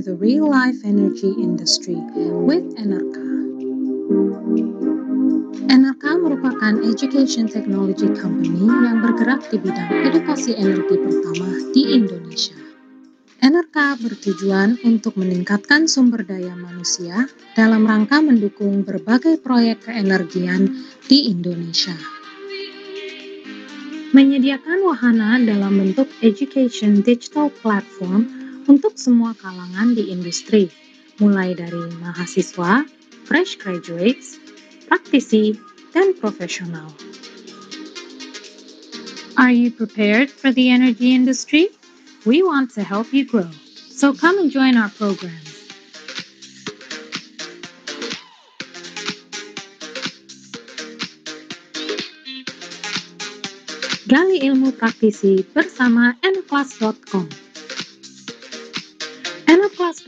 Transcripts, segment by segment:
to the real life energy industry with Enerka. Enerka merupakan education technology company yang bergerak di bidang edukasi energi pertama di Indonesia. Enerka bertujuan untuk meningkatkan sumber daya manusia dalam rangka mendukung berbagai proyek keenergian di Indonesia menyediakan wahana dalam bentuk education digital platform untuk semua kalangan di industri, mulai dari mahasiswa, fresh graduates, praktisi, dan profesional. Are you prepared for the energy industry? We want to help you grow, so come and join our program. Gali ilmu praktisi bersama nclass.com.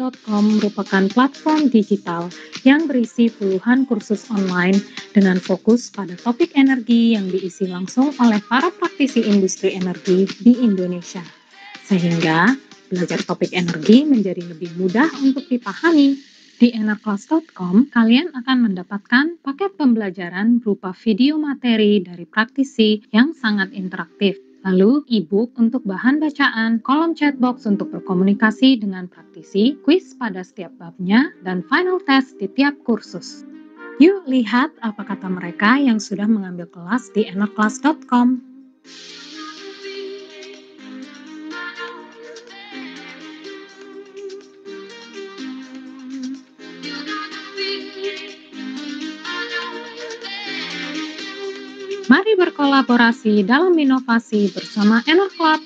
Skillshare.com merupakan platform digital yang berisi puluhan kursus online dengan fokus pada topik energi yang diisi langsung oleh para praktisi industri energi di Indonesia. Sehingga belajar topik energi menjadi lebih mudah untuk dipahami. Di enerclass.com, kalian akan mendapatkan paket pembelajaran berupa video materi dari praktisi yang sangat interaktif Lalu, e-book untuk bahan bacaan, kolom chatbox untuk berkomunikasi dengan praktisi, quiz pada setiap babnya, dan final test di tiap kursus. Yuk lihat apa kata mereka yang sudah mengambil kelas di enakkelas.com. Mari berkolaborasi dalam inovasi bersama Enor Club.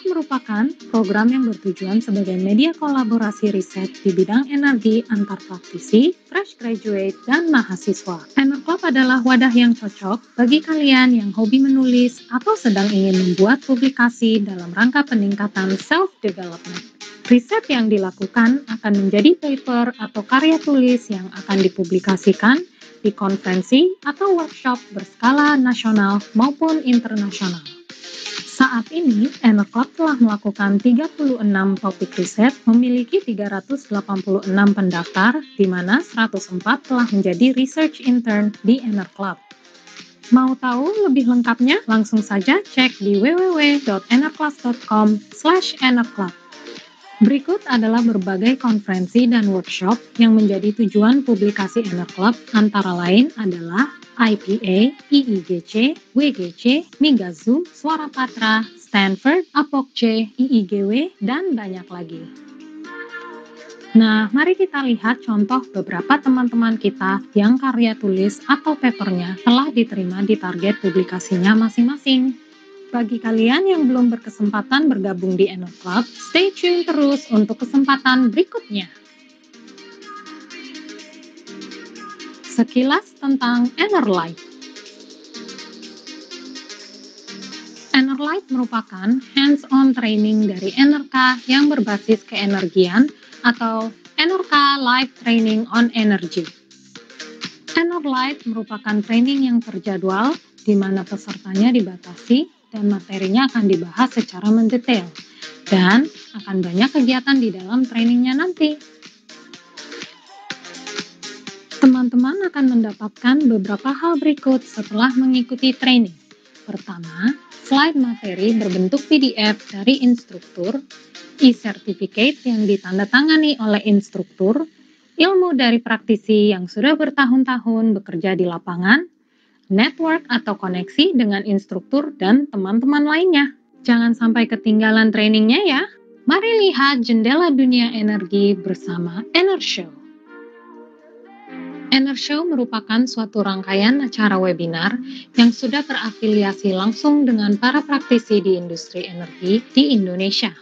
merupakan program yang bertujuan sebagai media kolaborasi riset di bidang energi antar praktisi, fresh graduate, dan mahasiswa. Enor adalah wadah yang cocok bagi kalian yang hobi menulis atau sedang ingin membuat publikasi dalam rangka peningkatan self-development. Riset yang dilakukan akan menjadi paper atau karya tulis yang akan dipublikasikan di konferensi atau workshop berskala nasional maupun internasional. Saat ini, Enerclub telah melakukan 36 topik riset, memiliki 386 pendaftar, di mana 104 telah menjadi research intern di Enerclub. Mau tahu lebih lengkapnya? Langsung saja cek di www.enerclub.com slash enerclub. Berikut adalah berbagai konferensi dan workshop yang menjadi tujuan publikasi Ener Club antara lain adalah IPA, IIGC, WGC, Migazu, Suara Patra, Stanford, APOC-C, IIGW, dan banyak lagi. Nah, mari kita lihat contoh beberapa teman-teman kita yang karya tulis atau papernya telah diterima di target publikasinya masing-masing. Bagi kalian yang belum berkesempatan bergabung di Eno Club, stay tune terus untuk kesempatan berikutnya. Sekilas tentang Enerlight. Enerlight merupakan hands-on training dari Enerka yang berbasis keenergian atau Enerka Live Training on Energy. Enerlight merupakan training yang terjadwal di mana pesertanya dibatasi dan materinya akan dibahas secara mendetail dan akan banyak kegiatan di dalam trainingnya nanti. Teman-teman akan mendapatkan beberapa hal berikut setelah mengikuti training. Pertama, slide materi berbentuk PDF dari instruktur, e-certificate yang ditandatangani oleh instruktur, ilmu dari praktisi yang sudah bertahun-tahun bekerja di lapangan, network atau koneksi dengan instruktur dan teman-teman lainnya. Jangan sampai ketinggalan trainingnya ya. Mari lihat jendela dunia energi bersama Enershow. Enershow merupakan suatu rangkaian acara webinar yang sudah terafiliasi langsung dengan para praktisi di industri energi di Indonesia.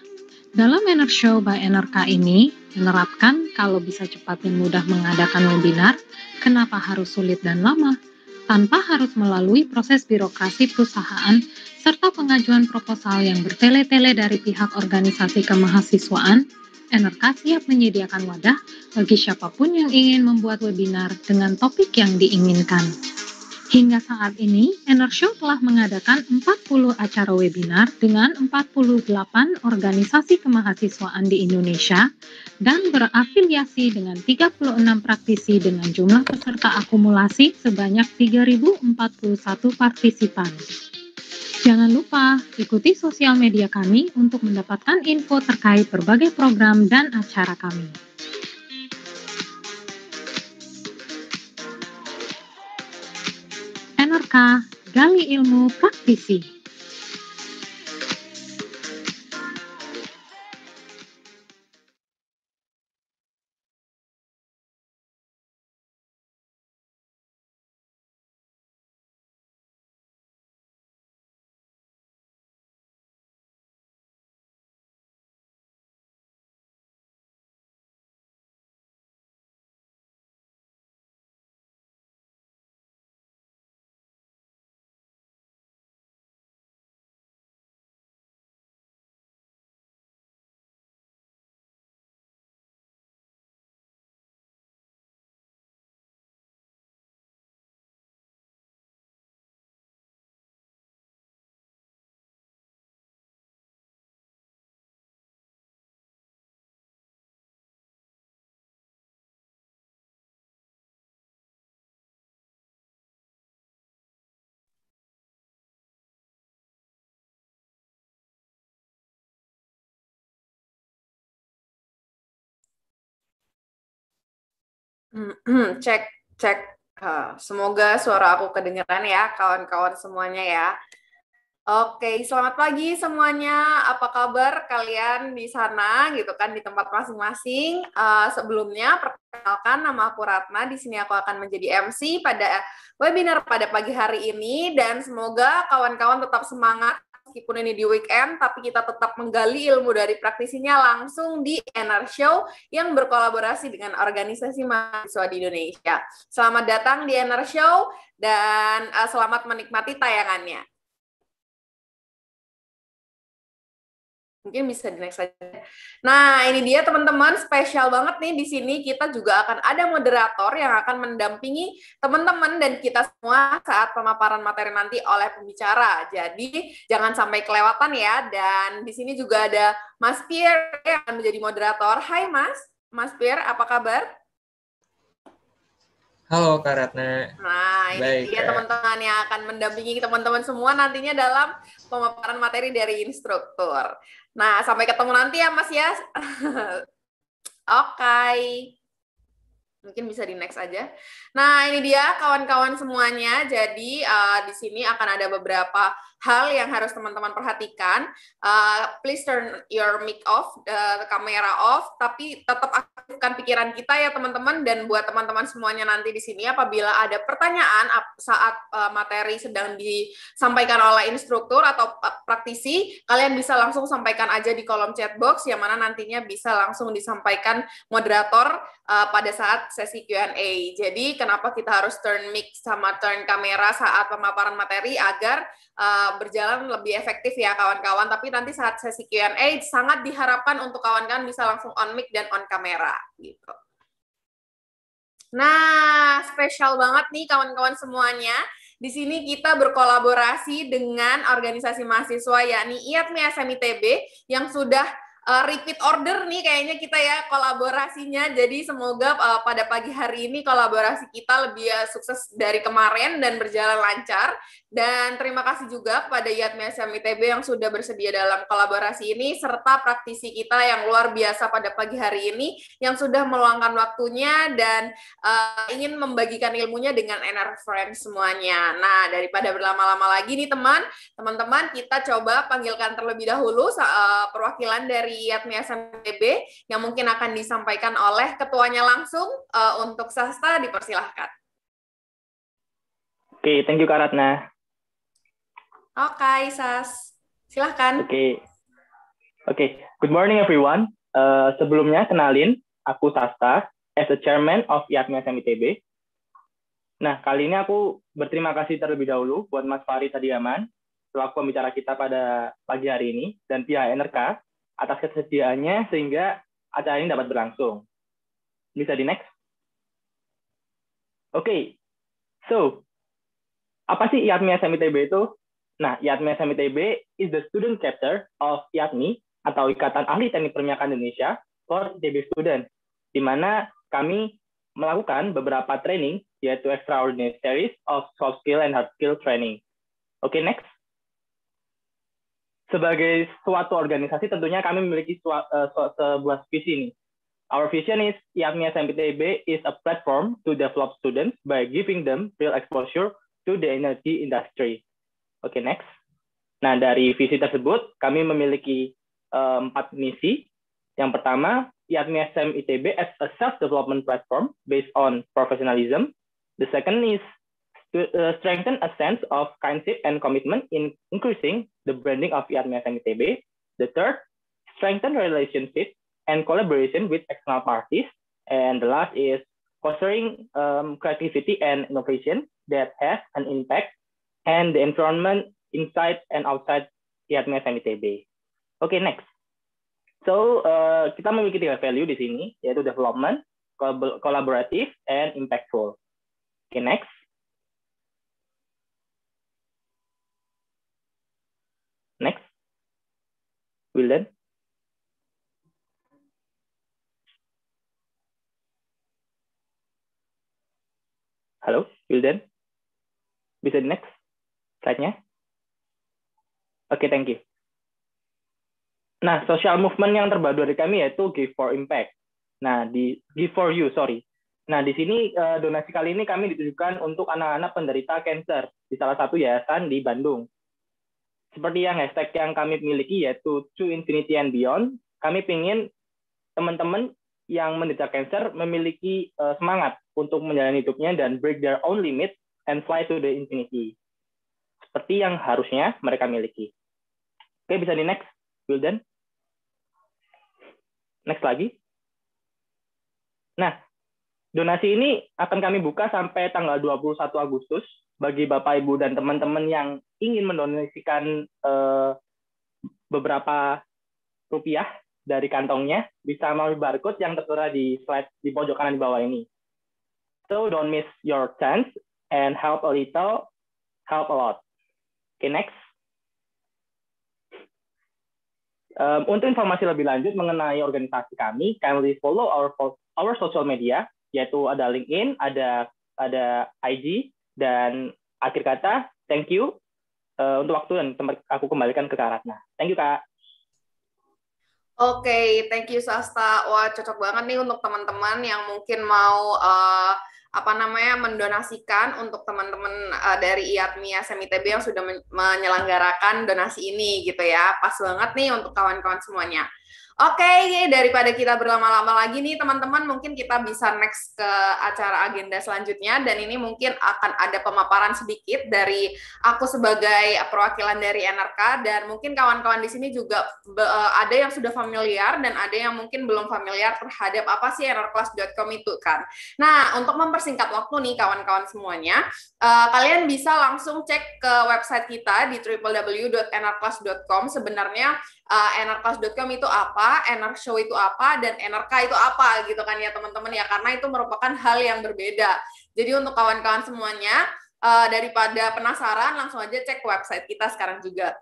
Dalam Enershow by NRK ini, menerapkan kalau bisa cepat dan mudah mengadakan webinar, kenapa harus sulit dan lama? tanpa harus melalui proses birokrasi perusahaan serta pengajuan proposal yang bertele-tele dari pihak organisasi kemahasiswaan, NRK siap menyediakan wadah bagi siapapun yang ingin membuat webinar dengan topik yang diinginkan. Hingga saat ini, Enershow telah mengadakan 40 acara webinar dengan 48 organisasi kemahasiswaan di Indonesia dan berafiliasi dengan 36 praktisi dengan jumlah peserta akumulasi sebanyak 3.041 partisipan. Jangan lupa ikuti sosial media kami untuk mendapatkan info terkait berbagai program dan acara kami. gali ilmu praktisi. cek cek uh, semoga suara aku kedengeran ya kawan-kawan semuanya ya Oke, selamat pagi semuanya. Apa kabar kalian di sana gitu kan di tempat masing-masing? Uh, sebelumnya perkenalkan nama aku Ratna. Di sini aku akan menjadi MC pada webinar pada pagi hari ini dan semoga kawan-kawan tetap semangat meskipun ini di weekend, tapi kita tetap menggali ilmu dari praktisinya langsung di NR Show yang berkolaborasi dengan organisasi mahasiswa di Indonesia. Selamat datang di NR Show dan eh, selamat menikmati tayangannya. Mungkin bisa di next aja. Nah, ini dia teman-teman, spesial banget nih di sini kita juga akan ada moderator yang akan mendampingi teman-teman dan kita semua saat pemaparan materi nanti oleh pembicara. Jadi, jangan sampai kelewatan ya. Dan di sini juga ada Mas Pierre yang akan menjadi moderator. Hai Mas, Mas Pierre, apa kabar? Halo Kak Ratna. Nah, ini Baik, dia teman-teman yang akan mendampingi teman-teman semua nantinya dalam pemaparan materi dari instruktur. Nah, sampai ketemu nanti ya, Mas ya. Oke. Okay. Mungkin bisa di next aja. Nah, ini dia kawan-kawan semuanya. Jadi, uh, di sini akan ada beberapa hal yang harus teman-teman perhatikan. Uh, please turn your mic off, uh, kamera off, tapi tetap aktifkan pikiran kita ya teman-teman dan buat teman-teman semuanya nanti di sini apabila ada pertanyaan saat eh, materi sedang disampaikan oleh instruktur atau praktisi, kalian bisa langsung sampaikan aja di kolom chat box yang mana nantinya bisa langsung disampaikan moderator uh, pada saat sesi Q&A. Jadi kenapa kita harus turn mic sama turn kamera saat pemaparan materi agar uh, berjalan lebih efektif ya kawan-kawan. Tapi nanti saat sesi Q&A sangat diharapkan untuk kawan-kawan bisa langsung on mic dan on kamera gitu. Nah, spesial banget nih kawan-kawan semuanya. Di sini kita berkolaborasi dengan organisasi mahasiswa yakni IATMI e SMITB yang sudah uh, repeat order nih kayaknya kita ya kolaborasinya. Jadi semoga uh, pada pagi hari ini kolaborasi kita lebih uh, sukses dari kemarin dan berjalan lancar. Dan terima kasih juga pada Yatmi SM ITB yang sudah bersedia dalam kolaborasi ini serta praktisi kita yang luar biasa pada pagi hari ini yang sudah meluangkan waktunya dan uh, ingin membagikan ilmunya dengan NR Friends semuanya. Nah, daripada berlama-lama lagi nih teman, teman-teman kita coba panggilkan terlebih dahulu uh, perwakilan dari Yatmi SMPB yang mungkin akan disampaikan oleh ketuanya langsung uh, untuk Sasta dipersilahkan. Oke, okay, thank you Kak Ratna. Oke, okay, Sas. Silahkan. Oke. Okay. Oke, okay. good morning everyone. Uh, sebelumnya kenalin, aku Sasta as the chairman of Yatmi SMITB. Nah, kali ini aku berterima kasih terlebih dahulu buat Mas Fahri Tadiaman, selaku pembicara kita pada pagi hari ini dan pihak NRK atas ketersediaannya sehingga acara ini dapat berlangsung. Bisa di next. Oke, okay. so apa sih IATMI SMITB itu? Nah, IATMI SMITB is the student chapter of IATMI atau Ikatan Ahli Teknik Perminyakan Indonesia for ITB student, di mana kami melakukan beberapa training yaitu extraordinary series of soft skill and hard skill training. Oke, okay, next sebagai suatu organisasi tentunya kami memiliki sua, uh, su, sebuah visi ini. Our vision is yakni SMPTB is a platform to develop students by giving them real exposure to the energy industry. Oke, okay, next. Nah, dari visi tersebut kami memiliki uh, empat misi. Yang pertama, yakni SMITB as a self-development platform based on professionalism. The second is to uh, strengthen a sense of kinship and commitment in increasing the branding of IATMI FMITB. The third, strengthen relationships and collaboration with external parties. And the last is fostering um, creativity and innovation that has an impact and the environment inside and outside IATMI FMITB. Okay, next. So, uh, kita memiliki tiga value di sini, yaitu development, collaborative, and impactful. Okay, next. Wilden? Halo, Wilden? Bisa di next slide-nya? Oke, okay, thank you. Nah, social movement yang terbaru dari kami yaitu Give for Impact. Nah, di Give for You, sorry. Nah, di sini eh, donasi kali ini kami ditujukan untuk anak-anak penderita kanker di salah satu yayasan di Bandung seperti yang hashtag yang kami miliki yaitu to infinity and beyond, kami ingin teman-teman yang menderita cancer memiliki uh, semangat untuk menjalani hidupnya dan break their own limit and fly to the infinity. Seperti yang harusnya mereka miliki. Oke, bisa di next, Wildan. Next lagi. Nah, donasi ini akan kami buka sampai tanggal 21 Agustus bagi Bapak Ibu dan teman-teman yang ingin mendonasikan eh, beberapa rupiah dari kantongnya bisa melalui barcode yang tertera di slide di pojok kanan di bawah ini. So don't miss your chance and help a little, help a lot. Okay, next. Um, untuk informasi lebih lanjut mengenai organisasi kami, kindly follow our our social media, yaitu ada LinkedIn, ada ada IG, dan akhir kata, thank you uh, untuk waktu dan tempat aku kembalikan ke Karatna. Thank you, Kak. Oke, okay, thank you Sasta. Wah, cocok banget nih untuk teman-teman yang mungkin mau uh, apa namanya mendonasikan untuk teman-teman uh, dari IATMI SMITB yang sudah men menyelenggarakan donasi ini gitu ya. Pas banget nih untuk kawan-kawan semuanya. Oke, okay, daripada kita berlama-lama lagi nih teman-teman, mungkin kita bisa next ke acara agenda selanjutnya dan ini mungkin akan ada pemaparan sedikit dari aku sebagai perwakilan dari NRK dan mungkin kawan-kawan di sini juga e, ada yang sudah familiar dan ada yang mungkin belum familiar terhadap apa sih nrclass.com itu kan. Nah, untuk mempersingkat waktu nih kawan-kawan semuanya, uh, kalian bisa langsung cek ke website kita di www.nrclass.com sebenarnya uh, itu apa, enershow itu apa, dan enerka itu apa gitu kan ya teman-teman ya karena itu merupakan hal yang berbeda. Jadi untuk kawan-kawan semuanya uh, daripada penasaran langsung aja cek website kita sekarang juga.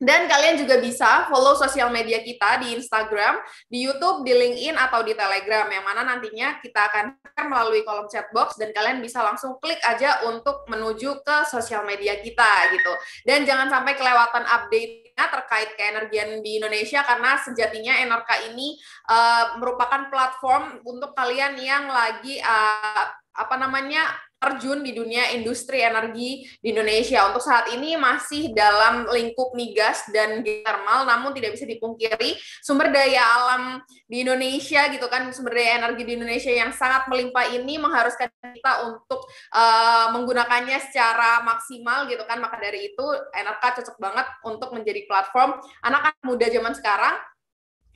Dan kalian juga bisa follow sosial media kita di Instagram, di YouTube, di LinkedIn, atau di Telegram, yang mana nantinya kita akan melalui kolom chat box, dan kalian bisa langsung klik aja untuk menuju ke sosial media kita, gitu. Dan jangan sampai kelewatan update Dina terkait keenergian di Indonesia karena sejatinya Enerka ini uh, merupakan platform untuk kalian yang lagi uh, apa namanya terjun di dunia industri energi di Indonesia. Untuk saat ini masih dalam lingkup migas dan geothermal, namun tidak bisa dipungkiri sumber daya alam di Indonesia gitu kan, sumber daya energi di Indonesia yang sangat melimpah ini mengharuskan kita untuk uh, menggunakannya secara maksimal gitu kan. Maka dari itu, NRK cocok banget untuk menjadi platform anak-anak muda zaman sekarang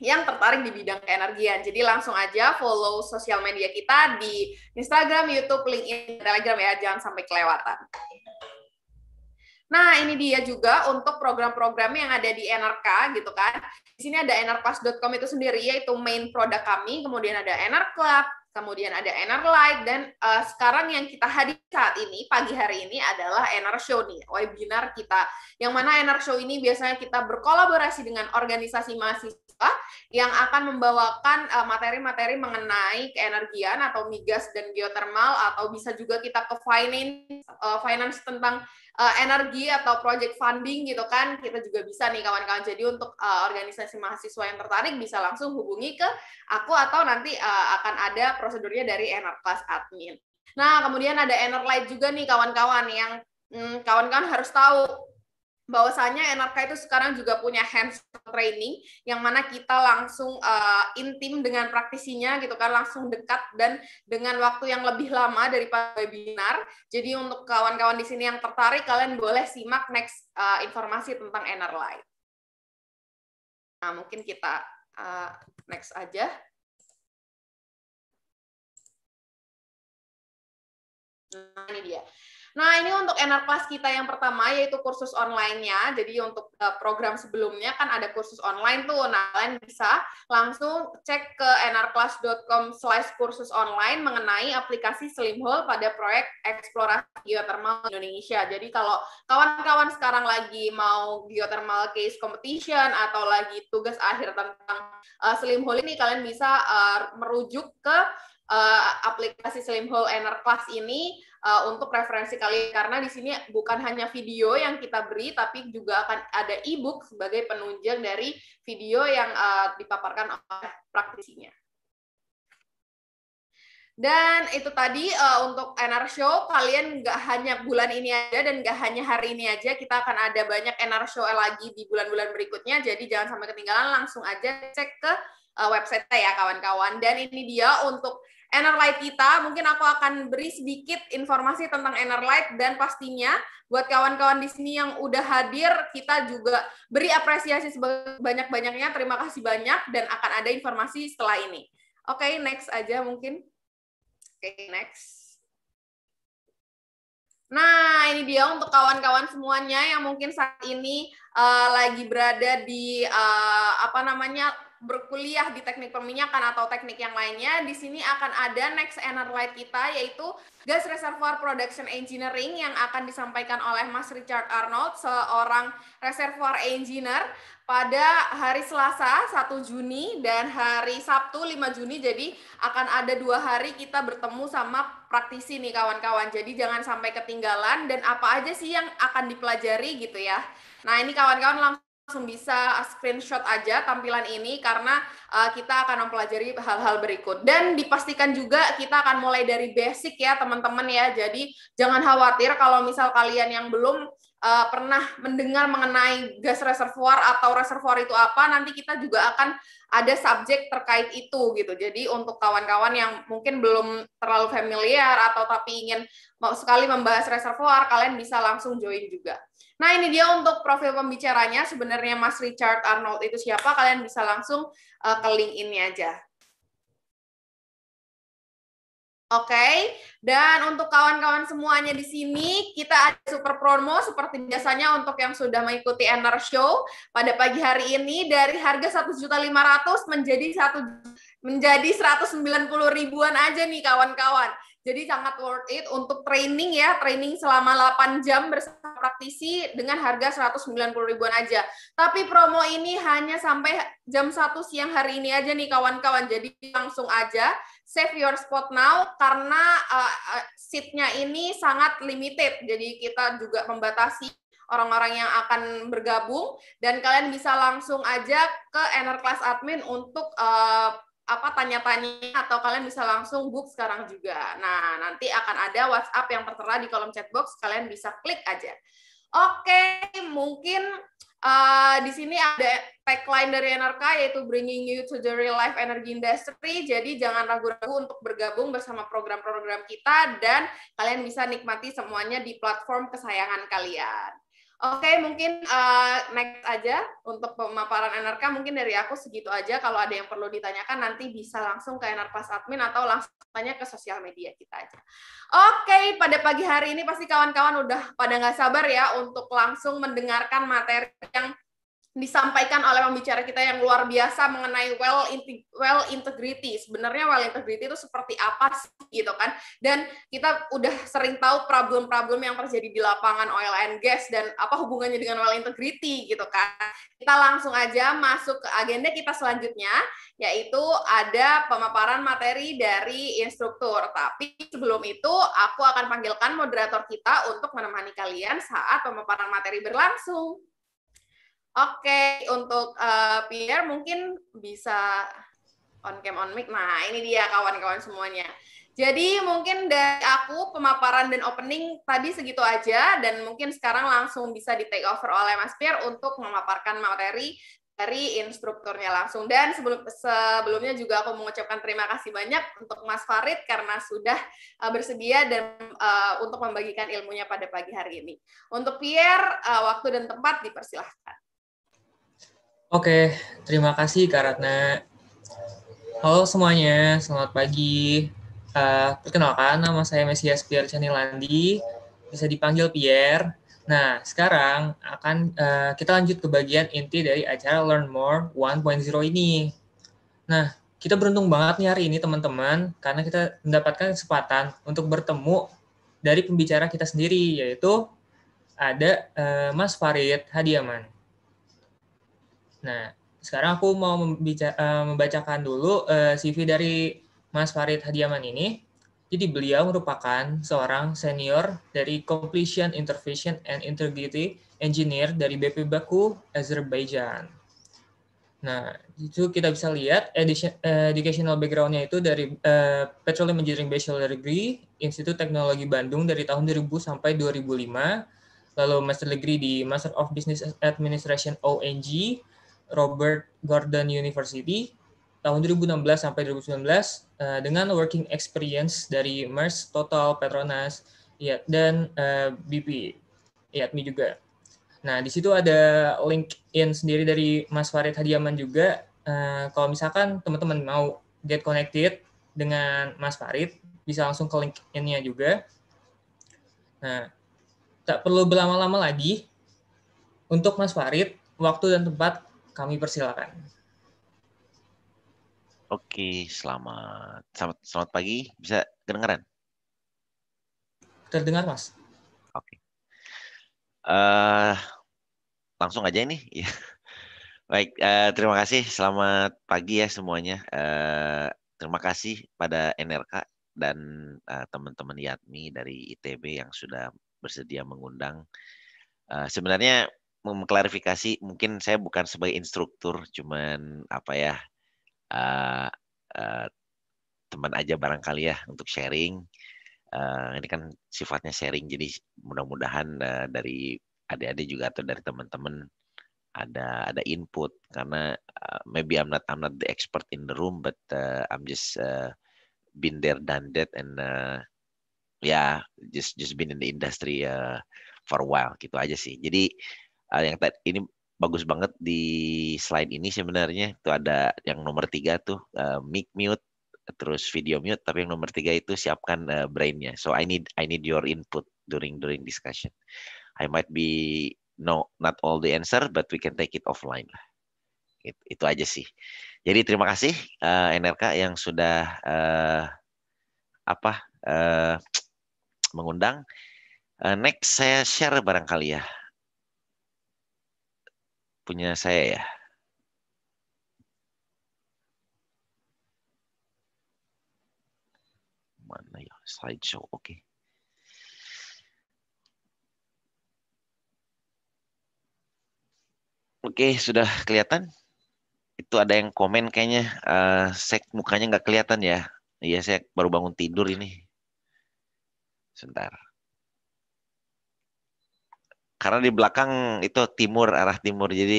yang tertarik di bidang keenergian. Jadi langsung aja follow sosial media kita di Instagram, YouTube, LinkedIn, Telegram ya, jangan sampai kelewatan. Nah, ini dia juga untuk program-program yang ada di NRK gitu kan. Di sini ada enarclass.com itu sendiri yaitu main produk kami, kemudian ada NR Club kemudian ada Light dan uh, sekarang yang kita hadir saat ini pagi hari ini adalah Enar Show nih webinar kita yang mana Enar Show ini biasanya kita berkolaborasi dengan organisasi mahasiswa yang akan membawakan eh, materi-materi uh, mengenai keenergian atau migas dan geotermal atau bisa juga kita ke finance uh, finance tentang uh, energi atau project funding gitu kan kita juga bisa nih kawan-kawan jadi untuk uh, organisasi mahasiswa yang tertarik bisa langsung hubungi ke aku atau nanti uh, akan ada prosedurnya dari Enarclass admin nah kemudian ada Enerlight juga nih kawan-kawan yang hmm, kawan-kawan hmm, harus tahu bahwasanya NRK itu sekarang juga punya hands training yang mana kita langsung uh, intim dengan praktisinya gitu kan langsung dekat dan dengan waktu yang lebih lama daripada webinar. Jadi untuk kawan-kawan di sini yang tertarik kalian boleh simak next uh, informasi tentang NRK Nah, mungkin kita uh, next aja. Nah, ini dia. Nah, ini untuk NR Enarpas kita yang pertama yaitu kursus online-nya. Jadi untuk eh, program sebelumnya kan ada kursus online tuh. Nah, kalian bisa langsung cek ke nrclass.com slash kursus online mengenai aplikasi Slimhole pada proyek eksplorasi geothermal Indonesia. Jadi kalau kawan-kawan sekarang lagi mau geothermal case competition atau lagi tugas akhir tentang uh, Slimhole ini, kalian bisa eh, merujuk ke uh, aplikasi Slimhole Enarclass ini uh, untuk referensi kalian karena di sini bukan hanya video yang kita beri tapi juga akan ada e-book sebagai penunjang dari video yang uh, dipaparkan oleh praktisinya. Dan itu tadi uh, untuk NR Show, kalian nggak hanya bulan ini aja dan nggak hanya hari ini aja, kita akan ada banyak NR Show lagi di bulan-bulan berikutnya, jadi jangan sampai ketinggalan, langsung aja cek ke uh, website ya kawan-kawan. Dan ini dia untuk enerlight kita. Mungkin aku akan beri sedikit informasi tentang enerlight dan pastinya buat kawan-kawan di sini yang udah hadir, kita juga beri apresiasi sebanyak-banyaknya. Terima kasih banyak dan akan ada informasi setelah ini. Oke, okay, next aja mungkin. Oke, okay, next. Nah, ini dia untuk kawan-kawan semuanya yang mungkin saat ini uh, lagi berada di uh, apa namanya berkuliah di teknik perminyakan atau teknik yang lainnya, di sini akan ada next light kita yaitu Gas Reservoir Production Engineering yang akan disampaikan oleh Mas Richard Arnold, seorang reservoir engineer pada hari Selasa 1 Juni dan hari Sabtu 5 Juni jadi akan ada dua hari kita bertemu sama praktisi nih kawan-kawan jadi jangan sampai ketinggalan dan apa aja sih yang akan dipelajari gitu ya nah ini kawan-kawan langsung langsung bisa screenshot aja tampilan ini karena uh, kita akan mempelajari hal-hal berikut dan dipastikan juga kita akan mulai dari basic ya teman-teman ya jadi jangan khawatir kalau misal kalian yang belum uh, pernah mendengar mengenai gas reservoir atau reservoir itu apa nanti kita juga akan ada subjek terkait itu gitu jadi untuk kawan-kawan yang mungkin belum terlalu familiar atau tapi ingin mau sekali membahas reservoir kalian bisa langsung join juga. Nah, ini dia untuk profil pembicaranya. Sebenarnya Mas Richard Arnold itu siapa? Kalian bisa langsung uh, ke link ini aja. Oke, okay? dan untuk kawan-kawan semuanya di sini, kita ada super promo seperti biasanya untuk yang sudah mengikuti NR Show pada pagi hari ini dari harga 1.500 menjadi 1 menjadi 190 ribuan aja nih kawan-kawan. Jadi sangat worth it untuk training ya, training selama 8 jam bersama praktisi dengan harga 190 ribuan aja. Tapi promo ini hanya sampai jam 1 siang hari ini aja nih kawan-kawan. Jadi langsung aja save your spot now karena uh, seatnya ini sangat limited. Jadi kita juga membatasi orang-orang yang akan bergabung dan kalian bisa langsung aja ke enerclass Admin untuk uh, apa tanya-tanya atau kalian bisa langsung book sekarang juga. Nah, nanti akan ada WhatsApp yang tertera di kolom chat box, kalian bisa klik aja. Oke, mungkin uh, di sini ada tagline dari NRK yaitu bringing you to the real life energy industry. Jadi jangan ragu-ragu untuk bergabung bersama program-program kita dan kalian bisa nikmati semuanya di platform kesayangan kalian. Oke, okay, mungkin uh, next aja untuk pemaparan NRK mungkin dari aku segitu aja. Kalau ada yang perlu ditanyakan nanti bisa langsung ke NRPAS admin atau langsung tanya ke sosial media kita aja. Oke, okay, pada pagi hari ini pasti kawan-kawan udah pada nggak sabar ya untuk langsung mendengarkan materi yang disampaikan oleh pembicara kita yang luar biasa mengenai well well integrity. Sebenarnya well integrity itu seperti apa sih gitu kan? Dan kita udah sering tahu problem-problem yang terjadi di lapangan oil and gas dan apa hubungannya dengan well integrity gitu kan. Kita langsung aja masuk ke agenda kita selanjutnya yaitu ada pemaparan materi dari instruktur. Tapi sebelum itu aku akan panggilkan moderator kita untuk menemani kalian saat pemaparan materi berlangsung. Oke, untuk uh, Pierre mungkin bisa on cam on mic. Nah, ini dia kawan-kawan semuanya. Jadi mungkin dari aku pemaparan dan opening tadi segitu aja dan mungkin sekarang langsung bisa di take over oleh Mas Pierre untuk memaparkan materi dari instrukturnya langsung. Dan sebelum sebelumnya juga aku mengucapkan terima kasih banyak untuk Mas Farid karena sudah uh, bersedia dan uh, untuk membagikan ilmunya pada pagi hari ini. Untuk Pierre, uh, waktu dan tempat dipersilahkan. Oke, terima kasih Kak Ratna. Halo semuanya, selamat pagi. Uh, perkenalkan, nama saya Mesias Pierre Chanilandi, bisa dipanggil Pierre. Nah, sekarang akan uh, kita lanjut ke bagian inti dari acara Learn More 1.0 ini. Nah, kita beruntung banget nih hari ini teman-teman, karena kita mendapatkan kesempatan untuk bertemu dari pembicara kita sendiri, yaitu ada uh, Mas Farid Hadiaman. Nah, sekarang aku mau eh, membacakan dulu eh, CV dari Mas Farid Hadiaman ini. Jadi beliau merupakan seorang senior dari Completion Intervention and Integrity Engineer dari BP Baku, Azerbaijan. Nah, itu kita bisa lihat eh, educational background-nya itu dari Petroleum Engineering Bachelor Degree, Institut Teknologi Bandung dari tahun 2000 sampai 2005, lalu Master Degree di Master of Business Administration ONG, Robert Gordon University tahun 2016 sampai 2019 uh, eh, dengan working experience dari MERS, Total, Petronas, ya dan uh, eh, BP, IATMI juga. Nah, di situ ada LinkedIn sendiri dari Mas Farid Hadiaman juga. Uh, kalau misalkan teman-teman mau get connected dengan Mas Farid, bisa langsung ke link innya juga. Nah, tak perlu berlama-lama lagi. Untuk Mas Farid, waktu dan tempat kami persilakan. Oke, selamat selamat selamat pagi. Bisa kedengaran? Terdengar, Mas. Oke. Uh, langsung aja ini. Ya. Baik, uh, terima kasih. Selamat pagi ya semuanya. Uh, terima kasih pada NRK dan uh, teman-teman Yatmi dari ITB yang sudah bersedia mengundang. Uh, sebenarnya mengklarifikasi mungkin saya bukan sebagai instruktur cuman apa ya uh, uh, teman aja barangkali ya untuk sharing uh, ini kan sifatnya sharing jadi mudah-mudahan uh, dari adik-adik juga atau dari teman-teman ada ada input karena uh, maybe I'm not I'm not the expert in the room but uh, I'm just uh, been there done that and uh, yeah just just been in the industry uh, for a while gitu aja sih jadi yang tadi ini bagus banget di slide ini sebenarnya itu ada yang nomor tiga tuh uh, mic mute terus video mute tapi yang nomor tiga itu siapkan uh, brainnya so I need I need your input during during discussion I might be no not all the answer but we can take it offline lah It, itu aja sih jadi terima kasih uh, eh, NRK yang sudah uh, apa uh, mengundang uh, next saya share barangkali ya punya saya ya. Mana ya slideshow? Oke. Okay. Oke, okay, sudah kelihatan? Itu ada yang komen kayaknya. Uh, sek mukanya nggak kelihatan ya. Iya, saya baru bangun tidur ini. Sebentar. Karena di belakang itu timur arah timur jadi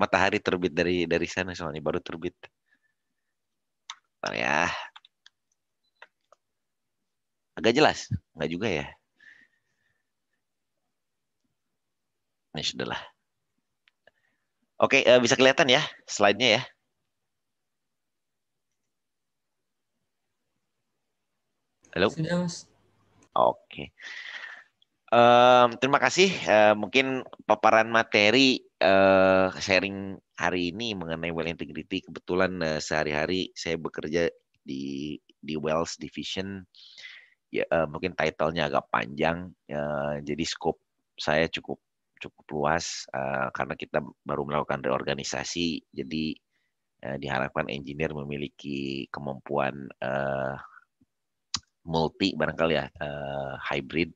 matahari terbit dari dari sana soalnya baru terbit. Bentar ya. Agak jelas? nggak juga ya. Ini sudahlah. Oke, eh, bisa kelihatan ya slide-nya ya. Halo? Oke. Okay. Um, terima kasih. Uh, mungkin paparan materi uh, sharing hari ini mengenai well integrity. Kebetulan uh, sehari-hari saya bekerja di di Wells Division. Ya, uh, mungkin titlenya agak panjang. Uh, jadi scope saya cukup cukup luas uh, karena kita baru melakukan reorganisasi. Jadi uh, diharapkan engineer memiliki kemampuan uh, multi barangkali ya uh, hybrid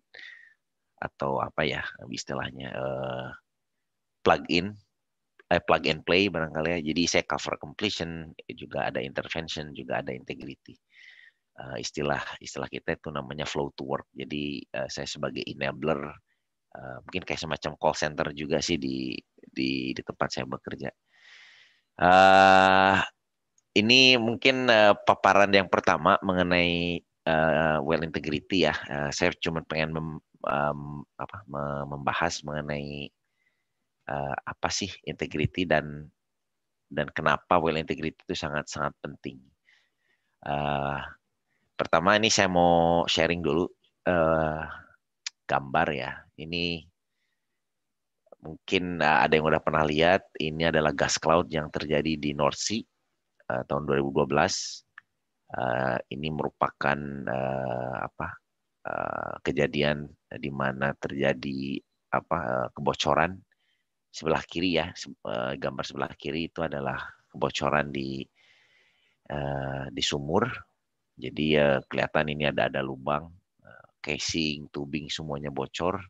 atau apa ya istilahnya uh, eh, plug-in eh, plug and play barangkali ya. Jadi saya cover completion, juga ada intervention, juga ada integrity. Uh, istilah istilah kita itu namanya flow to work. Jadi uh, saya sebagai enabler, uh, mungkin kayak semacam call center juga sih di di, di tempat saya bekerja. Uh, ini mungkin uh, paparan yang pertama mengenai uh, well integrity ya. Uh, saya cuma pengen mem um, apa membahas mengenai uh, apa sih integriti dan dan kenapa well integrity itu sangat sangat penting. Uh, pertama ini saya mau sharing dulu uh, gambar ya. Ini mungkin ada yang udah pernah lihat. Ini adalah gas cloud yang terjadi di North Sea uh, tahun 2012. Uh, ini merupakan uh, apa Eh, kejadian di mana terjadi apa eh, kebocoran sebelah kiri ya eh, gambar sebelah kiri itu adalah kebocoran di di sumur jadi kelihatan ini ada ada lubang casing tubing semuanya bocor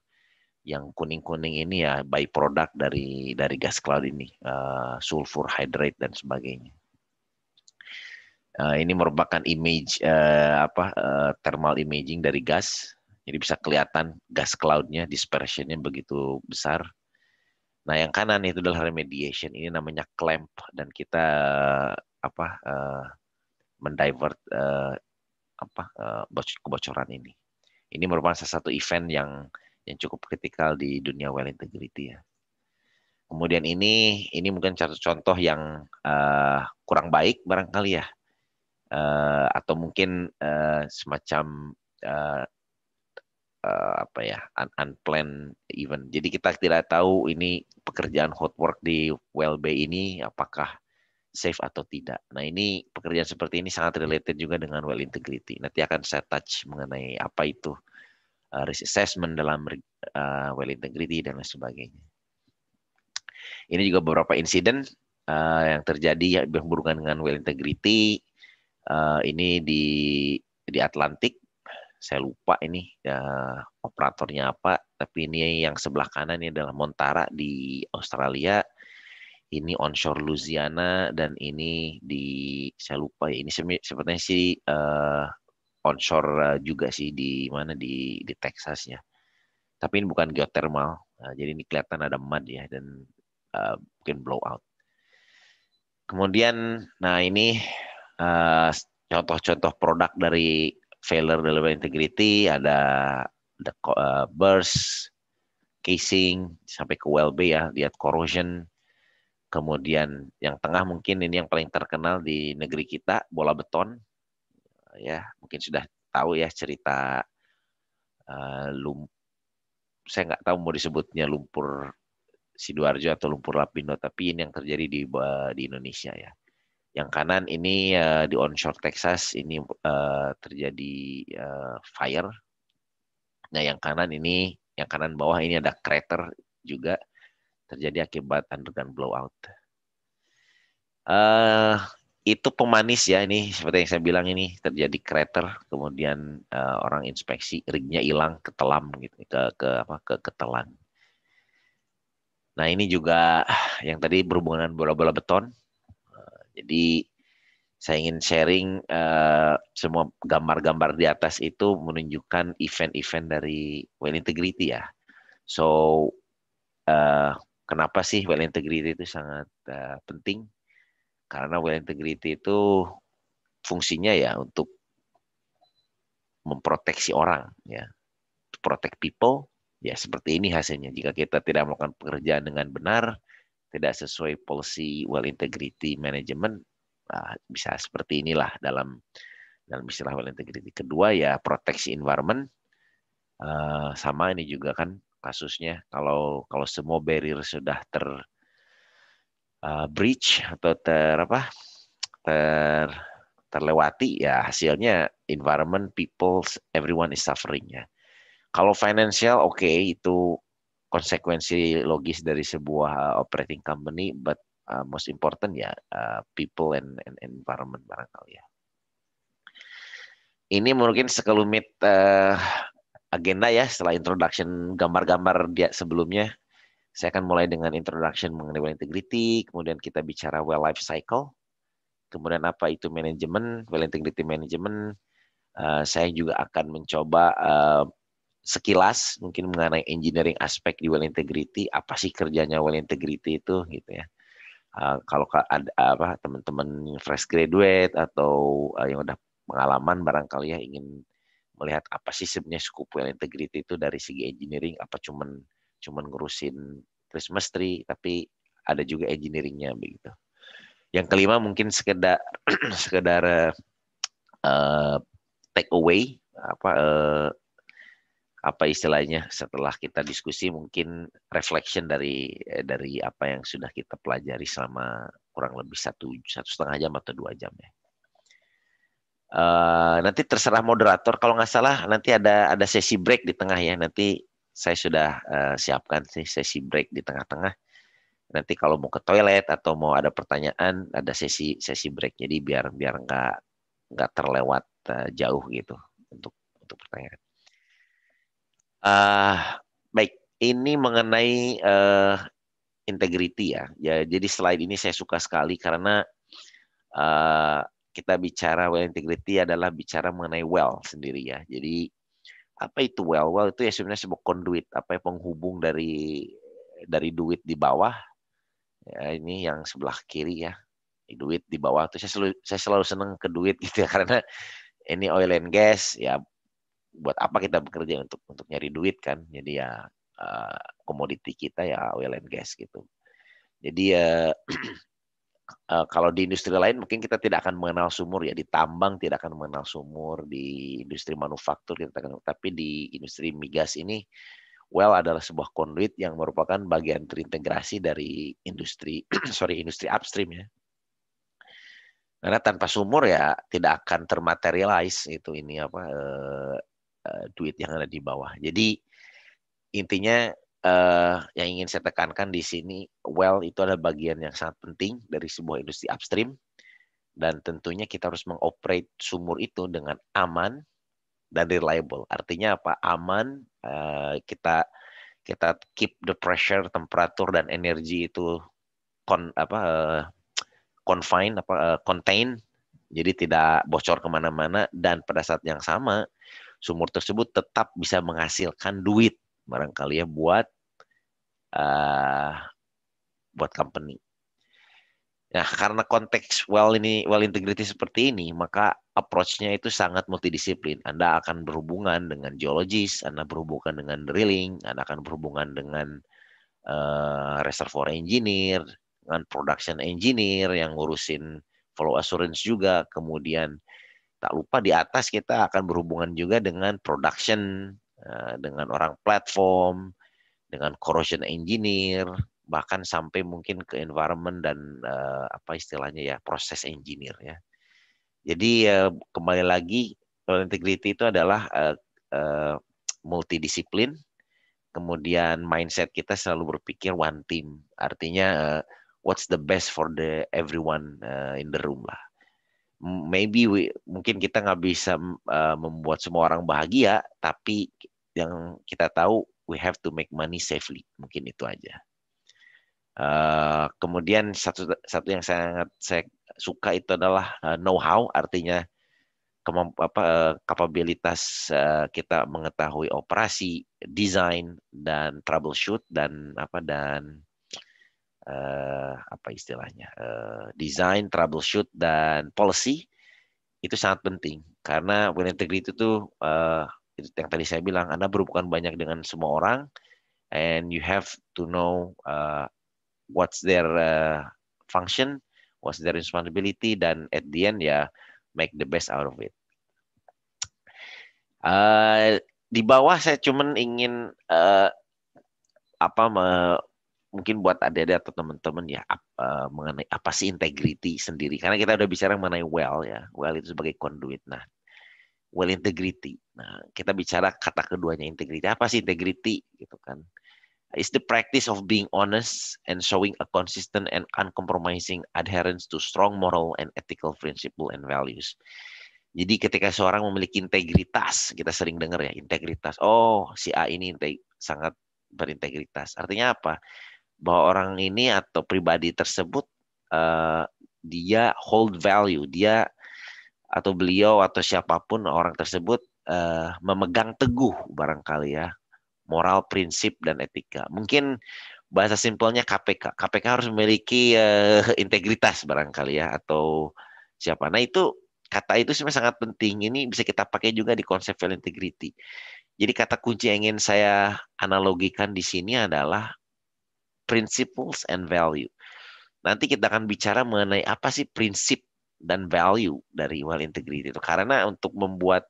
yang kuning-kuning ini ya byproduct dari dari gas cloud ini sulfur hydrate dan sebagainya Uh, ini merupakan image uh, apa uh, thermal imaging dari gas. Jadi bisa kelihatan gas cloudnya dispersionnya begitu besar. Nah, yang kanan itu adalah remediation. Ini namanya clamp dan kita uh, apa uh, mendivert uh, apa uh, kebocoran ini. Ini merupakan salah satu event yang yang cukup kritikal di dunia well integrity ya. Kemudian ini ini mungkin satu contoh yang uh, kurang baik barangkali ya uh, atau mungkin uh, semacam uh, uh, apa ya un unplanned event. Jadi kita tidak tahu ini pekerjaan hot work di WLB ini apakah safe atau tidak. Nah ini pekerjaan seperti ini sangat related juga dengan well integrity. Nanti akan saya touch mengenai apa itu uh, risk assessment dalam uh, well integrity dan lain sebagainya. Ini juga beberapa insiden uh, yang terjadi yang berhubungan dengan well integrity Eh, ini di di Atlantik. Saya lupa ini uh, operatornya apa, tapi ini yang sebelah kanan ini adalah Montara di Australia. Ini onshore Louisiana dan ini di saya lupa ya, ini sepertinya sih uh, onshore juga sih di mana di di Texas ya. Tapi ini bukan geothermal. Nah, jadi ini kelihatan ada mud ya dan uh, mungkin blowout. Kemudian nah ini contoh eh, contoh-contoh produk dari failure delivery integrity ada the uh, burst casing sampai ke WLB ya lihat corrosion kemudian yang tengah mungkin ini yang paling terkenal di negeri kita bola beton eh, ya mungkin sudah tahu ya cerita uh, saya nggak tahu mau disebutnya lumpur sidoarjo atau lumpur lapindo tapi ini yang terjadi di di Indonesia ya yang kanan ini uh, di onshore Texas ini uh, terjadi uh, fire. Nah, yang kanan ini, yang kanan bawah ini ada crater juga terjadi akibat underground blowout. Uh, itu pemanis ya ini seperti yang saya bilang ini terjadi crater kemudian uh, orang inspeksi rignya hilang ketelam gitu ke ke apa ke ketelan. Nah ini juga yang tadi berhubungan bola-bola beton jadi saya ingin sharing uh, semua gambar-gambar di atas itu menunjukkan event-event dari well integrity ya. So uh, kenapa sih well integrity itu sangat uh, penting? Karena well integrity itu fungsinya ya untuk memproteksi orang ya. To protect people ya seperti ini hasilnya. Jika kita tidak melakukan pekerjaan dengan benar, tidak sesuai policy well integrity management uh, bisa seperti inilah dalam dalam istilah well integrity. Kedua ya proteksi environment uh, sama ini juga kan kasusnya kalau kalau semua barrier sudah ter uh, breach atau ter apa ter terlewati ya hasilnya environment people everyone is suffering ya. Kalau financial oke okay, itu konsekuensi logis dari sebuah uh, operating company, but uh, most important ya uh, people and, and environment barangkali ya. Ini mungkin sekelumit uh, agenda ya setelah introduction gambar-gambar dia sebelumnya. Saya akan mulai dengan introduction mengenai well integrity, kemudian kita bicara well life cycle, kemudian apa itu manajemen, well integrity management. Uh, saya juga akan mencoba uh, sekilas mungkin mengenai engineering aspek di well integrity apa sih kerjanya well integrity itu gitu ya uh, kalau ada apa teman-teman fresh graduate atau uh, yang udah pengalaman barangkali ya ingin melihat apa sih sebenarnya scope well integrity itu dari segi engineering apa cuman cuman ngurusin Christmas tree tapi ada juga engineeringnya begitu. Yang kelima mungkin sekedar sekedar uh, take away apa uh, apa istilahnya setelah kita diskusi mungkin reflection dari eh, dari apa yang sudah kita pelajari selama kurang lebih satu satu setengah jam atau dua jam ya. Uh, nanti terserah moderator kalau nggak salah nanti ada ada sesi break di tengah ya nanti saya sudah uh, siapkan sih sesi break di tengah-tengah nanti kalau mau ke toilet atau mau ada pertanyaan ada sesi sesi break jadi biar biar nggak nggak terlewat uh, jauh gitu untuk untuk pertanyaan Uh, baik, ini mengenai uh, integrity ya. ya. Jadi slide ini saya suka sekali karena uh, kita bicara well integrity adalah bicara mengenai well sendiri ya. Jadi apa itu well? Well itu ya sebenarnya sebuah conduit, apa ya penghubung dari dari duit di bawah. Ya, ini yang sebelah kiri ya. Duit di bawah itu saya selalu saya selalu seneng ke duit gitu ya karena ini oil and gas ya buat apa kita bekerja untuk untuk nyari duit kan jadi ya uh, komoditi kita ya oil and gas gitu jadi ya uh, uh, kalau di industri lain mungkin kita tidak akan mengenal sumur ya di tambang tidak akan mengenal sumur di industri manufaktur kita akan tapi di industri migas ini well adalah sebuah conduit yang merupakan bagian terintegrasi dari industri sorry industri upstream ya karena tanpa sumur ya tidak akan termaterialize itu ini apa eh, Eh, duit yang ada di bawah. Jadi intinya uh, yang ingin saya tekankan di sini, well itu adalah bagian yang sangat penting dari sebuah industri upstream dan tentunya kita harus mengoperate sumur itu dengan aman dan reliable. Artinya apa? Aman uh, kita kita keep the pressure, temperatur dan energi itu kon apa uh, confine apa uh, contain jadi tidak bocor kemana-mana dan pada saat yang sama sumur tersebut tetap bisa menghasilkan duit barangkali ya buat uh, buat company. Nah, karena konteks well ini well integrity seperti ini, maka approach-nya itu sangat multidisiplin. Anda akan berhubungan dengan geologis, Anda berhubungan dengan drilling, Anda akan berhubungan dengan uh, reservoir engineer, dengan production engineer yang ngurusin follow assurance juga, kemudian tak lupa di atas kita akan berhubungan juga dengan production, eh, dengan orang platform, dengan corrosion engineer, bahkan sampai mungkin ke environment dan eh, apa istilahnya ya proses engineer ya. Jadi eh, kembali lagi integrity itu adalah multidisiplin, kemudian mindset kita selalu berpikir one team, artinya what's the best for the everyone in the room lah maybe we, mungkin kita nggak bisa uh, membuat semua orang bahagia, tapi yang kita tahu we have to make money safely. Mungkin itu aja. Uh, kemudian satu satu yang sangat saya suka itu adalah uh, eh, know how, artinya apa, uh, kapabilitas uh, kita mengetahui operasi, desain dan troubleshoot dan apa dan eh, apa istilahnya eh, design, troubleshoot dan policy itu sangat penting karena when integrity eh, itu yang tadi saya bilang Anda berhubungan banyak dengan semua orang and you have to know uh, what's their uh, function, what's their responsibility, dan at the end ya make the best out of it. Uh, di bawah saya cuman ingin uh, apa mungkin buat adik-adik atau teman-teman ya ap, uh, mengenai apa sih integrity sendiri karena kita udah bicara mengenai well ya well itu sebagai conduit nah well integrity nah kita bicara kata keduanya integrity apa sih integrity gitu kan is the practice of being honest and showing a consistent and uncompromising adherence to strong moral and ethical principle and values jadi ketika seorang memiliki integritas kita sering dengar ya integritas oh si A ini sangat berintegritas artinya apa bahwa orang ini atau pribadi tersebut uh, dia hold value, dia atau beliau atau siapapun orang tersebut uh, memegang teguh barangkali ya moral, prinsip dan etika. Mungkin bahasa simpelnya KPK. KPK harus memiliki uh, integritas barangkali ya atau siapa. Nah, itu kata itu sebenarnya sangat penting. Ini bisa kita pakai juga di konsep value integrity. Jadi kata kunci yang ingin saya analogikan di sini adalah principles and value. Nanti kita akan bicara mengenai apa sih prinsip dan value dari well integrity itu. Karena untuk membuat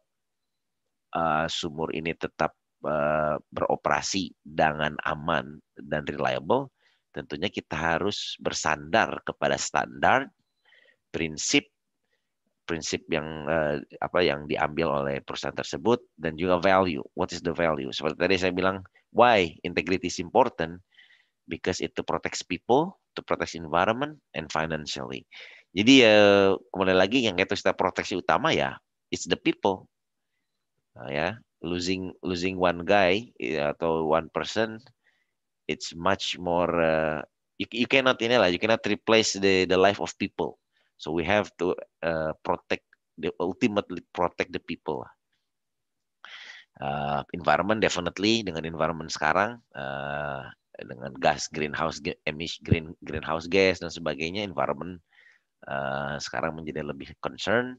uh, sumur ini tetap uh, beroperasi dengan aman dan reliable, tentunya kita harus bersandar kepada standar, prinsip, prinsip yang uh, apa yang diambil oleh perusahaan tersebut dan juga value. What is the value? Seperti tadi saya bilang, why integrity is important because it to protects people, to protect environment and financially. Jadi ya kembali lagi yang itu kita proteksi utama ya it's the people. Nah, ya, losing losing one guy ya, atau one person it's much more uh, you, you cannot inilah you cannot replace the the life of people. So we have to uh, protect the ultimately protect the people. Uh, environment definitely dengan environment sekarang uh, dengan gas greenhouse emis green greenhouse gas dan sebagainya environment uh, sekarang menjadi lebih concern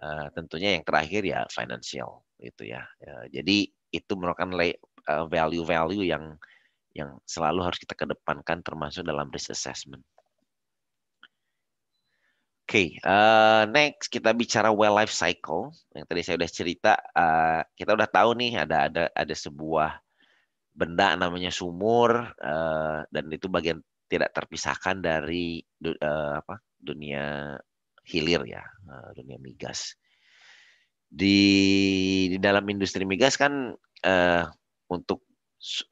uh, tentunya yang terakhir ya financial itu ya uh, jadi itu merupakan eh, value-value yang yang selalu harus kita kedepankan termasuk dalam risk assessment. Oke, okay, uh, next kita bicara well life cycle yang tadi saya sudah cerita. Uh, kita udah tahu nih ada ada ada sebuah benda namanya sumur uh, dan itu bagian tidak terpisahkan dari uh, apa dunia hilir ya uh, dunia migas di di dalam industri migas kan uh, untuk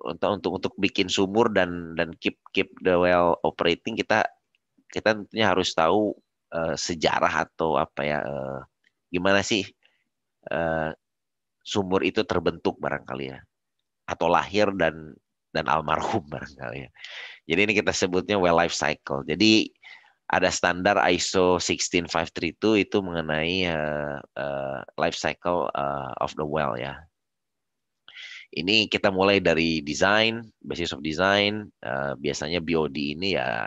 untuk untuk untuk bikin sumur dan dan keep keep the well operating kita kita tentunya harus tahu uh, sejarah atau apa ya uh, gimana sih uh, sumur itu terbentuk barangkali ya atau lahir dan dan almarhum barangkali ya. Jadi ini kita sebutnya well life cycle. Jadi ada standar ISO 16532 itu mengenai uh, uh, life cycle uh, of the well ya. Ini kita mulai dari design basis of design. Uh, biasanya BOD ini ya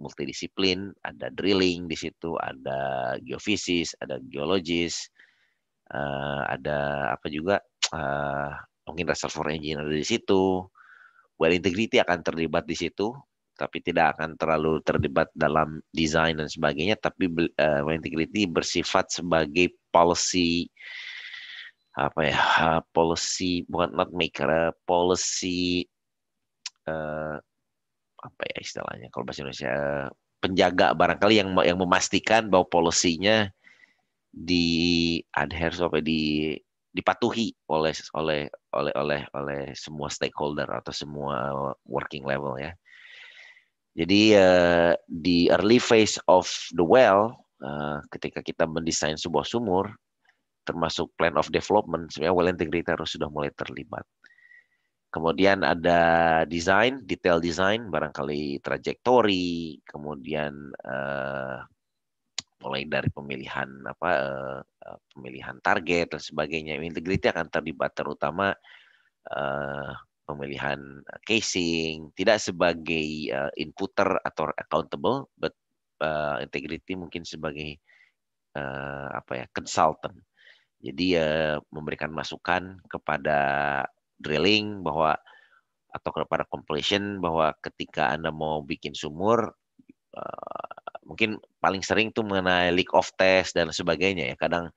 multidisiplin, ada drilling di situ, ada geofisis, ada geologis, uh, ada apa juga uh, mungkin reservoir engine ada di situ, well integrity akan terlibat di situ, tapi tidak akan terlalu terlibat dalam desain dan sebagainya, tapi uh, well integrity bersifat sebagai policy apa ya uh, policy bukan not maker uh, policy uh, apa ya istilahnya kalau bahasa Indonesia uh, penjaga barangkali yang yang memastikan bahwa polisinya di adhere sampai di dipatuhi oleh oleh oleh oleh oleh semua stakeholder atau semua working level ya. Jadi uh, di early phase of the well, uh, ketika kita mendesain sebuah sumur, termasuk plan of development, sebenarnya well integrity harus sudah mulai terlibat. Kemudian ada design, detail design, barangkali trajektori, kemudian uh, mulai dari pemilihan apa eh, eh, pemilihan target dan sebagainya integriti akan terlibat terutama eh, pemilihan casing tidak sebagai inputer atau accountable but uh, integrity mungkin sebagai uh, apa ya consultant jadi memberikan masukan kepada drilling bahwa atau kepada completion bahwa ketika anda mau bikin sumur mungkin paling sering tuh mengenai leak of test dan sebagainya ya. Kadang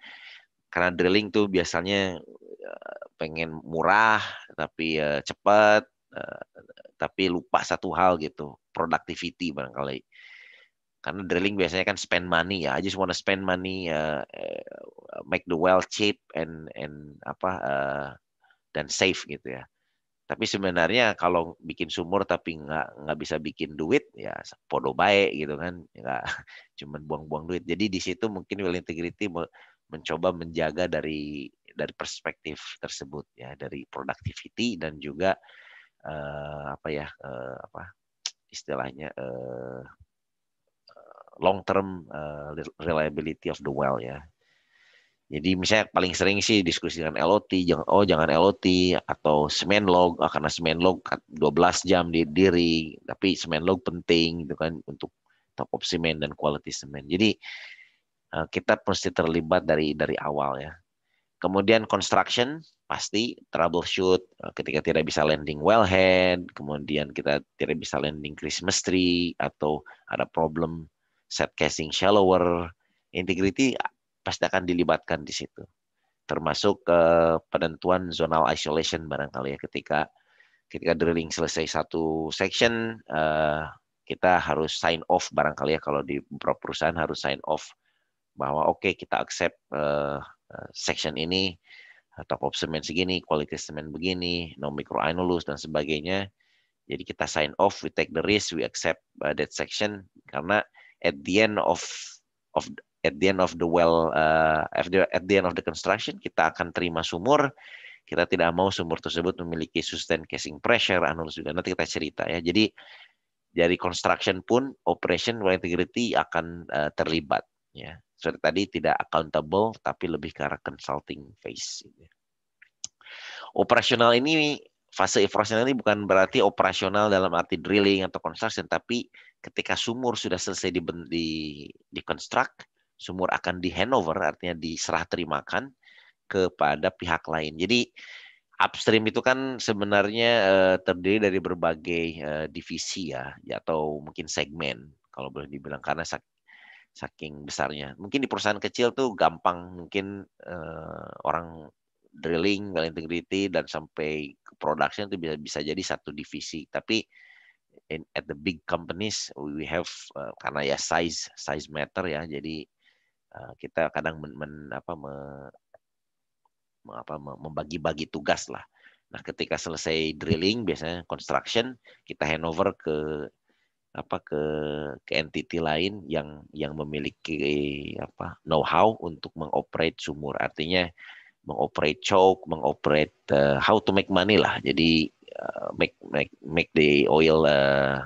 karena drilling tuh biasanya eh, pengen murah tapi eh, cepat eh, tapi lupa satu hal gitu, productivity barangkali. Karena drilling biasanya kan spend money ya. I just wanna spend money uh, make the well cheap and and apa uh, dan safe gitu ya tapi sebenarnya kalau bikin sumur tapi nggak nggak bisa bikin duit ya podo baik gitu kan ya nggak cuman buang-buang duit. Jadi di situ mungkin Well Integrity mencoba menjaga dari dari perspektif tersebut ya dari productivity dan juga eh, apa ya eh, apa istilahnya eh, eh long term eh, reliability of the well ya jadi misalnya paling sering sih diskusi dengan LOT, jangan oh jangan LOT atau log ah, log, karena semen log 12 jam di diri, tapi semen log penting itu kan untuk top up semen dan quality semen. Jadi ah, kita mesti terlibat dari dari awal ya. Kemudian construction pasti troubleshoot ah, ketika tidak bisa landing wellhead, kemudian kita tidak bisa landing Christmas tree atau ada problem set casing shallower, integrity pasti akan dilibatkan di situ. Termasuk ke eh, penentuan zonal isolation barangkali ya ketika ketika drilling selesai satu section eh, kita harus sign off barangkali ya kalau di perusahaan harus sign off bahwa oke okay, kita accept eh, section ini top of semen segini, kualitas semen begini, no micro annulus dan sebagainya. Jadi kita sign off, we take the risk, we accept that section karena at the end of of at the end of the well uh, at, the, at the end of the construction kita akan terima sumur kita tidak mau sumur tersebut memiliki sustain casing pressure anus juga nanti kita cerita ya jadi dari construction pun operation well integrity akan uh, terlibat ya seperti tadi tidak accountable tapi lebih ke arah consulting phase gitu. operasional ini fase operasional ini bukan berarti operasional dalam arti drilling atau construction, tapi ketika sumur sudah selesai di, di, di construct, sumur akan di handover artinya diserah terimakan kepada pihak lain. Jadi upstream itu kan sebenarnya uh, terdiri dari berbagai uh, divisi ya, atau mungkin segmen kalau boleh dibilang karena saking besarnya. Mungkin di perusahaan kecil tuh gampang mungkin uh, orang drilling, well integrity dan sampai ke production itu bisa bisa jadi satu divisi. Tapi in, at the big companies we have uh, karena ya size size matter ya jadi Eh, kita kadang men, men apa, me, me, apa membagi-bagi tugas lah. Nah, ketika selesai drilling biasanya construction kita handover ke apa ke ke entity lain yang yang memiliki apa know-how untuk mengoperate sumur. Artinya mengoperate choke, mengoperate uh, how to make money lah. Jadi uh, make make make the oil uh,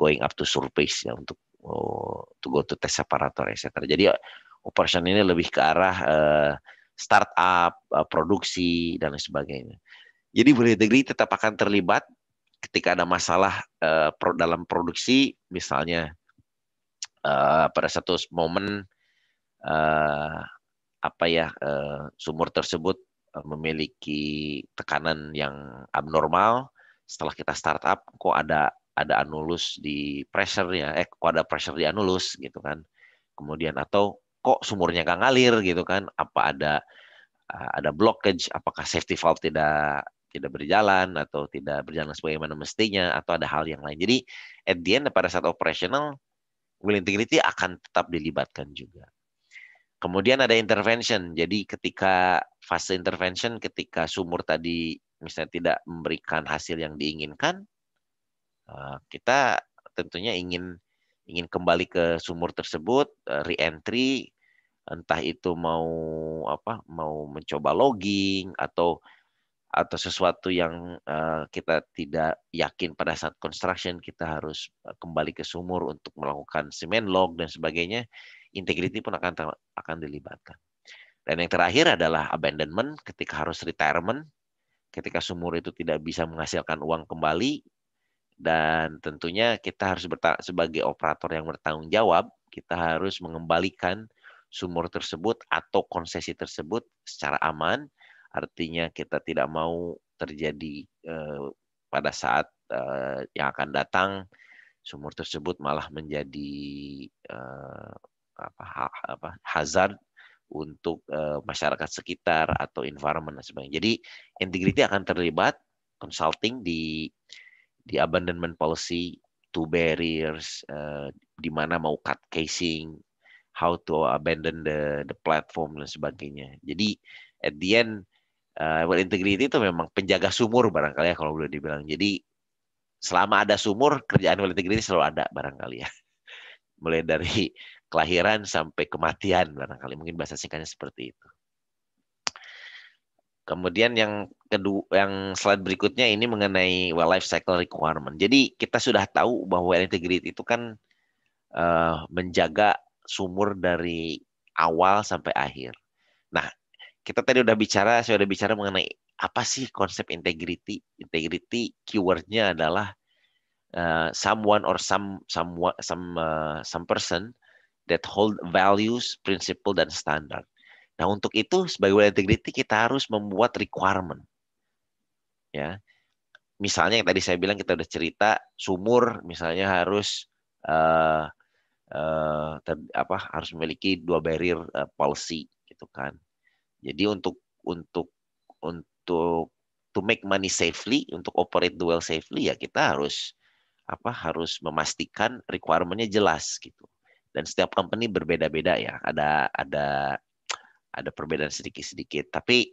going up to surface ya untuk oh, to go to test separator etc. Jadi operation ini lebih ke arah eh, startup, eh, produksi dan lain sebagainya. Jadi Bureau Degree tetap akan terlibat ketika ada masalah eh, dalam produksi, misalnya pada satu momen apa ya sumur tersebut memiliki tekanan yang abnormal, setelah kita startup kok ada ada anulus di pressure ya, eh kok ada pressure di anulus gitu kan. Kemudian atau kok sumurnya nggak ngalir gitu kan? Apa ada eh, ada blockage? Apakah safety valve tidak tidak berjalan atau tidak berjalan sebagaimana mestinya atau ada hal yang lain. Jadi at the end pada saat operational well integrity akan tetap dilibatkan juga. Kemudian ada intervention. Jadi ketika fase intervention ketika sumur tadi misalnya tidak memberikan hasil yang diinginkan eh, kita tentunya ingin ingin kembali ke sumur tersebut, eh, re-entry, entah itu mau apa, mau mencoba logging atau atau sesuatu yang eh, kita tidak yakin pada saat construction kita harus eh, kembali ke sumur untuk melakukan semen log dan sebagainya, integrity pun akan akan dilibatkan. Dan yang terakhir adalah abandonment ketika harus retirement, ketika sumur itu tidak bisa menghasilkan uang kembali, dan tentunya kita harus sebagai operator yang bertanggung jawab, kita harus mengembalikan sumur tersebut atau konsesi tersebut secara aman. Artinya kita tidak mau terjadi eh, pada saat eh, yang akan datang sumur tersebut malah menjadi eh, apa, ha, apa hazard untuk eh, masyarakat sekitar atau environment dan sebagainya. Jadi integriti akan terlibat consulting di di abandonment policy, two barriers, uh, di mana mau cut casing, how to abandon the the platform dan sebagainya. Jadi at the end uh, eh, well integrity itu memang penjaga sumur barangkali ya kalau boleh dibilang. Jadi selama ada sumur kerjaan well integrity selalu ada barangkali ya. Mulai dari kelahiran sampai kematian barangkali mungkin bahasa singkatnya seperti itu. Kemudian yang kedua yang slide berikutnya ini mengenai well life cycle requirement. Jadi kita sudah tahu bahwa well integrity itu kan uh, menjaga sumur dari awal sampai akhir. Nah, kita tadi sudah bicara, saya sudah bicara mengenai apa sih konsep integrity? Integrity keywordnya adalah uh, someone or some some some uh, some person that hold values, principle dan standard. Nah, untuk itu sebagai wilayah integrity kita harus membuat requirement. Ya. Misalnya yang tadi saya bilang kita udah cerita sumur misalnya harus uh, uh, apa harus memiliki dua barrier uh, policy gitu kan. Jadi untuk untuk untuk to make money safely, untuk operate the well safely ya kita harus apa harus memastikan requirementnya jelas gitu. Dan setiap company berbeda-beda ya. Ada ada ada perbedaan sedikit-sedikit tapi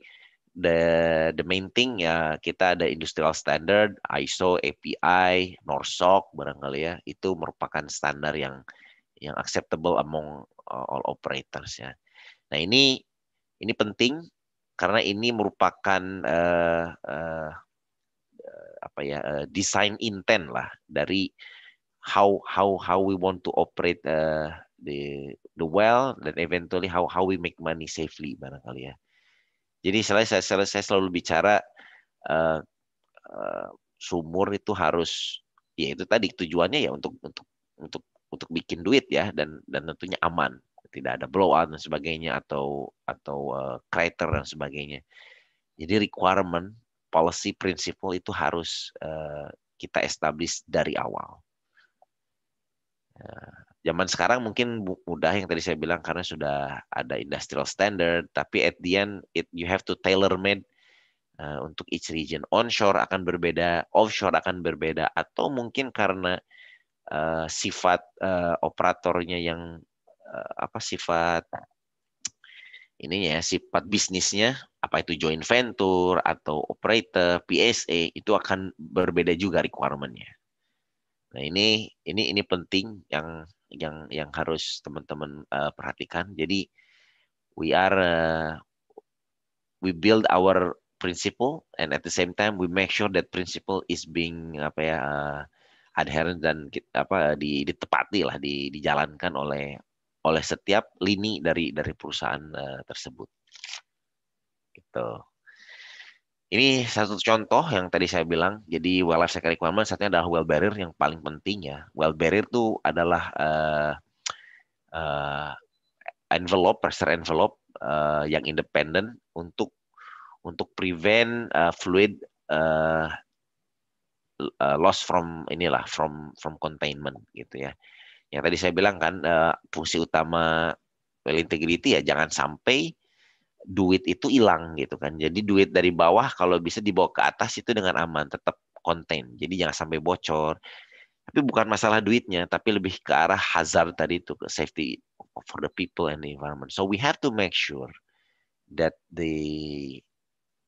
the the main thing ya kita ada industrial standard ISO API NORSOC barangkali ya itu merupakan standar yang yang acceptable among uh, all operators ya. Nah ini ini penting karena ini merupakan uh, uh, apa ya uh, design intent lah dari how how how we want to operate uh, the the well dan eventually how how we make money safely barangkali ya. Jadi selesai selesai selalu bicara uh, uh, sumur itu harus ya itu tadi tujuannya ya untuk untuk untuk untuk bikin duit ya dan dan tentunya aman tidak ada blowout dan sebagainya atau atau uh, eh, crater dan sebagainya. Jadi requirement policy principle itu harus uh, kita establish dari awal. Uh, zaman sekarang mungkin mudah yang tadi saya bilang karena sudah ada industrial standard tapi at the end it you have to tailor made uh, eh, untuk each region onshore akan berbeda offshore akan berbeda atau mungkin karena uh, sifat uh, operatornya yang uh, apa sifat ininya ya, sifat bisnisnya apa itu joint venture atau operator PSA itu akan berbeda juga requirementnya. Nah ini ini ini penting yang yang yang harus teman-teman uh, perhatikan. Jadi we are uh, we build our principle and at the same time we make sure that principle is being apa ya uh, adherent dan apa di, ditepati lah di, dijalankan oleh oleh setiap lini dari dari perusahaan uh, tersebut. Gitu. Ini satu contoh yang tadi saya bilang. Jadi well cycle requirement saatnya adalah well barrier yang paling penting ya. Well barrier itu adalah uh, uh, envelope, pressure envelope uh, yang independen untuk untuk prevent uh, fluid uh, uh, loss from inilah from from containment gitu ya. Yang tadi saya bilang kan uh, fungsi utama well integrity ya jangan sampai duit itu hilang gitu kan. Jadi duit dari bawah kalau bisa dibawa ke atas itu dengan aman, tetap konten. Jadi jangan sampai bocor. Tapi bukan masalah duitnya, tapi lebih ke arah hazard tadi itu, ke safety for the people and the environment. So we have to make sure that the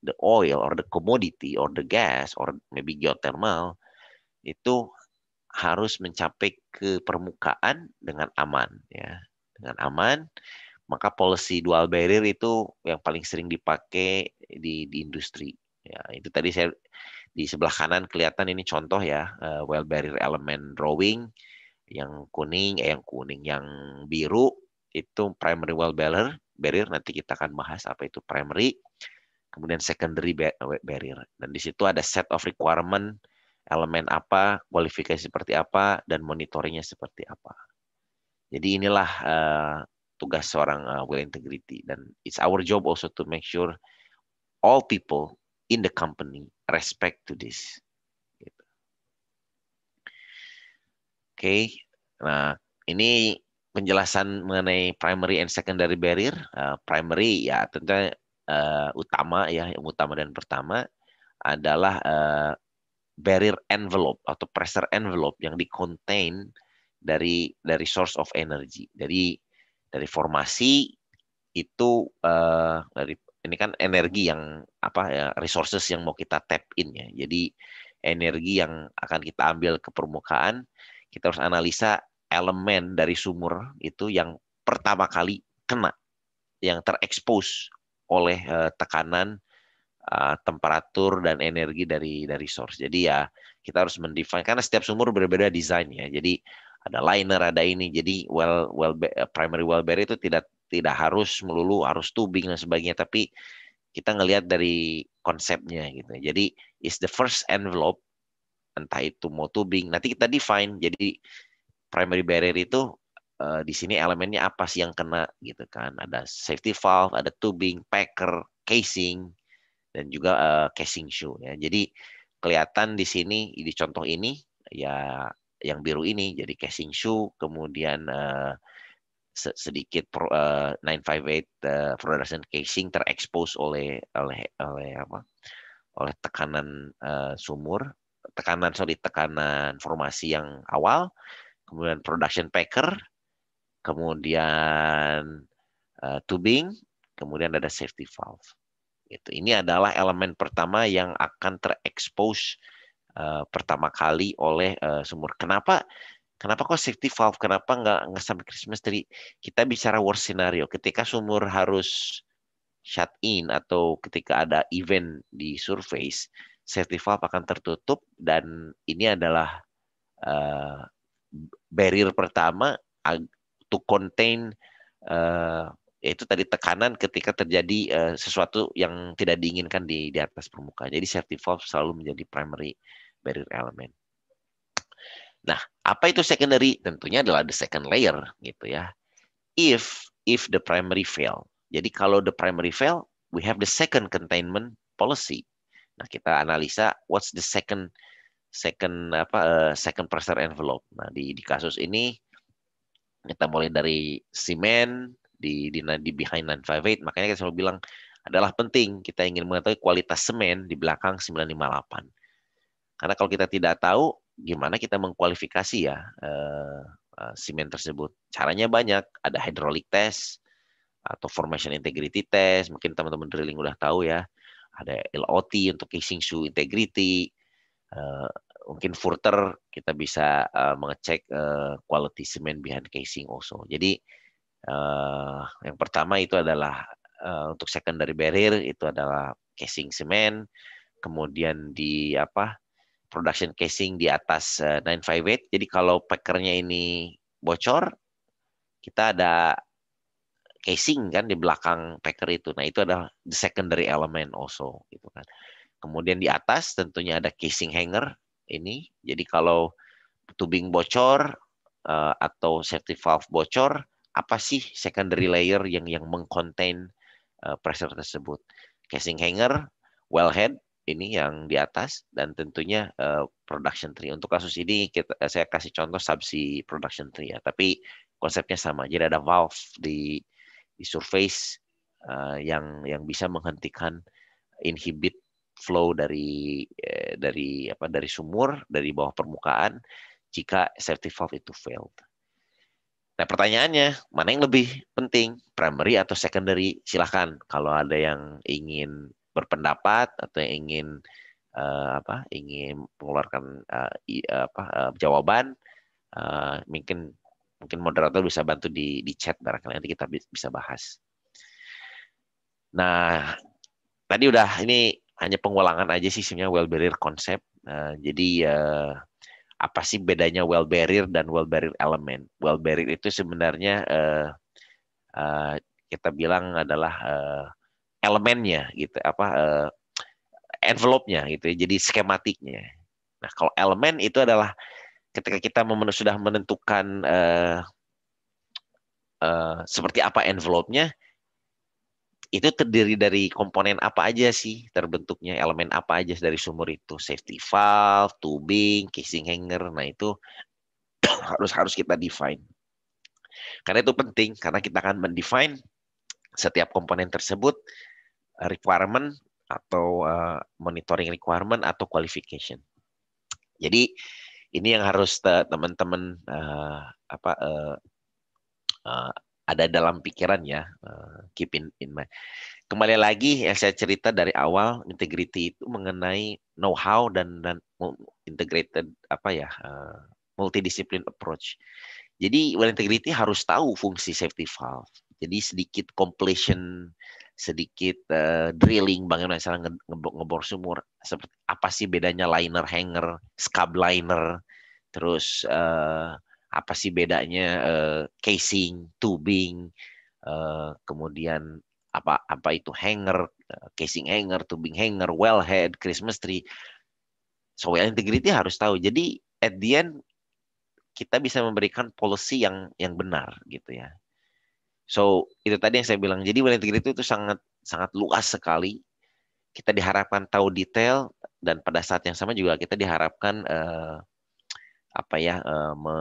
the oil or the commodity or the gas or maybe geothermal itu harus mencapai ke permukaan dengan aman ya dengan aman maka policy dual barrier itu yang paling sering dipakai di, di industri. Ya, itu tadi saya di sebelah kanan kelihatan ini contoh ya, eh, well barrier element drawing yang kuning, eh, yang kuning, yang biru itu primary well barrier. Barrier nanti kita akan bahas apa itu primary, kemudian secondary barrier. Dan di situ ada set of requirement elemen apa, kualifikasi seperti apa, dan monitoringnya seperti apa. Jadi inilah uh, tugas seorang uh, well integrity dan it's our job also to make sure all people in the company respect to this. Gitu. Oke, okay. nah ini penjelasan mengenai primary and secondary barrier. Uh, primary ya tentunya uh, utama ya, yang utama dan pertama adalah uh, barrier envelope atau pressure envelope yang dikontain dari dari source of energy. Jadi dari formasi itu uh, dari ini kan energi yang apa ya resources yang mau kita tap in ya. Jadi energi yang akan kita ambil ke permukaan, kita harus analisa elemen dari sumur itu yang pertama kali kena, yang terekspos oleh uh, tekanan uh, temperatur dan energi dari dari source. Jadi ya kita harus mendefine karena setiap sumur berbeda desainnya. Jadi ada liner, ada ini. Jadi well well eh, primary well bearer itu tidak tidak harus melulu harus tubing dan sebagainya, tapi kita ngelihat dari konsepnya gitu. Jadi is the first envelope entah itu mau tubing. Nanti kita define. Jadi primary barrier itu uh, di sini elemennya apa sih yang kena gitu kan? Ada safety valve, ada tubing, packer, casing, dan juga uh, casing shoe ya. Jadi kelihatan di sini di contoh ini ya yang biru ini jadi casing shoe kemudian uh, sedikit pro, uh, 958 uh, production casing terekspos oleh oleh oleh apa oleh tekanan uh, sumur tekanan sorry tekanan formasi yang awal kemudian production packer kemudian uh, tubing kemudian ada safety valve Itu ini adalah elemen pertama yang akan terekspos Eh, pertama kali oleh uh, sumur. Kenapa Kenapa kok safety valve? Kenapa nggak nggak sampai Christmas tree? Kita bicara worst scenario. Ketika sumur harus shut in atau ketika ada event di surface, safety valve akan tertutup dan ini adalah uh, barrier pertama to contain uh, yaitu tadi tekanan ketika terjadi uh, sesuatu yang tidak diinginkan di di atas permukaan. Jadi safety valve selalu menjadi primary barrier element. Nah, apa itu secondary? Tentunya adalah the second layer gitu ya. If if the primary fail. Jadi kalau the primary fail, we have the second containment policy. Nah, kita analisa what's the second second apa uh, second pressure envelope. Nah, di di kasus ini kita mulai dari semen di di, di behind 958, makanya kita selalu bilang adalah penting kita ingin mengetahui kualitas semen di belakang 958. Karena kalau kita tidak tahu, gimana kita mengkualifikasi ya uh, tersebut? Caranya banyak, ada hydraulic test atau formation integrity test. Mungkin teman-teman drilling udah tahu ya. Ada LOT untuk casing shoe integrity. Uh, mungkin further kita bisa uh, mengecek uh, quality semen behind casing also. Jadi uh, yang pertama itu adalah uh, untuk secondary barrier itu adalah casing semen kemudian di apa production casing di atas 958. Eh, Jadi kalau packernya ini bocor, kita ada casing kan di belakang packer itu. Nah, itu adalah the secondary element also gitu kan. Kemudian di atas tentunya ada casing hanger ini. Jadi kalau tubing bocor uh, atau safety valve bocor, apa sih secondary layer yang yang mengcontain uh, eh, pressure tersebut? Casing hanger, wellhead ini yang di atas dan tentunya uh, production tree. Untuk kasus ini kita eh, saya kasih contoh subsea production tree ya, tapi konsepnya sama. Jadi ada valve di di surface uh, yang yang bisa menghentikan inhibit flow dari eh, dari apa dari sumur dari bawah permukaan jika safety valve itu failed. Nah pertanyaannya mana yang lebih penting primary atau secondary? Silahkan kalau ada yang ingin berpendapat atau yang ingin uh, apa ingin mengeluarkan uh, i, eh, apa uh, jawaban uh, mungkin mungkin moderator bisa bantu di di chat barangkali nanti kita bisa bahas. Nah, tadi udah ini hanya pengulangan aja sih sebenarnya well barrier konsep. Uh, jadi uh, apa sih bedanya well barrier dan well barrier element? Well barrier itu sebenarnya uh, uh, kita bilang adalah uh, elemennya gitu apa uh, envelope-nya gitu ya. Jadi skematiknya. Nah, kalau elemen itu adalah ketika kita sudah menentukan uh, uh, seperti apa envelope-nya itu terdiri dari komponen apa aja sih terbentuknya elemen apa aja dari sumur itu safety valve, tubing, casing hanger. Nah, itu harus harus kita define. Karena itu penting karena kita akan mendefine setiap komponen tersebut requirement atau uh, monitoring requirement atau qualification. Jadi ini yang harus teman-teman uh, apa uh, uh, ada dalam pikiran ya, uh, keep in, in mind. Kembali lagi yang saya cerita dari awal, integrity itu mengenai know-how dan dan integrated apa ya uh, multidisiplin approach. Jadi well integrity harus tahu fungsi safety valve. Jadi sedikit completion sedikit uh, drilling bagaimana cara nge ngebor, ngebor sumur seperti apa sih bedanya liner hanger scab liner terus uh, apa sih bedanya uh, casing tubing uh, kemudian apa apa itu hanger casing hanger tubing hanger wellhead Christmas tree Soal integrity harus tahu jadi at the end kita bisa memberikan policy yang yang benar gitu ya So itu tadi yang saya bilang. Jadi wilayah integrity itu sangat sangat luas sekali. Kita diharapkan tahu detail dan pada saat yang sama juga kita diharapkan uh, apa ya uh, me,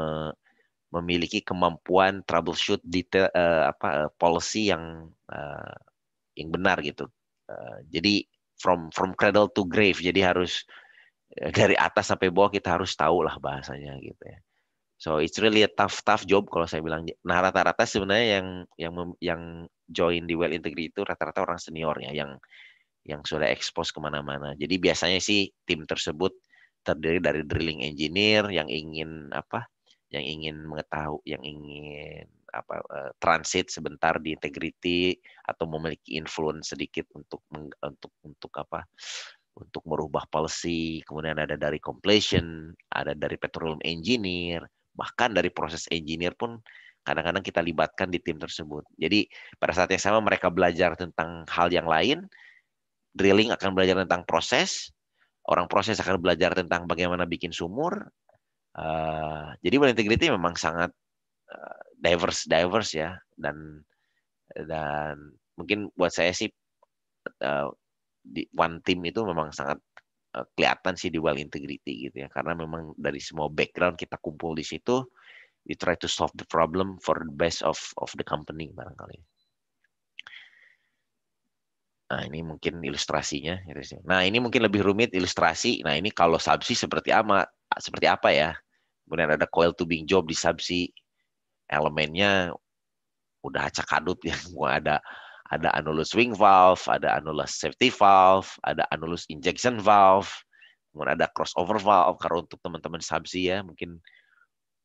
memiliki kemampuan troubleshoot detail uh, apa uh, policy yang uh, yang benar gitu. Uh, jadi from from cradle to grave. Jadi harus dari atas sampai bawah kita harus tahu lah bahasanya gitu ya. So it's really a tough tough job kalau saya bilang. Nah rata-rata sebenarnya yang yang yang join di well integrity itu rata-rata orang seniornya yang yang sudah expose kemana-mana. Jadi biasanya sih tim tersebut terdiri dari drilling engineer yang ingin apa, yang ingin mengetahui, yang ingin apa eh, transit sebentar di integrity atau memiliki influence sedikit untuk untuk untuk apa untuk merubah policy, kemudian ada dari completion, ada dari petroleum engineer, bahkan dari proses engineer pun kadang-kadang kita libatkan di tim tersebut. Jadi pada saat yang sama mereka belajar tentang hal yang lain, drilling akan belajar tentang proses, orang proses akan belajar tentang bagaimana bikin sumur. Uh, jadi integrity memang sangat uh, diverse diverse ya dan dan mungkin buat saya sih uh, di one team itu memang sangat Eh, kelihatan sih di well integrity gitu ya karena memang dari semua background kita kumpul di situ we try to solve the problem for the best of of the company barangkali nah ini mungkin ilustrasinya nah ini mungkin lebih rumit ilustrasi nah ini kalau subsi seperti apa seperti apa ya kemudian ada coil tubing job di subsi elemennya udah acak adut ya mau ada ada annulus wing valve, ada annulus safety valve, ada annulus injection valve, kemudian ada crossover valve. Karena untuk teman-teman sabsi ya, mungkin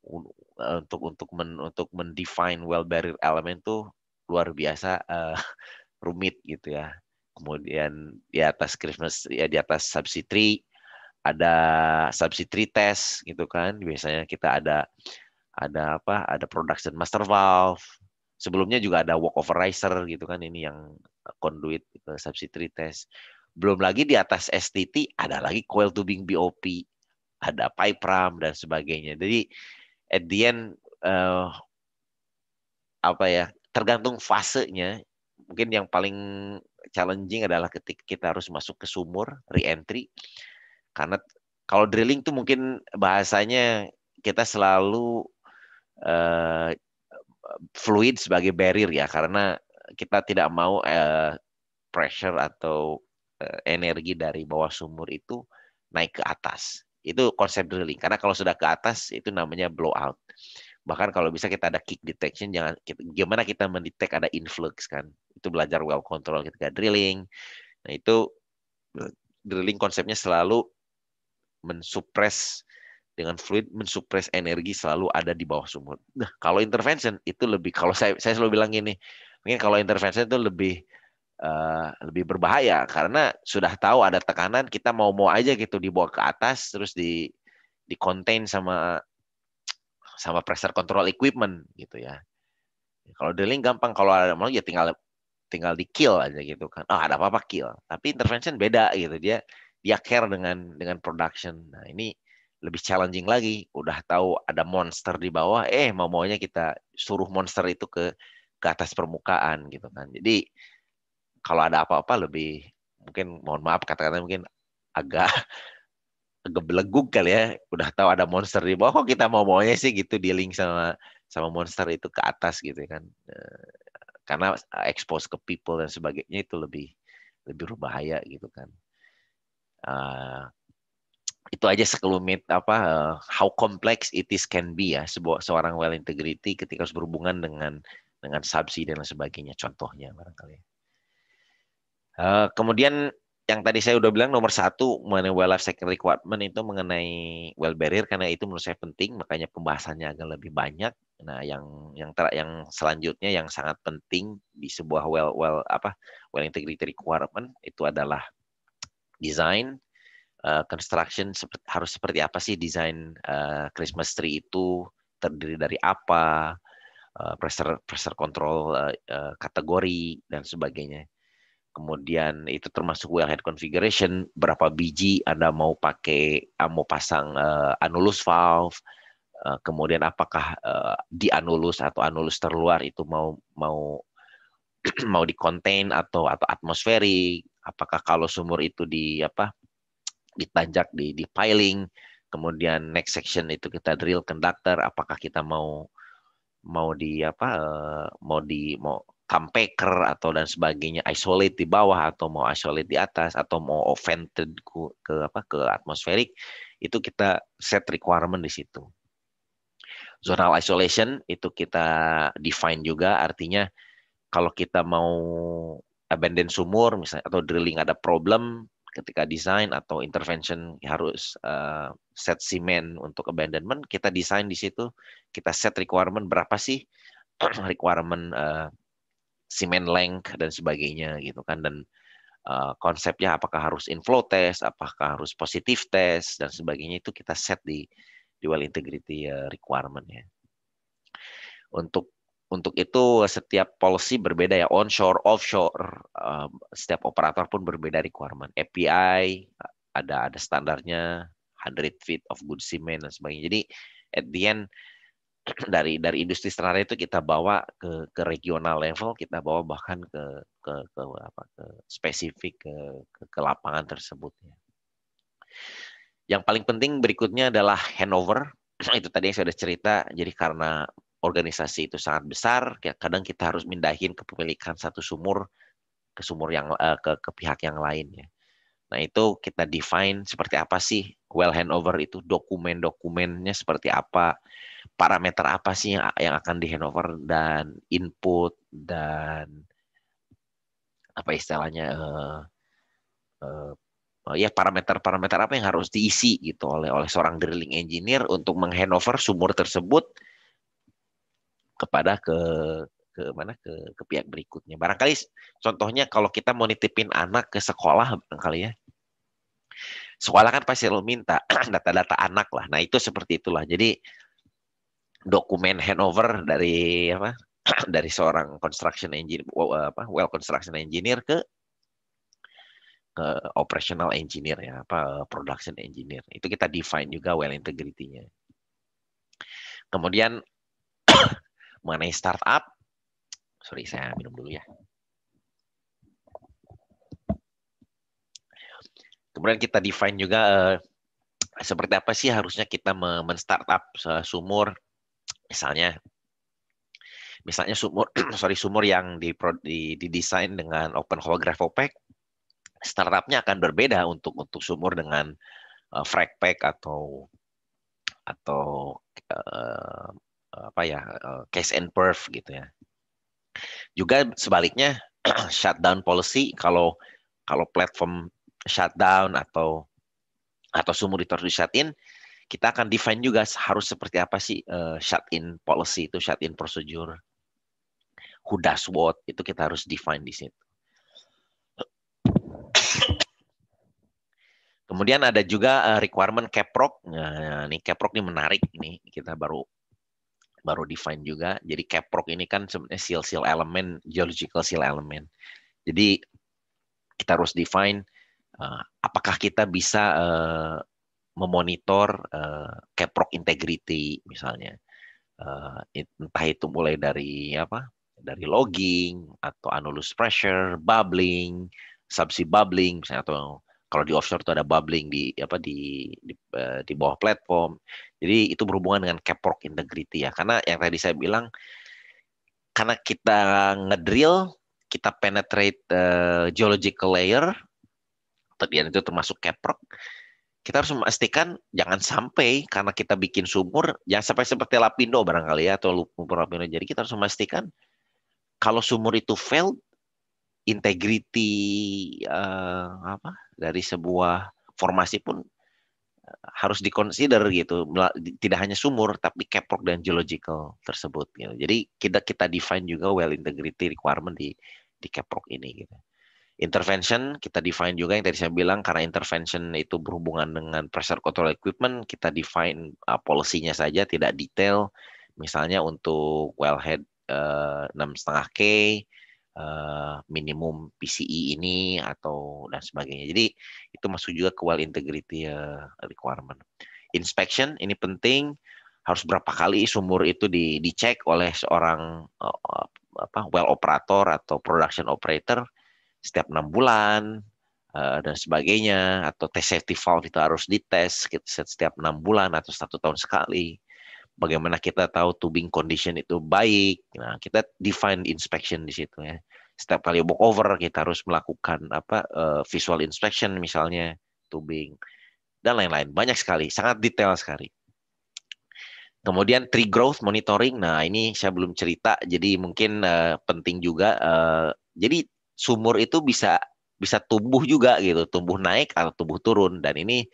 eh, untuk untuk men, untuk mendefine well barrier element tuh luar biasa uh, rumit gitu ya. Kemudian di atas Christmas ya di atas subsi 3 ada subsi 3 test gitu kan. Biasanya kita ada ada apa? Ada production master valve, sebelumnya juga ada walk over riser gitu kan ini yang conduit eh, subsidiary test belum lagi di atas STT ada lagi coil tubing BOP ada pipe ram dan sebagainya jadi at the end uh, apa ya tergantung fasenya mungkin yang paling challenging adalah ketika kita harus masuk ke sumur re-entry karena kalau drilling tuh mungkin bahasanya kita selalu uh, fluid sebagai barrier ya karena kita tidak mau uh, pressure atau uh, energi dari bawah sumur itu naik ke atas. Itu konsep drilling karena kalau sudah ke atas itu namanya blowout. Bahkan kalau bisa kita ada kick detection jangan kita, gimana kita mendetek ada influx kan. Itu belajar well control ketika drilling. Nah, itu eh, drilling konsepnya selalu mensupres dengan fluid mensupres energi selalu ada di bawah sumur. Nah, kalau intervention itu lebih kalau saya saya selalu bilang gini, mungkin kalau intervention itu lebih uh, lebih berbahaya karena sudah tahu ada tekanan, kita mau mau aja gitu dibawa ke atas terus di di contain sama sama pressure control equipment gitu ya. Kalau drilling gampang, kalau ada mau ya tinggal tinggal di kill aja gitu kan. Oh, ada apa-apa kill. Tapi intervention beda gitu dia dia care dengan dengan production. Nah, ini lebih challenging lagi. Udah tahu ada monster di bawah, eh mau maunya kita suruh monster itu ke ke atas permukaan gitu kan. Jadi kalau ada apa-apa lebih mungkin mohon maaf kata-kata mungkin agak agak beleguk kali ya. Udah tahu ada monster di bawah, kok kita mau maunya sih gitu dealing sama sama monster itu ke atas gitu ya kan. Eh, karena expose ke people dan sebagainya itu lebih lebih berbahaya gitu kan. Uh, itu aja sekelumit apa uh, how complex it is can be ya sebuah seorang well integrity ketika harus berhubungan dengan dengan subsidi dan sebagainya contohnya barangkali. Uh, kemudian yang tadi saya udah bilang nomor satu mengenai well life cycle requirement itu mengenai well barrier karena itu menurut saya penting makanya pembahasannya agak lebih banyak. Nah yang yang ter, yang selanjutnya yang sangat penting di sebuah well well apa well integrity requirement itu adalah design, Eh, construction seperti, harus seperti apa sih desain uh, Christmas tree itu terdiri dari apa, uh, pressure pressure control uh, uh, kategori dan sebagainya. Kemudian itu termasuk wellhead configuration, berapa biji Anda mau pakai, ah, mau pasang uh, annulus valve, uh, kemudian apakah uh, di anulus atau anulus terluar itu mau mau mau di contain atau atau atmosferik, apakah kalau sumur itu di apa ditanjak di, di piling, kemudian next section itu kita drill conductor, apakah kita mau mau di apa eh, mau di mau campaker atau dan sebagainya isolate di bawah atau mau isolate di atas atau mau vented ke, ke apa ke atmosferik itu kita set requirement di situ zonal isolation itu kita define juga artinya kalau kita mau abandon sumur misalnya atau drilling ada problem ketika desain atau intervention harus uh, set semen untuk abandonment, kita desain di situ, kita set requirement berapa sih requirement uh, length dan sebagainya gitu kan dan uh, konsepnya apakah harus inflow test, apakah harus positif test dan sebagainya itu kita set di di well integrity uh, requirement ya. Untuk untuk itu setiap policy berbeda ya onshore, offshore, um, setiap operator pun berbeda requirement. API ada ada standarnya 100 feet of good cement dan sebagainya. Jadi at the end dari dari industri standar itu kita bawa ke ke regional level, kita bawa bahkan ke ke ke apa ke spesifik ke ke, ke lapangan tersebut ya. Yang paling penting berikutnya adalah handover. Itu tadi yang saya sudah cerita. Jadi karena organisasi itu sangat besar, ya kadang kita harus mindahin kepemilikan satu sumur ke sumur yang eh, ke, ke pihak yang lain ya. Nah, itu kita define seperti apa sih well handover itu dokumen-dokumennya seperti apa, parameter apa sih yang, yang akan di handover dan input dan apa istilahnya uh, ya parameter-parameter apa yang harus diisi gitu oleh oleh seorang drilling engineer untuk menghandover sumur tersebut kepada ke ke mana ke ke pihak berikutnya. Barangkali contohnya kalau kita mau nitipin anak ke sekolah barangkali ya. Sekolah kan pasti lo minta data-data anak lah. Nah, itu seperti itulah. Jadi dokumen handover dari apa? dari seorang construction engineer apa well construction engineer ke ke operational engineer ya apa production engineer itu kita define juga well integrity-nya kemudian mengenai startup. Sorry, saya minum dulu ya. Kemudian kita define juga eh, seperti apa sih harusnya kita men-start men-startup sumur misalnya misalnya sumur sorry sumur yang didesain dengan open hole holograph pack, startupnya akan berbeda untuk untuk sumur dengan uh, frac pack atau atau uh, apa ya eh, case and perf gitu ya. Juga sebaliknya shutdown policy kalau kalau platform shutdown atau atau sumur itu harus di shut in, kita akan define juga harus seperti apa sih uh, eh, shut in policy itu shut in procedure. Who does what itu kita harus define di situ. Kemudian ada juga eh, requirement caprock. Nah, ini caprock ini menarik ini Kita baru baru define juga. Jadi caprock ini kan sebenarnya seal-seal elemen, geological seal element. Jadi kita harus define uh, apakah kita bisa uh, memonitor uh, eh, caprock integrity misalnya. Uh, entah itu mulai dari apa? dari logging atau annulus pressure, bubbling, subsea bubbling misalnya atau kalau di offshore itu ada bubbling di apa di di, eh, di bawah platform. Jadi itu berhubungan dengan caprock integrity ya. Karena yang tadi saya bilang karena kita ngedrill, kita penetrate uh, geological layer dan itu termasuk caprock. Kita harus memastikan jangan sampai karena kita bikin sumur jangan sampai seperti lapindo barangkali ya atau lumpur lapindo. Jadi kita harus memastikan kalau sumur itu failed integriti uh, apa dari sebuah formasi pun eh, harus dikonsider gitu tidak hanya sumur tapi caprock dan geological tersebut gitu. jadi kita kita define juga well integrity requirement di di caprock ini gitu intervention kita define juga yang tadi saya bilang karena intervention itu berhubungan dengan pressure control equipment kita define uh, eh, polisinya saja tidak detail misalnya untuk wellhead enam setengah k Eh, minimum PCE ini atau dan sebagainya. Jadi itu masuk juga ke well integrity eh, requirement. Inspection ini penting harus berapa kali sumur itu di, dicek oleh seorang eh, apa well operator atau production operator setiap enam bulan dan sebagainya atau test safety valve itu harus dites setiap enam bulan atau satu tahun sekali bagaimana kita tahu tubing condition itu baik. Nah, kita define inspection di situ ya. Setiap kali walk over kita harus melakukan apa uh, visual inspection misalnya tubing dan lain-lain. Banyak sekali, sangat detail sekali. Kemudian tree growth monitoring. Nah, ini saya belum cerita jadi mungkin uh, penting juga uh, jadi sumur itu bisa bisa tumbuh juga gitu, tumbuh naik atau tumbuh turun dan ini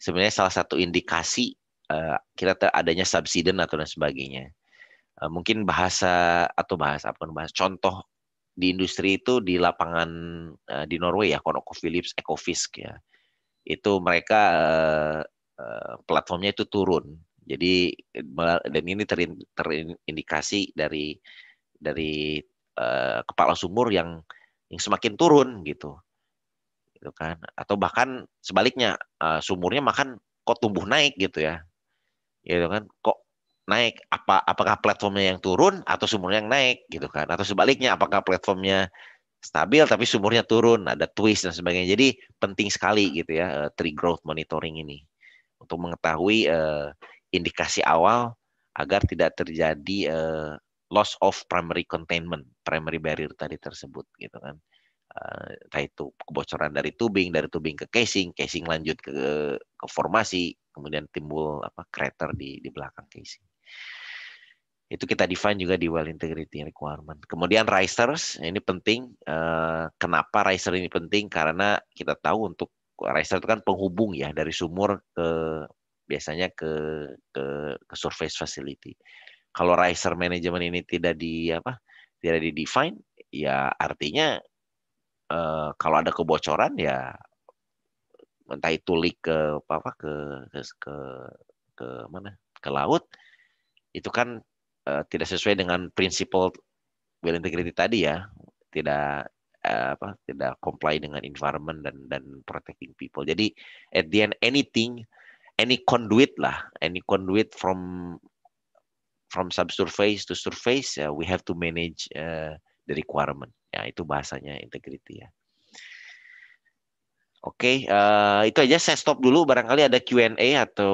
sebenarnya salah satu indikasi Eh, kita adanya subsiden atau dan sebagainya. Eh, mungkin bahasa atau bahasa apa bahasa contoh di industri itu di lapangan eh, di Norway ya ConocoPhillips Ecofisk ya. Itu mereka platformnya itu turun. Jadi dan ini terindikasi dari dari kepala sumur yang yang semakin turun gitu gitu kan atau bahkan sebaliknya sumurnya makan kok tumbuh naik gitu ya gitu kan kok naik apa apakah platformnya yang turun atau sumurnya yang naik gitu kan atau sebaliknya apakah platformnya stabil tapi sumurnya turun ada twist dan sebagainya jadi penting sekali gitu ya eh, tree growth monitoring ini untuk mengetahui uh, indikasi awal agar tidak terjadi uh, loss of primary containment primary barrier tadi tersebut gitu kan uh, itu kebocoran dari tubing dari tubing ke casing casing lanjut ke ke formasi kemudian timbul apa crater di di belakang casing. Itu kita define juga di well integrity requirement. Kemudian risers ini penting. Eh, kenapa riser ini penting? Karena kita tahu untuk riser itu kan penghubung ya dari sumur ke biasanya ke ke ke surface facility. Kalau riser management ini tidak di apa tidak di define, ya artinya eh, kalau ada kebocoran ya entah itu leak ke apa ke ke ke, ke mana ke laut itu kan uh, tidak sesuai dengan prinsip well integrity tadi ya tidak eh, apa tidak comply dengan environment dan dan protecting people jadi at the end anything any conduit lah any conduit from from subsurface to surface uh, we have to manage uh, the requirement ya itu bahasanya integrity ya Oke, okay, uh, eh, itu aja saya stop dulu. Barangkali ada Q&A atau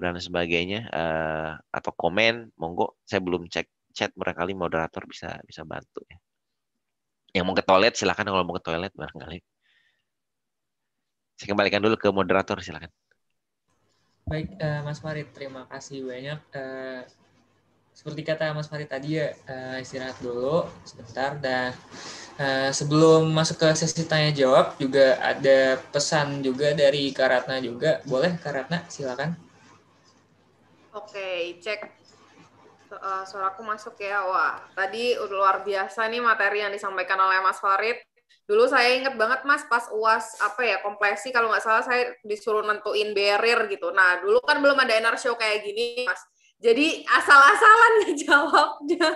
dan sebagainya uh, atau komen, monggo. Saya belum cek chat, barangkali moderator bisa bisa bantu ya. Yang mau ke toilet silakan kalau mau ke toilet barangkali. Saya kembalikan dulu ke moderator silakan. Baik, uh, Mas Farid, terima kasih banyak. Uh, seperti kata Mas Farid tadi ya, uh, istirahat dulu sebentar dan Eh, sebelum masuk ke sesi tanya jawab juga ada pesan juga dari Karatna juga. Boleh Karatna silakan. Oke, cek uh, suaraku masuk ya. Wah, tadi luar biasa nih materi yang disampaikan oleh Mas Farid. Dulu saya inget banget Mas pas UAS apa ya kompleksi kalau nggak salah saya disuruh nentuin barrier gitu. Nah, dulu kan belum ada NR show kayak gini, Mas jadi asal-asalan jawabnya.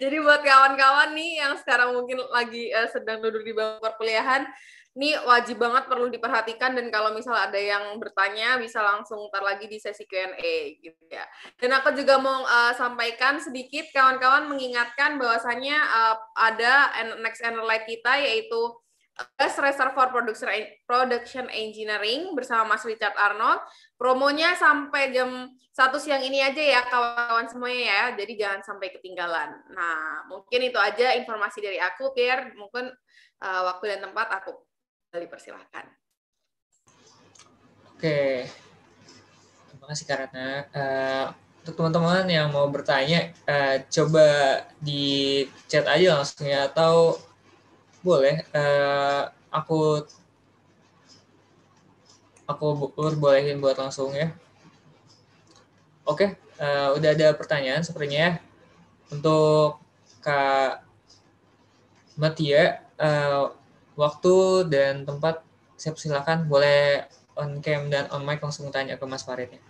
jadi buat kawan-kawan nih yang sekarang mungkin lagi uh, sedang duduk di bangku perkuliahan, ini wajib banget perlu diperhatikan dan kalau misal ada yang bertanya bisa langsung ntar lagi di sesi Q&A gitu ya. Dan aku juga mau uh, sampaikan sedikit kawan-kawan mengingatkan bahwasannya uh, ada next analyte kita yaitu Gas Reservoir Production, Production Engineering bersama Mas Richard Arnold. Promonya sampai jam satu siang ini aja ya kawan-kawan semuanya ya. Jadi jangan sampai ketinggalan. Nah mungkin itu aja informasi dari aku Pierre. Mungkin uh, waktu dan tempat aku kembali persilahkan. Oke, terima kasih Karena. Uh, eh, untuk teman-teman yang mau bertanya, uh, coba di chat aja langsung ya atau boleh uh, aku aku bolehin buat langsung ya. Oke, uh, udah ada pertanyaan sepertinya ya. Untuk Kak Matia, uh, waktu dan tempat saya persilahkan boleh on cam dan on mic langsung tanya ke Mas Farid ya.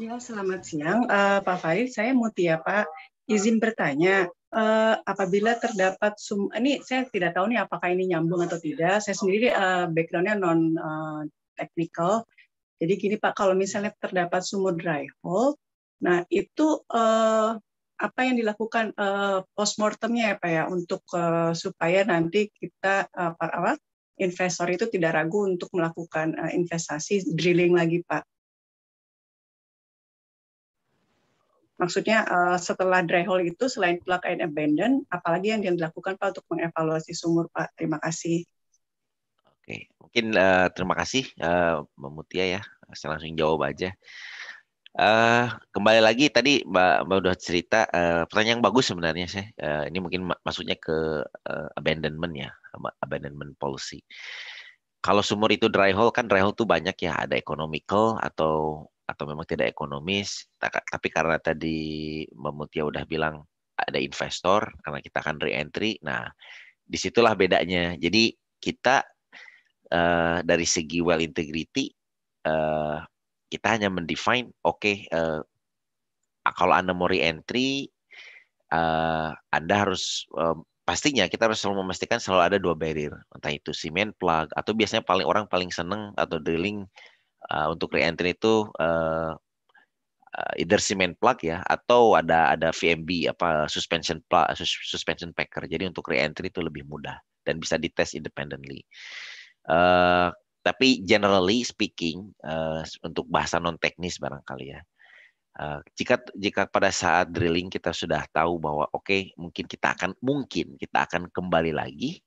Ya, selamat siang uh, Pak Farid. Saya Mutia Pak. Izin bertanya, uh, apabila terdapat sum ini saya tidak tahu nih apakah ini nyambung atau tidak. Saya sendiri uh, backgroundnya non uh, technical. Jadi gini Pak, kalau misalnya terdapat sumur dry hole, nah itu uh, apa yang dilakukan uh, mortemnya ya Pak ya untuk uh, supaya nanti kita uh, para investor itu tidak ragu untuk melakukan uh, investasi drilling lagi Pak. Maksudnya eh, setelah dry hole itu selain plug and abandon, apalagi yang dilakukan Pak untuk mengevaluasi sumur Pak? Terima kasih. Oke, mungkin uh, terima kasih uh, Mutia ya. Saya langsung jawab aja. Uh, kembali lagi tadi Mbak, Mbak udah cerita uh, pertanyaan yang bagus sebenarnya saya. Uh, ini mungkin maksudnya ke uh, abandonment ya, abandonment policy. Kalau sumur itu dry hole kan dry hole tuh banyak ya, ada economical atau atau memang tidak ekonomis tapi karena tadi Mutia udah bilang ada investor karena kita akan re-entry nah disitulah bedanya jadi kita uh, dari segi well integrity uh, kita hanya mendefine oke okay, uh, eh, kalau anda mau re-entry uh, anda harus uh, pastinya kita harus selalu memastikan selalu ada dua barrier entah itu semen plug atau biasanya paling orang paling seneng atau drilling uh, untuk re-entry itu uh, either cement plug ya atau ada ada VMB apa suspension plug suspension packer. Jadi untuk re-entry itu lebih mudah dan bisa dites independently. Uh, tapi generally speaking uh, untuk bahasa non teknis barangkali ya. Uh, jika jika pada saat drilling kita sudah tahu bahwa oke okay, mungkin kita akan mungkin kita akan kembali lagi.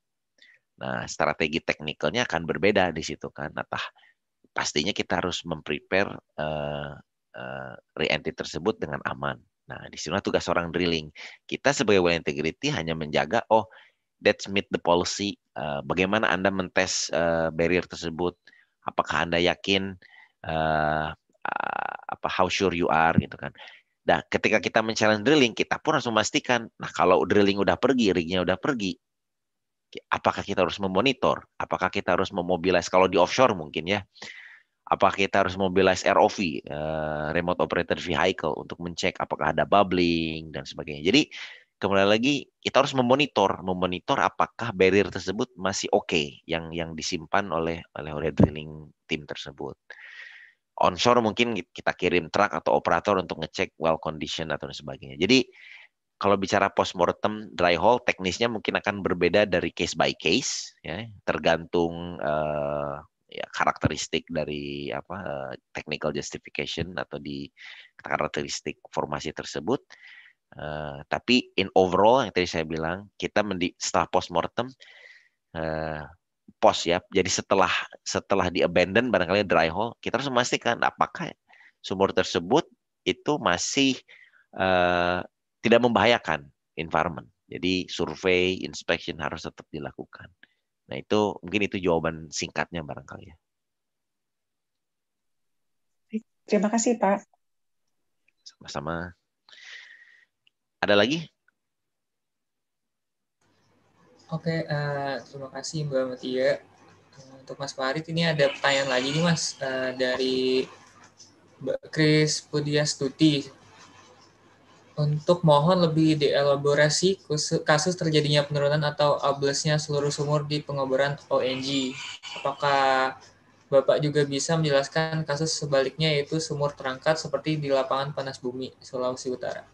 Nah, strategi teknikalnya akan berbeda di situ kan. Nah, pastinya kita harus memprepare uh, uh, reentry tersebut dengan aman. Nah, di sini tugas orang drilling. Kita sebagai well integrity hanya menjaga, oh, that's meet the policy. Uh, bagaimana Anda mentes uh, barrier tersebut? Apakah Anda yakin uh, uh, apa how sure you are gitu kan? Nah, ketika kita mencalon drilling, kita pun harus memastikan. Nah, kalau drilling udah pergi, rignya udah pergi, apakah kita harus memonitor? Apakah kita harus memobilize? Kalau di offshore mungkin ya, apa kita harus mobilize ROV uh, eh, remote operator vehicle untuk mencek apakah ada bubbling dan sebagainya. Jadi kembali lagi kita harus memonitor, memonitor apakah barrier tersebut masih oke okay yang yang disimpan oleh oleh oleh drilling tim tersebut. Onshore mungkin kita kirim truk atau operator untuk ngecek well condition atau sebagainya. Jadi kalau bicara post mortem dry hole teknisnya mungkin akan berbeda dari case by case ya, tergantung uh, ya karakteristik dari apa technical justification atau di karakteristik formasi tersebut. Uh, tapi in overall yang tadi saya bilang kita mendi setelah post mortem uh, eh, post ya. Jadi setelah setelah di abandon barangkali dry hole, kita harus memastikan apakah sumur tersebut itu masih uh, tidak membahayakan environment. Jadi survei, inspection harus tetap dilakukan. Nah itu mungkin itu jawaban singkatnya barangkali ya. Terima kasih Pak. Sama-sama. Ada lagi? Oke, uh, terima kasih Mbak Matia. Eh, untuk Mas Farid ini ada pertanyaan lagi nih Mas uh, dari Mbak Kris Tuti untuk mohon lebih dielaborasi kasus terjadinya penurunan atau ablesnya seluruh sumur di pengoboran ONG. Apakah Bapak juga bisa menjelaskan kasus sebaliknya yaitu sumur terangkat seperti di lapangan panas bumi Sulawesi Utara?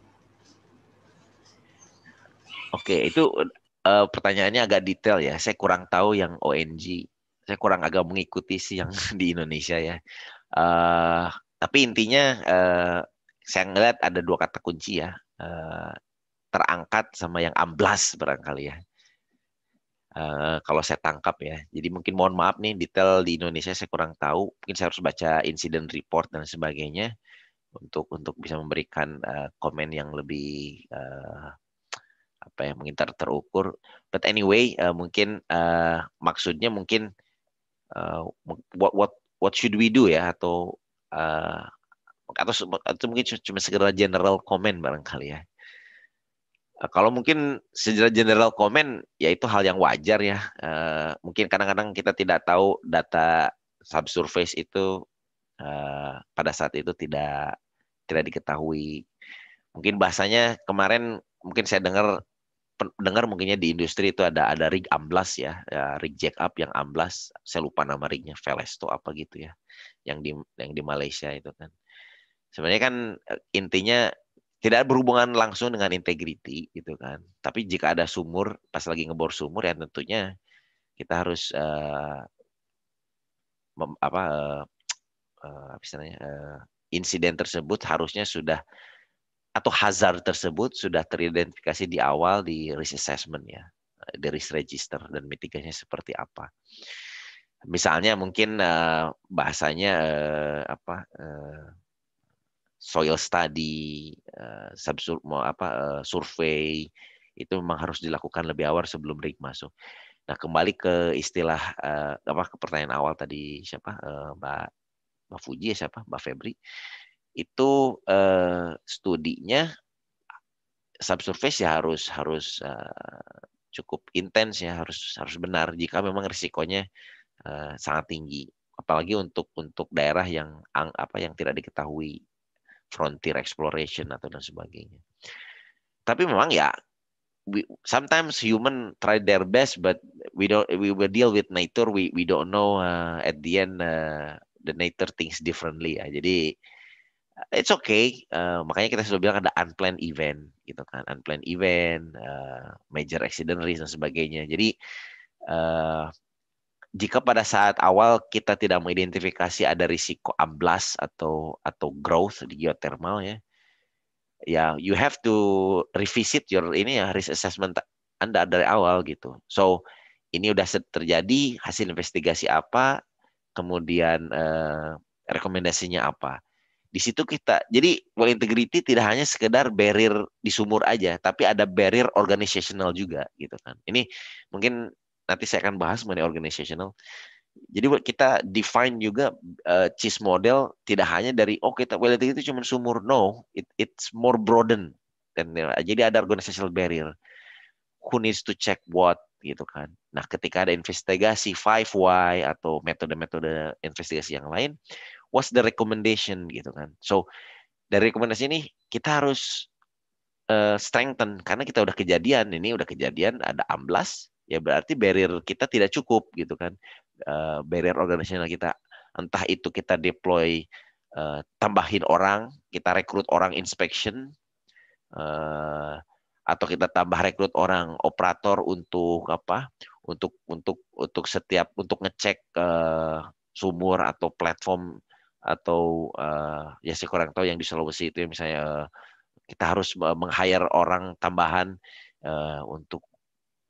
Oke, itu uh, pertanyaannya agak detail ya. Saya kurang tahu yang ONG. Saya kurang agak mengikuti sih yang di Indonesia ya. Uh, tapi intinya uh, saya ngeliat ada dua kata kunci ya. Eh, terangkat sama yang amblas barangkali ya. Eh, kalau saya tangkap ya. Jadi mungkin mohon maaf nih detail di Indonesia saya kurang tahu. Mungkin saya harus baca incident report dan sebagainya untuk untuk bisa memberikan eh, komen yang lebih apa ya mungkin ter terukur. But anyway, mungkin maksudnya mungkin what what what should we do ya atau atau itu mungkin cuma segera general comment barangkali ya. Eh, kalau mungkin secara general comment, ya itu hal yang wajar ya. Eh, mungkin kadang-kadang kita tidak tahu data subsurface itu eh, pada saat itu tidak tidak diketahui. Mungkin bahasanya kemarin mungkin saya dengar dengar mungkinnya di industri itu ada ada rig amblas ya, ya rig jack up yang amblas. Saya lupa nama rignya, Velesto apa gitu ya, yang di yang di Malaysia itu kan sebenarnya kan eh, intinya tidak berhubungan langsung dengan integriti gitu kan. Tapi jika ada sumur, pas lagi ngebor sumur ya tentunya kita harus uh, mem, apa uh, uh, uh, insiden tersebut harusnya sudah atau hazard tersebut sudah teridentifikasi di awal di risk assessment ya, di risk register dan mitigasinya seperti apa. Misalnya mungkin uh, bahasanya uh, apa uh, soil study, eh, subsur mau apa eh, survei itu memang harus dilakukan lebih awal sebelum rig masuk. Nah kembali ke istilah eh, apa ke pertanyaan awal tadi siapa Mbak Mbak Fuji ya, siapa Mbak Febri itu studinya subsurface ya harus harus cukup intens ya harus harus benar jika memang risikonya sangat tinggi apalagi untuk untuk daerah yang apa yang tidak diketahui frontier exploration atau dan sebagainya. Tapi memang ya we, sometimes human try their best but we don't we will deal with nature we we don't know uh, at the end uh, the nature thinks differently ya. Jadi uh, it's okay. Uh, makanya kita sudah bilang ada unplanned event gitu kan, unplanned event, uh, major accident risk dan sebagainya. Jadi uh, jika pada saat awal kita tidak mengidentifikasi ada risiko amblas atau atau growth di geothermal ya, ya you have to revisit your ini ya risk assessment Anda dari awal gitu. So ini udah terjadi hasil investigasi apa, kemudian eh, rekomendasinya apa. Di situ kita jadi well integrity tidak hanya sekedar barrier di sumur aja, tapi ada barrier organisational juga gitu kan. Ini mungkin Nanti saya akan bahas mengenai organizational. Jadi kita define juga uh, cheese model tidak hanya dari oh kita well itu cuma sumur no, it, it's more broaden dan jadi ada organizational barrier. Who needs to check what gitu kan. Nah, ketika ada investigasi 5Y atau metode-metode investigasi yang lain, what's the recommendation gitu kan. So, dari rekomendasi ini kita harus uh, strengthen karena kita udah kejadian, ini udah kejadian ada amblas, ya berarti barrier kita tidak cukup gitu kan eh, barrier organisasional kita entah itu kita deploy eh, tambahin orang kita rekrut orang inspection eh, atau kita tambah rekrut orang operator untuk apa untuk untuk untuk setiap untuk ngecek sumur atau platform atau uh, ya saya kurang tahu yang di Sulawesi itu ya misalnya uh, kita harus meng-hire orang tambahan uh, untuk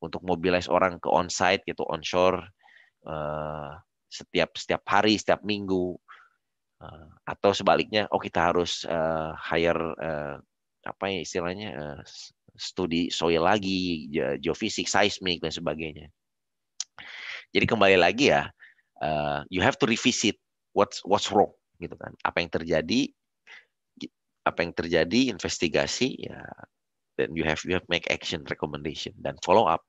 untuk mobilize orang ke onsite gitu onshore uh, setiap setiap hari setiap minggu uh, atau sebaliknya oh kita harus uh, hire uh, apa ya istilahnya uh, studi soil lagi geofisik seismik dan sebagainya jadi kembali lagi ya uh, you have to revisit what's what's wrong gitu kan apa yang terjadi apa yang terjadi investigasi ya then you have you have make action recommendation dan follow up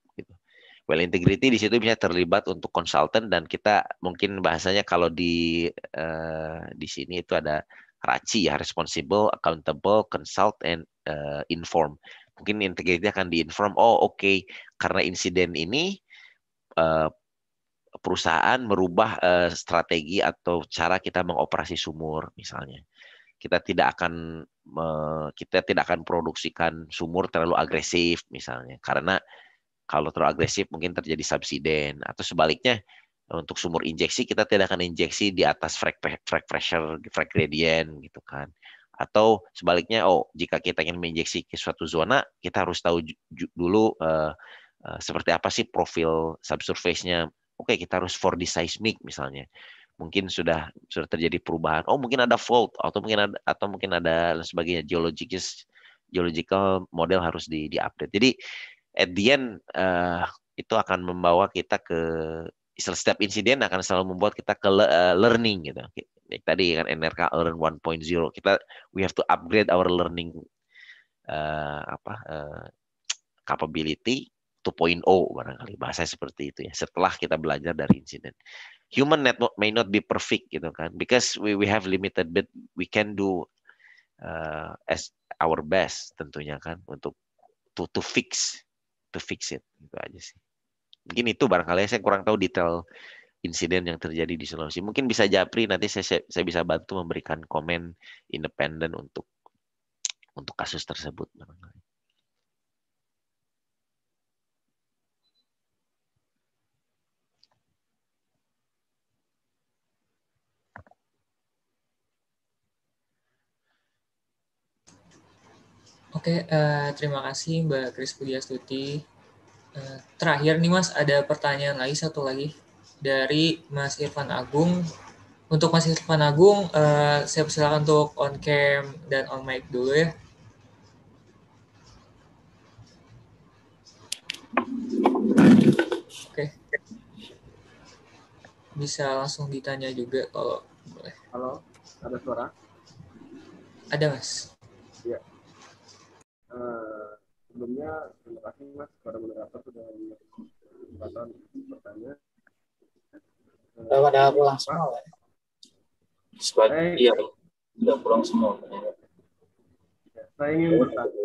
Well integrity di situ bisa terlibat untuk konsultan dan kita mungkin bahasanya kalau di uh, di sini itu ada RACI ya responsible, accountable, consult and uh, inform. Mungkin integrity akan diinform, oh oke okay, karena insiden ini uh, perusahaan merubah uh, strategi atau cara kita mengoperasi sumur misalnya. Kita tidak akan uh, kita tidak akan produksikan sumur terlalu agresif misalnya karena kalau terlalu agresif mungkin terjadi subsiden atau sebaliknya untuk sumur injeksi kita tidak akan injeksi di atas frag, frag pressure, frag gradient gitu kan. Atau sebaliknya oh jika kita ingin menginjeksi ke suatu zona kita harus tahu dulu uh, uh, seperti apa sih profil subsurface-nya. Oke, okay, kita harus 4D seismic misalnya mungkin sudah sudah terjadi perubahan. Oh, mungkin ada fault atau mungkin ada atau mungkin ada sebagainya geologis geological model harus di update Jadi at the end uh, itu akan membawa kita ke setiap insiden akan selalu membuat kita ke uh, learning gitu. Tadi kan NRK Learn 1.0 kita we have to upgrade our learning uh, apa uh, capability 2.0 barangkali bahasa seperti itu ya. Setelah kita belajar dari insiden. Human network may not be perfect gitu kan because we we have limited but we can do uh, as our best tentunya kan untuk to to fix to fix it itu aja sih mungkin itu barangkali saya kurang tahu detail insiden yang terjadi di Sulawesi mungkin bisa Japri nanti saya saya bisa bantu memberikan komen independen untuk untuk kasus tersebut barangkali Oke, uh, terima kasih Mbak Kris Pudiastuti. Uh, eh, terakhir nih Mas, ada pertanyaan lagi satu lagi dari Mas Irfan Agung. Untuk Mas Irfan Agung, uh, saya persilakan untuk on cam dan on mic dulu ya. Oke. Bisa langsung ditanya juga kalau boleh. Halo, ada suara? Ada Mas. Eh, sebelumnya terima kasih mas kepada moderator sudah memberi kesempatan bertanya. Ada ya? iya, pulang semua ya? Sebagai iya, sudah pulang semua. Saya ingin bertanya,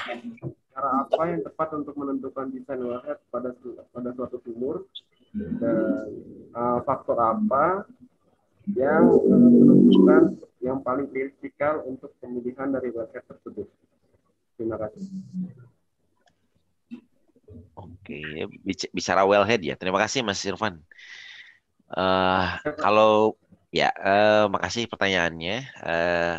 cara gitu. apa yang tepat untuk menentukan desain warhead pada pada suatu umur hmm. dan uh, faktor apa yang eh, menentukan yang paling kritikal untuk pemilihan dari website tersebut. Terima kasih. Oke, bicara wellhead ya. Terima kasih Mas Irfan. Uh, kalau ya, uh, makasih pertanyaannya. Uh,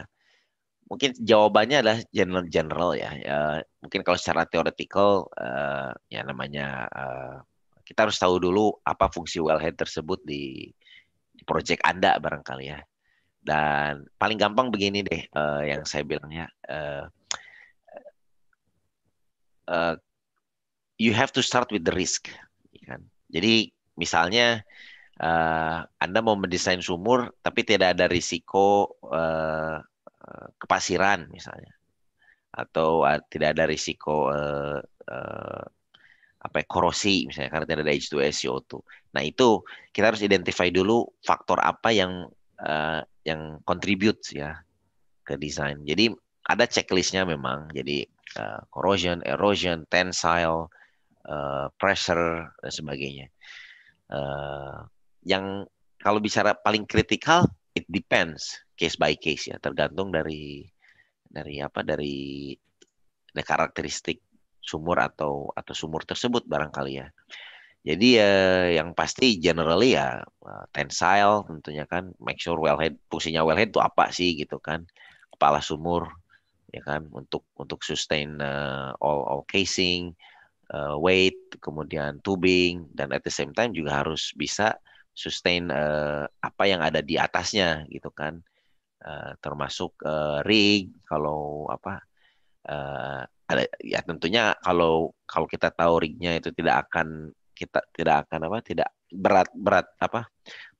mungkin jawabannya adalah general general ya. Uh, mungkin kalau secara teoretikal uh, ya namanya uh, kita harus tahu dulu apa fungsi wellhead tersebut di project Anda barangkali ya. Dan paling gampang begini deh uh, yang saya bilangnya uh, uh, you have to start with the risk ya kan. Jadi misalnya uh, Anda mau mendesain sumur tapi tidak ada risiko uh, kepasiran misalnya atau uh, tidak ada risiko uh, uh, apa ya, korosi misalnya karena tidak ada H2SO2. Nah, itu kita harus identify dulu faktor apa yang uh, yang contribute ya ke desain. Jadi ada checklistnya memang. Jadi uh, corrosion, erosion, tensile, uh, pressure dan sebagainya. Uh, yang kalau bicara paling kritikal, it depends case by case ya, tergantung dari dari apa dari dari karakteristik sumur atau atau sumur tersebut barangkali ya. Jadi ya eh, yang pasti generally ya eh, tensile tentunya kan make sure wellhead fungsinya wellhead itu apa sih gitu kan kepala sumur ya kan untuk untuk sustain uh, all all casing uh, weight kemudian tubing dan at the same time juga harus bisa sustain uh, apa yang ada di atasnya gitu kan uh, termasuk uh, rig kalau apa ada ya tentunya kalau kalau kita tahu rignya itu tidak akan kita tidak akan apa tidak berat berat apa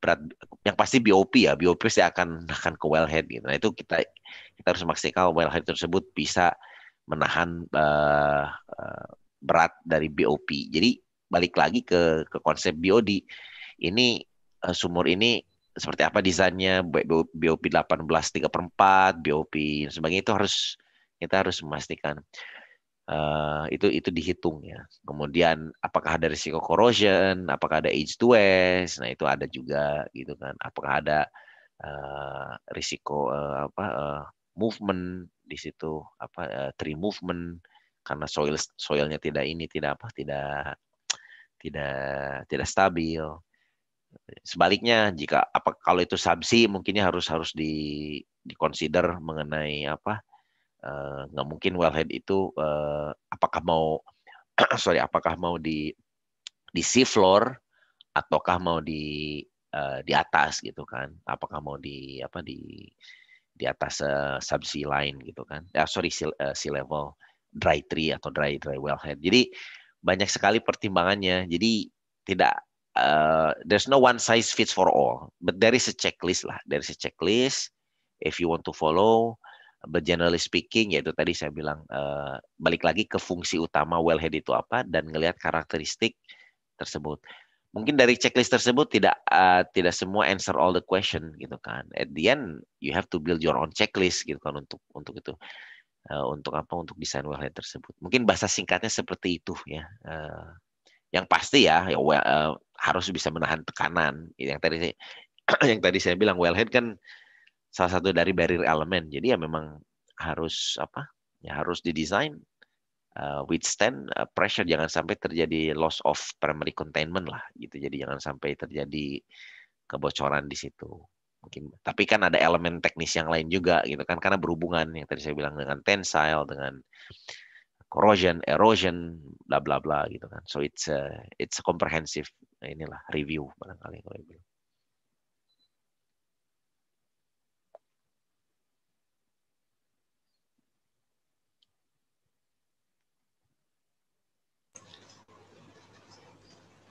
berat yang pasti BOP ya BOP pasti akan akan ke wellhead gitu. Nah itu kita kita harus memastikan wellhead tersebut bisa menahan uh, uh, berat dari BOP. Jadi balik lagi ke ke konsep BOD ini uh, sumur ini seperti apa desainnya BOP 18 3 per 4 BOP sebagainya itu harus kita harus memastikan. Uh, itu itu dihitung ya. Kemudian apakah ada risiko corrosion, apakah ada age to waste, nah itu ada juga gitu kan. Apakah ada uh, risiko uh, apa uh, movement di situ apa uh, tree movement karena soil soilnya tidak ini tidak apa tidak tidak tidak stabil. Sebaliknya jika apa kalau itu subsi mungkinnya harus harus di consider mengenai apa Eh, nggak mungkin wellhead itu eh, apakah mau sorry apakah mau di di sea floor ataukah mau di eh, di atas gitu kan apakah mau di apa di di atas uh, subsea line gitu kan ya uh, sorry sea, uh, sea level dry tree atau dry dry wellhead jadi banyak sekali pertimbangannya jadi tidak uh, there's no one size fits for all but there is a checklist lah there is a checklist if you want to follow But generally speaking, yaitu tadi saya bilang uh, balik lagi ke fungsi utama wellhead itu apa dan ngelihat karakteristik tersebut. Mungkin dari checklist tersebut tidak uh, tidak semua answer all the question gitu kan. At the end, you have to build your own checklist gitu kan untuk untuk itu uh, untuk apa untuk desain wellhead tersebut. Mungkin bahasa singkatnya seperti itu ya. Uh, yang pasti ya, ya well, uh, harus bisa menahan tekanan. Yang tadi yang tadi saya bilang wellhead kan salah satu dari barrier elemen. Jadi ya memang harus apa? Ya harus didesain uh, withstand uh, pressure jangan sampai terjadi loss of primary containment lah gitu. Jadi jangan sampai terjadi kebocoran di situ. Mungkin tapi kan ada elemen teknis yang lain juga gitu kan karena berhubungan yang tadi saya bilang dengan tensile dengan corrosion, erosion, bla bla bla gitu kan. So it's a, it's a comprehensive inilah review barangkali kalau bilang.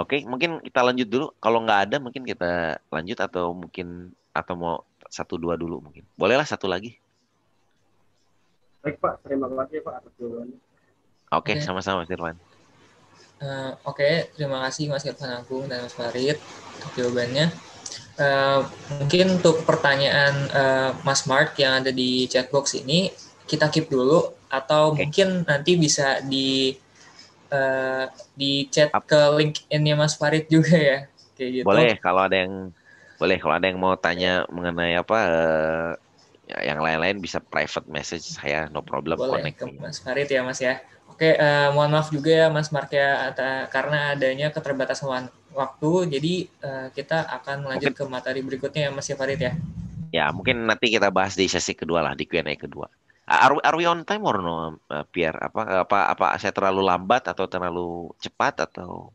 Oke, mungkin kita lanjut dulu. Kalau nggak ada, mungkin kita lanjut atau mungkin atau mau satu dua dulu mungkin. Bolehlah satu lagi. Baik Pak, terima kasih Pak atas jawabannya. Oke, okay, sama-sama Mas Uh, eh, Oke, okay. terima kasih Mas Irfan Agung dan Mas Farid untuk jawabannya. Uh, mungkin untuk pertanyaan uh, Mas Mark yang ada di chatbox ini kita keep dulu atau okay. mungkin nanti bisa di Eh, di chat Up. ke link innya Mas Farid juga ya. Kayak gitu. Boleh kalau ada yang boleh kalau ada yang mau tanya mengenai apa uh, yang lain-lain bisa private message saya no problem boleh, connect. Ke Mas Farid ya Mas ya. Oke, uh, mohon maaf juga ya Mas Mark ya karena adanya keterbatasan waktu. Jadi uh, kita akan lanjut mungkin, ke materi berikutnya ya Mas ya, Farid ya. Ya, mungkin nanti kita bahas di sesi kedua lah di Q&A kedua. Are, are we on time or no, um, uh, Pierre? Apa apa apa saya terlalu lambat atau terlalu cepat atau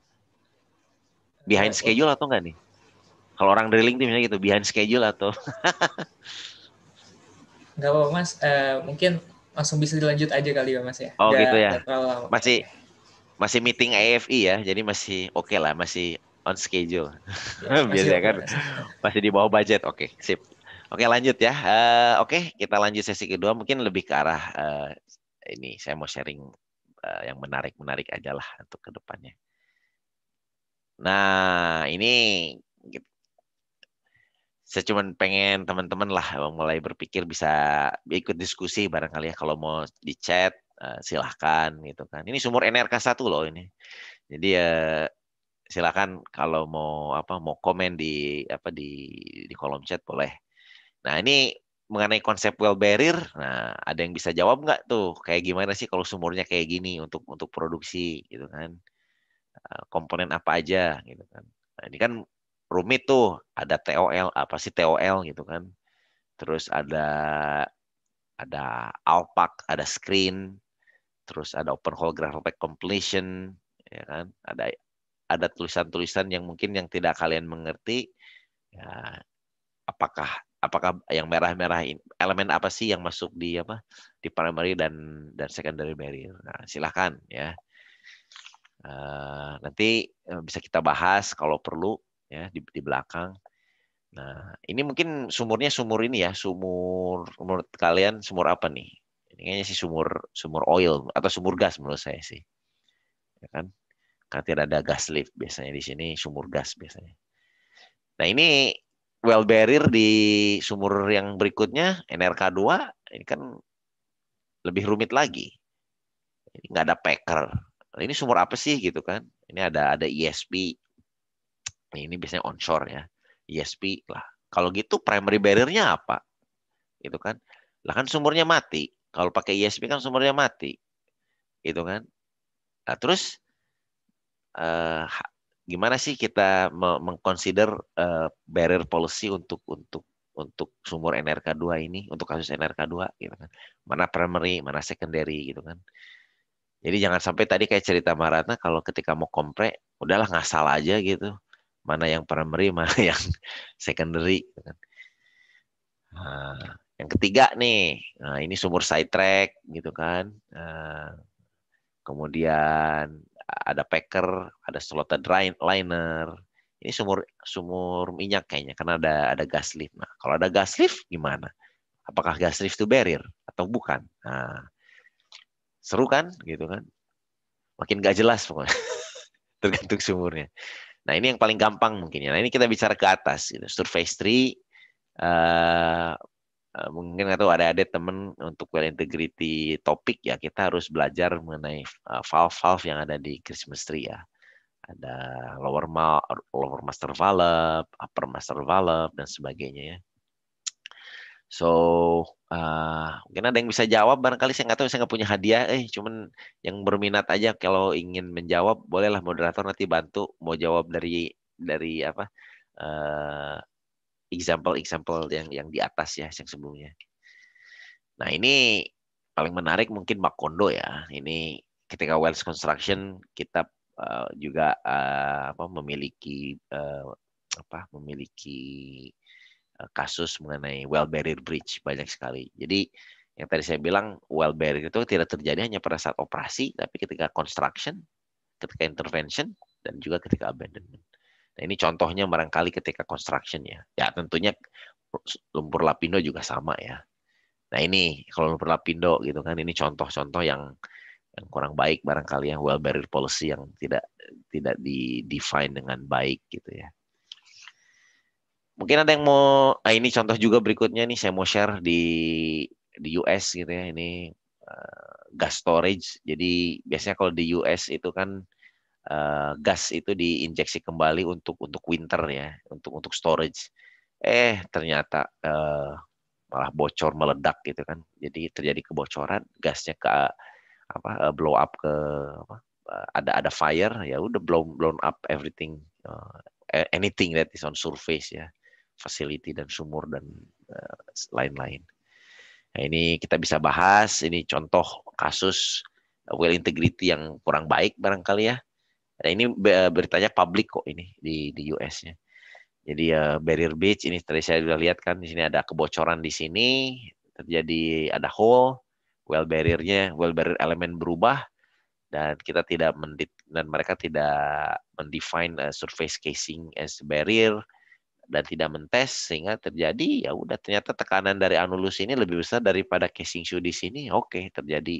behind iya, schedule atau enggak nih? Kalau orang drilling timnya gitu, behind schedule atau Enggak apa-apa, Mas. Uh, mungkin langsung bisa dilanjut aja kali ya, Mas ya. Oh, gak, gitu ya. Masih masih meeting AFI e ya, jadi masih oke okay lah, masih on schedule. Ya, Biasanya kan masih di bawah budget. Oke, okay, sip. Oke lanjut ya. Uh, Oke kita lanjut sesi kedua mungkin lebih ke arah uh, ini saya mau sharing uh, yang menarik menarik aja lah untuk kedepannya. Nah ini saya cuma pengen teman-teman lah mulai berpikir bisa ikut diskusi barangkali ya kalau mau di chat uh, silahkan gitu kan. Ini sumur NRK satu loh ini. Jadi ya uh, silakan kalau mau apa mau komen di apa di di kolom chat boleh Nah ini mengenai konsep well barrier, nah ada yang bisa jawab nggak tuh? Kayak gimana sih kalau sumurnya kayak gini untuk untuk produksi gitu kan? Eh, komponen apa aja gitu kan? Nah, ini kan rumit tuh, ada TOL apa sih TOL gitu kan? Terus ada ada alpak, ada screen, terus ada open hole graphic completion, ya kan? Ada ada tulisan-tulisan yang mungkin yang tidak kalian mengerti. Ya, apakah apakah yang merah-merah ini elemen apa sih yang masuk di apa di primary dan dan secondary barrier. Nah, silahkan ya. Uh, nanti eh, bisa kita bahas kalau perlu ya di, di belakang. Nah, ini mungkin sumurnya sumur ini ya, sumur menurut kalian sumur apa nih? Ini kayaknya sih sumur sumur oil atau sumur gas menurut saya sih. Ya kan? Karena tidak ada gas lift biasanya di sini sumur gas biasanya. Nah, ini well barrier di sumur yang berikutnya NRK2 ini kan lebih rumit lagi. Ini nggak ada packer. Nah, ini sumur apa sih gitu kan? Ini ada ada ESP. Ini biasanya onshore ya. ESP lah. Kalau gitu primary barriernya apa? Gitu kan? Lah kan sumurnya mati. Kalau pakai ESP kan sumurnya mati. Gitu kan? Nah, terus eh, gimana sih kita mengconsider uh, barrier policy untuk untuk untuk sumur NRK2 ini, untuk kasus NRK2 gitu kan. Mana primary, mana secondary gitu kan. Jadi jangan sampai tadi kayak cerita Maratna kalau ketika mau kompre, udahlah ngasal aja gitu. Mana yang primary, mana yang secondary gitu kan. Nah, yang ketiga nih, nah ini sumur side track gitu kan. Nah, kemudian ada packer, ada slotted liner. Ini sumur sumur minyak kayaknya karena ada ada gas lift. Nah, kalau ada gas lift gimana? Apakah gas lift itu barrier atau bukan? Nah, seru kan gitu kan? Makin gak jelas pokoknya. Tergantung sumurnya. Nah, ini yang paling gampang mungkin ya. Nah, ini kita bicara ke atas gitu. Surface 3 uh, eh, Eh, mungkin atau ada ada teman untuk well integrity topik ya kita harus belajar mengenai eh, valve-valve yang ada di Christmas tree ya ada lower mal lower master valve upper master valve dan sebagainya ya so uh, mungkin ada yang bisa jawab barangkali saya nggak tahu saya nggak punya hadiah eh cuman yang berminat aja kalau ingin menjawab bolehlah moderator nanti bantu mau jawab dari dari apa uh, example-example yang yang di atas ya yang sebelumnya. Nah ini paling menarik mungkin Makondo ya. Ini ketika Wells Construction kita uh, juga uh, apa, memiliki uh, apa memiliki uh, kasus mengenai well barrier Bridge banyak sekali. Jadi yang tadi saya bilang well barrier itu tidak terjadi hanya pada saat operasi, tapi ketika construction, ketika intervention, dan juga ketika abandonment. Nah, ini contohnya barangkali ketika construction ya. Ya tentunya lumpur lapindo juga sama ya. Nah ini kalau lumpur lapindo gitu kan ini contoh-contoh yang yang kurang baik barangkali ya well barrier policy yang tidak tidak di define dengan baik gitu ya. Mungkin ada yang mau ah ini contoh juga berikutnya nih saya mau share di di US gitu ya ini uh, gas storage. Jadi biasanya kalau di US itu kan uh, gas itu diinjeksi kembali untuk untuk winter ya, untuk untuk storage. Eh ternyata uh, malah bocor meledak gitu kan. Jadi terjadi kebocoran, gasnya ke apa uh, blow up ke apa, uh, ada ada fire ya udah blown blown up everything uh, anything that is on surface ya, facility dan sumur dan lain-lain. Uh, Nah, ini kita bisa bahas, ini contoh kasus well integrity yang kurang baik barangkali ya. Nah, ini eh, beritanya publik kok ini di di US-nya. Jadi uh, Barrier Beach ini tadi saya sudah lihat kan di sini ada kebocoran di sini, terjadi ada hole, well barriernya, well barrier elemen berubah dan kita tidak mendit dan mereka tidak mendefine eh, surface casing as barrier dan tidak mentes sehingga terjadi ya udah ternyata tekanan dari anulus ini lebih besar daripada casing shoe di sini oke okay, terjadi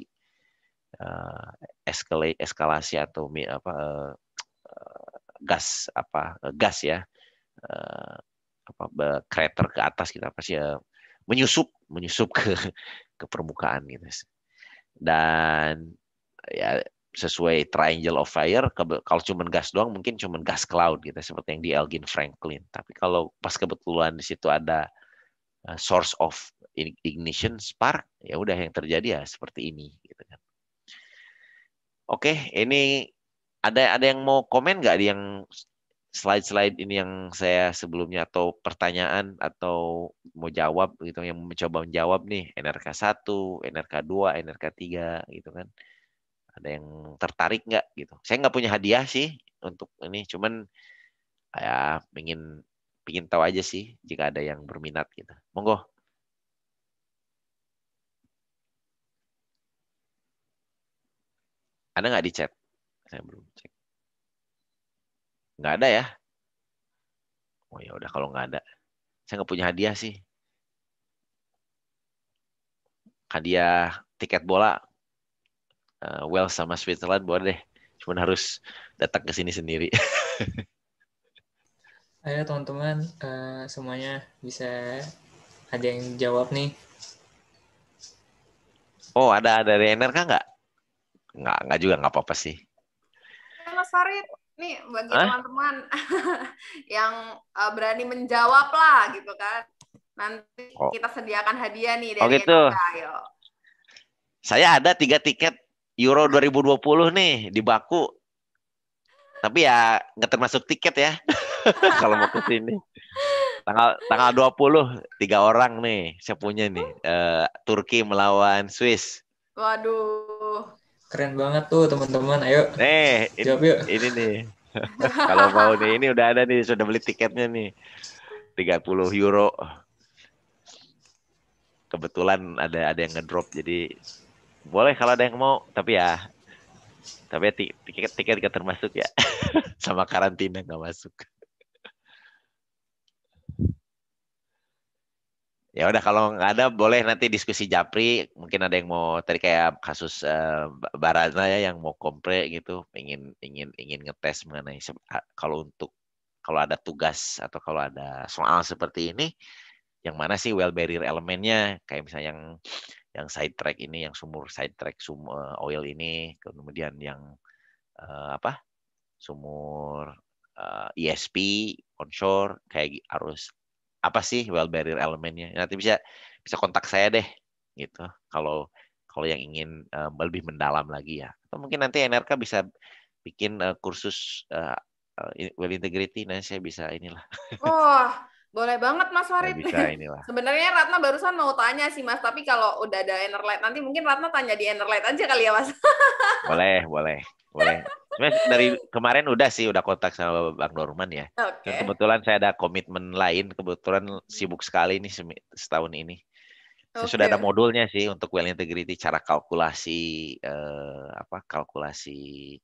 uh, eh, eskalasi, eskalasi atau apa uh, gas apa eh, gas ya uh, apa krater ke atas kita gitu, pasti ya menyusup menyusup ke ke permukaan gitu dan ya sesuai triangle of fire kalau cuma gas doang mungkin cuma gas cloud gitu seperti yang di Elgin Franklin tapi kalau pas kebetulan di situ ada source of ignition spark ya udah yang terjadi ya seperti ini gitu kan Oke, ini ada ada yang mau komen nggak di yang slide-slide ini yang saya sebelumnya atau pertanyaan atau mau jawab gitu yang mencoba menjawab nih NRK 1, NRK 2, NRK 3 gitu kan. Ada yang tertarik nggak gitu. Saya nggak punya hadiah sih untuk ini cuman ya ingin pengen tahu aja sih jika ada yang berminat gitu. Monggo. Ada nggak di chat? Saya belum cek. Nggak ada ya? Oh ya udah kalau nggak ada, saya nggak punya hadiah sih. Hadiah tiket bola uh, Wales sama Switzerland boleh deh. Cuman harus datang ke sini sendiri. Ayo teman-teman uh, semuanya bisa ada yang jawab nih. Oh ada ada Renner kan nggak? nggak nggak juga nggak apa-apa sih eh, Mas Farid nih bagi teman-teman yang uh, berani menjawab lah gitu kan nanti oh. kita sediakan hadiah nih dari oh, gitu. saya ada tiga tiket Euro 2020 nih di Baku tapi ya nggak termasuk tiket ya kalau mau ke sini tanggal tanggal 20 tiga orang nih saya punya nih uh, Turki melawan Swiss. Waduh. Keren banget tuh teman-teman. Ayo. Nih, ini, jawab yuk. Ini nih. Kalau mau nih, ini udah ada nih, sudah beli tiketnya nih. 30 euro. Kebetulan ada ada yang ngedrop jadi boleh kalau ada yang mau, tapi ya tapi ya tiket tiket gak termasuk ya. Sama karantina nggak masuk. Ya udah kalau nggak ada boleh nanti diskusi Japri. Mungkin ada yang mau tadi kayak kasus uh, eh, Barana ya yang mau kompre gitu, ingin ingin ingin ngetes mengenai kalau untuk kalau ada tugas atau kalau ada soal seperti ini, yang mana sih well barrier elemennya? Kayak misalnya yang yang side track ini, yang sumur side track sumur eh, oil ini, kemudian yang uh, apa? sumur uh, ESP onshore kayak harus apa sih well barrier elemennya ya, nanti bisa bisa kontak saya deh gitu kalau kalau yang ingin uh, lebih mendalam lagi ya atau mungkin nanti NRK bisa bikin uh, kursus uh, eh, well integrity nanti saya bisa inilah oh boleh banget Mas Farid. Bisa inilah. Sebenarnya Ratna barusan mau tanya sih Mas, tapi kalau udah ada Enerlight nanti mungkin Ratna tanya di Enerlight aja kali ya Mas. boleh, boleh, boleh. Sebenarnya dari kemarin udah sih udah kontak sama Bang Norman ya. Okay. kebetulan saya ada komitmen lain, kebetulan sibuk sekali nih setahun ini. Saya okay. sudah ada modulnya sih untuk well integrity cara kalkulasi eh, apa kalkulasi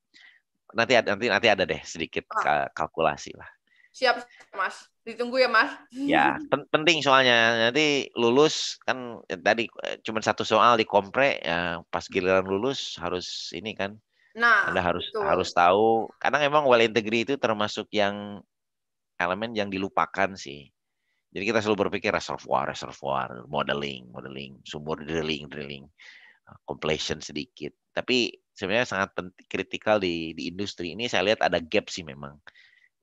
nanti nanti nanti ada deh sedikit ah. kalkulasi lah. Siap, Mas. Ditunggu ya, Mas. Ya, penting soalnya nanti lulus kan eh, tadi eh, cuma satu soal di kompre ya, pas giliran lulus harus ini kan Nah, Anda harus betul. harus tahu karena memang well integrity itu termasuk yang elemen yang dilupakan sih. Jadi kita selalu berpikir reservoir, reservoir, modeling, modeling, sumur drilling, drilling, uh, completion sedikit. Tapi sebenarnya sangat penting, kritikal di di industri ini saya lihat ada gap sih memang.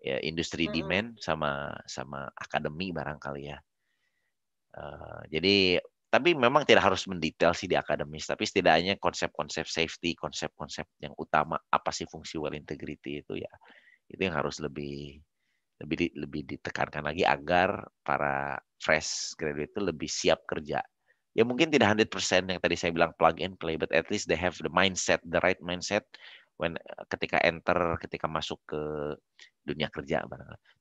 Ya, industri hmm. demand sama sama akademi barangkali ya. Uh, jadi tapi memang tidak harus mendetail sih di akademis, tapi setidaknya konsep-konsep safety, konsep-konsep yang utama apa sih fungsi well integrity itu ya itu yang harus lebih lebih di, lebih ditekankan lagi agar para fresh graduate itu lebih siap kerja. Ya mungkin tidak 100% yang tadi saya bilang plug and play, but at least they have the mindset, the right mindset when eh, ketika enter, ketika masuk ke dunia kerja.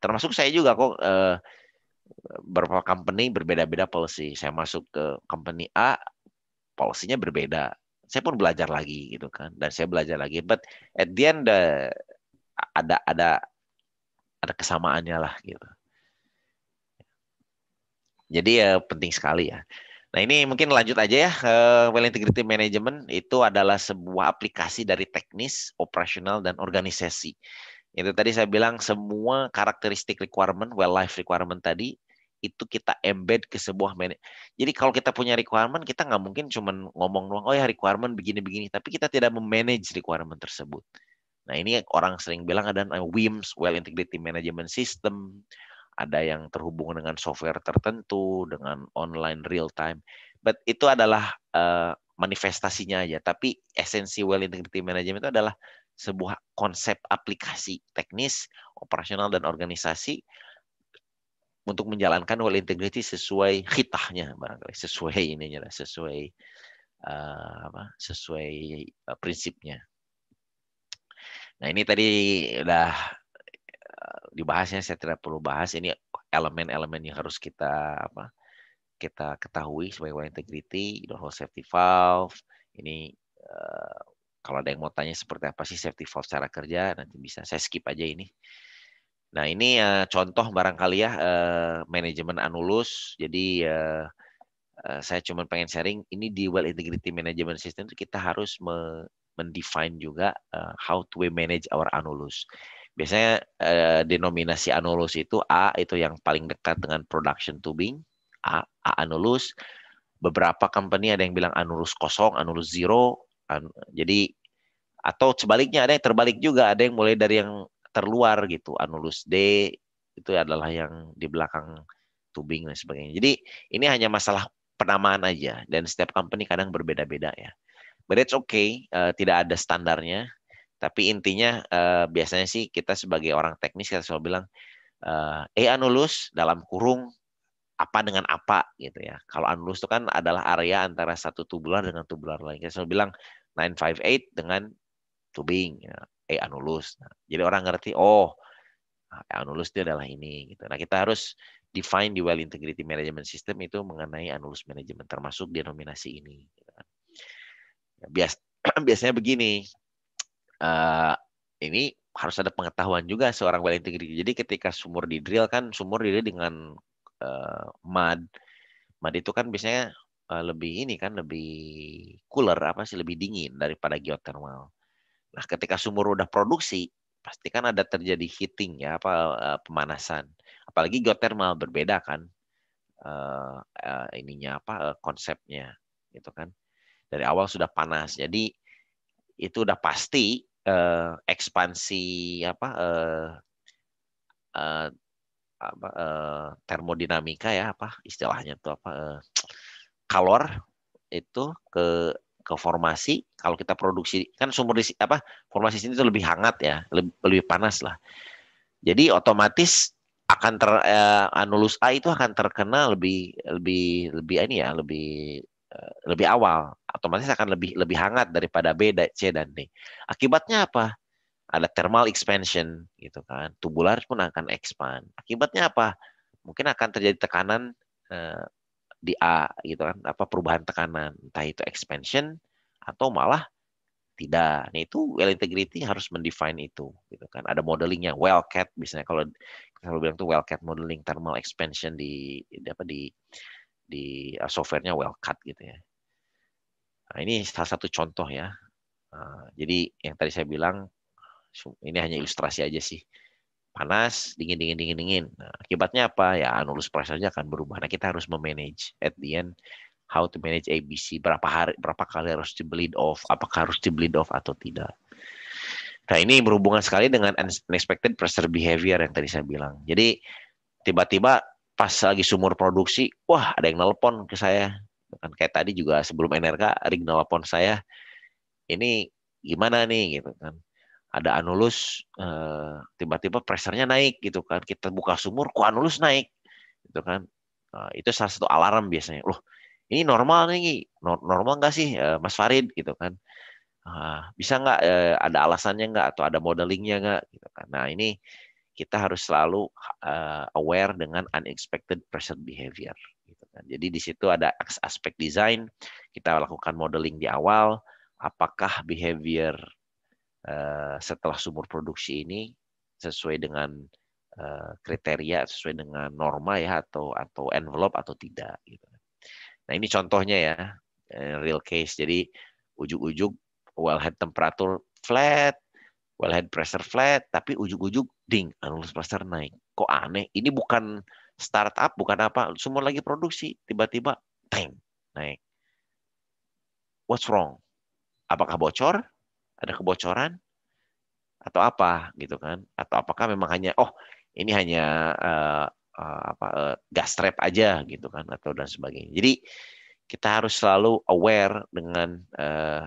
Termasuk saya juga kok. uh, beberapa company berbeda-beda policy. Saya masuk ke company A, polisinya berbeda. Saya pun belajar lagi gitu kan, dan saya belajar lagi. But at the end uh, ada ada ada kesamaannya lah gitu. Jadi ya penting sekali ya. Nah ini mungkin lanjut aja ya. Eh, well Integrity Management itu adalah sebuah aplikasi dari teknis, operasional, dan organisasi. Itu tadi saya bilang semua karakteristik requirement, well life requirement tadi itu kita embed ke sebuah manajemen. Jadi kalau kita punya requirement, kita nggak mungkin cuma ngomong doang, oh ya requirement begini-begini, tapi kita tidak memanage requirement tersebut. Nah ini orang sering bilang ada WIMS, Well integrity Management System, ada yang terhubung dengan software tertentu, dengan online real time. But itu adalah uh, manifestasinya aja. Tapi esensi Well integrity Management itu adalah sebuah konsep aplikasi teknis, operasional, dan organisasi untuk menjalankan well integrity sesuai hitahnya barangkali sesuai ininya lah sesuai eh, apa sesuai eh, prinsipnya nah ini tadi udah eh, dibahasnya saya tidak perlu bahas ini elemen-elemen yang harus kita apa kita ketahui sebagai well integrity the whole safety valve ini kalau ada yang mau tanya seperti apa sih safety valve cara kerja, nanti bisa. Saya skip aja ini. Nah ini uh, contoh barangkali ya uh, manajemen anulus. Jadi uh, saya cuma pengen sharing. Ini di Well Integrity Management System itu kita harus mendefine juga uh, how to we manage our anulus. Biasanya uh, denominasi anulus itu A itu yang paling dekat dengan production tubing. A, A anulus. Beberapa company ada yang bilang anulus kosong, anulus zero. Kan. jadi atau sebaliknya ada yang terbalik juga ada yang mulai dari yang terluar gitu anulus D itu adalah yang di belakang tubing dan sebagainya jadi ini hanya masalah penamaan aja dan setiap company kadang berbeda-beda ya but it's okay uh, tidak ada standarnya tapi intinya uh, biasanya sih kita sebagai orang teknis kita selalu bilang uh, eh, E anulus dalam kurung apa dengan apa gitu ya. Kalau anulus itu kan adalah area antara satu tubular dengan tubular lain. Kita selalu bilang 958 dengan tubing, ya. eh anulus Nah, jadi orang ngerti, oh e anulus itu adalah ini gitu. Nah kita harus define di well integrity management system itu mengenai anulus management termasuk denominasi ini. Gitu kan. ya, Bias, biasanya begini, uh, ini harus ada pengetahuan juga seorang well integrity. Jadi ketika sumur di drill kan sumur didrill dengan uh, mud. Mud itu kan biasanya uh, lebih ini kan lebih cooler apa sih lebih dingin daripada geothermal. Nah, ketika sumur udah produksi, pasti kan ada terjadi heating ya apa uh, pemanasan. Apalagi geothermal berbeda kan uh, uh, ininya apa uh, konsepnya gitu kan. Dari awal sudah panas. Jadi itu udah pasti uh, ekspansi apa uh, uh, apa, eh, termodinamika ya apa istilahnya itu apa eh, kalor itu ke ke formasi kalau kita produksi kan sumber di apa formasi sini itu lebih hangat ya lebih, lebih panas lah jadi otomatis akan ter eh, anulus A itu akan terkena lebih lebih lebih ini ya lebih eh, lebih awal otomatis akan lebih lebih hangat daripada B, C dan D. Akibatnya apa? ada thermal expansion gitu kan tubular pun akan expand akibatnya apa mungkin akan terjadi tekanan eh, di A gitu kan apa perubahan tekanan entah itu expansion atau malah tidak nah itu well integrity harus mendefine itu gitu kan ada modelingnya cat biasanya kalau kalau bilang tuh cat modeling thermal expansion di, di apa di di eh, softwarenya wildcat gitu ya nah ini salah satu contoh ya Uh, jadi yang tadi saya bilang ini hanya ilustrasi aja sih. Panas, dingin, dingin, dingin, dingin. Nah, akibatnya apa? Ya anulus pressure-nya akan berubah. Nah, kita harus memanage at the end how to manage ABC, berapa hari, berapa kali harus di bleed off, apakah harus di bleed off atau tidak. Nah, ini berhubungan sekali dengan unexpected pressure behavior yang tadi saya bilang. Jadi tiba-tiba pas lagi sumur produksi, wah ada yang nelpon ke saya. Kan kayak tadi juga sebelum NRK, ring nelpon saya, ini gimana nih gitu kan ada anulus eh, tiba-tiba pressernya naik gitu kan kita buka sumur kok anulus naik gitu kan nah, itu salah satu alarm biasanya loh ini normal nih normal nggak sih eh, Mas Farid gitu kan ah, bisa nggak eh, ada alasannya nggak atau ada modelingnya nggak gitu kan nah ini kita harus selalu aware dengan unexpected pressure behavior gitu kan jadi di situ ada aspek desain kita lakukan modeling di awal apakah behavior Eh, setelah sumur produksi ini sesuai dengan eh, kriteria sesuai dengan norma ya atau atau envelope atau tidak gitu. Nah, ini contohnya ya eh, real case. Jadi ujuk-ujuk wellhead temperatur flat, wellhead pressure flat, tapi ujuk-ujuk ding anulus pressure naik. Kok aneh? Ini bukan startup, bukan apa, sumur lagi produksi, tiba-tiba tank naik. What's wrong? Apakah bocor? Ada kebocoran atau apa gitu kan? Atau apakah memang hanya oh ini hanya uh, uh, apa uh, gas trap aja gitu kan atau dan sebagainya. Jadi kita harus selalu aware dengan uh,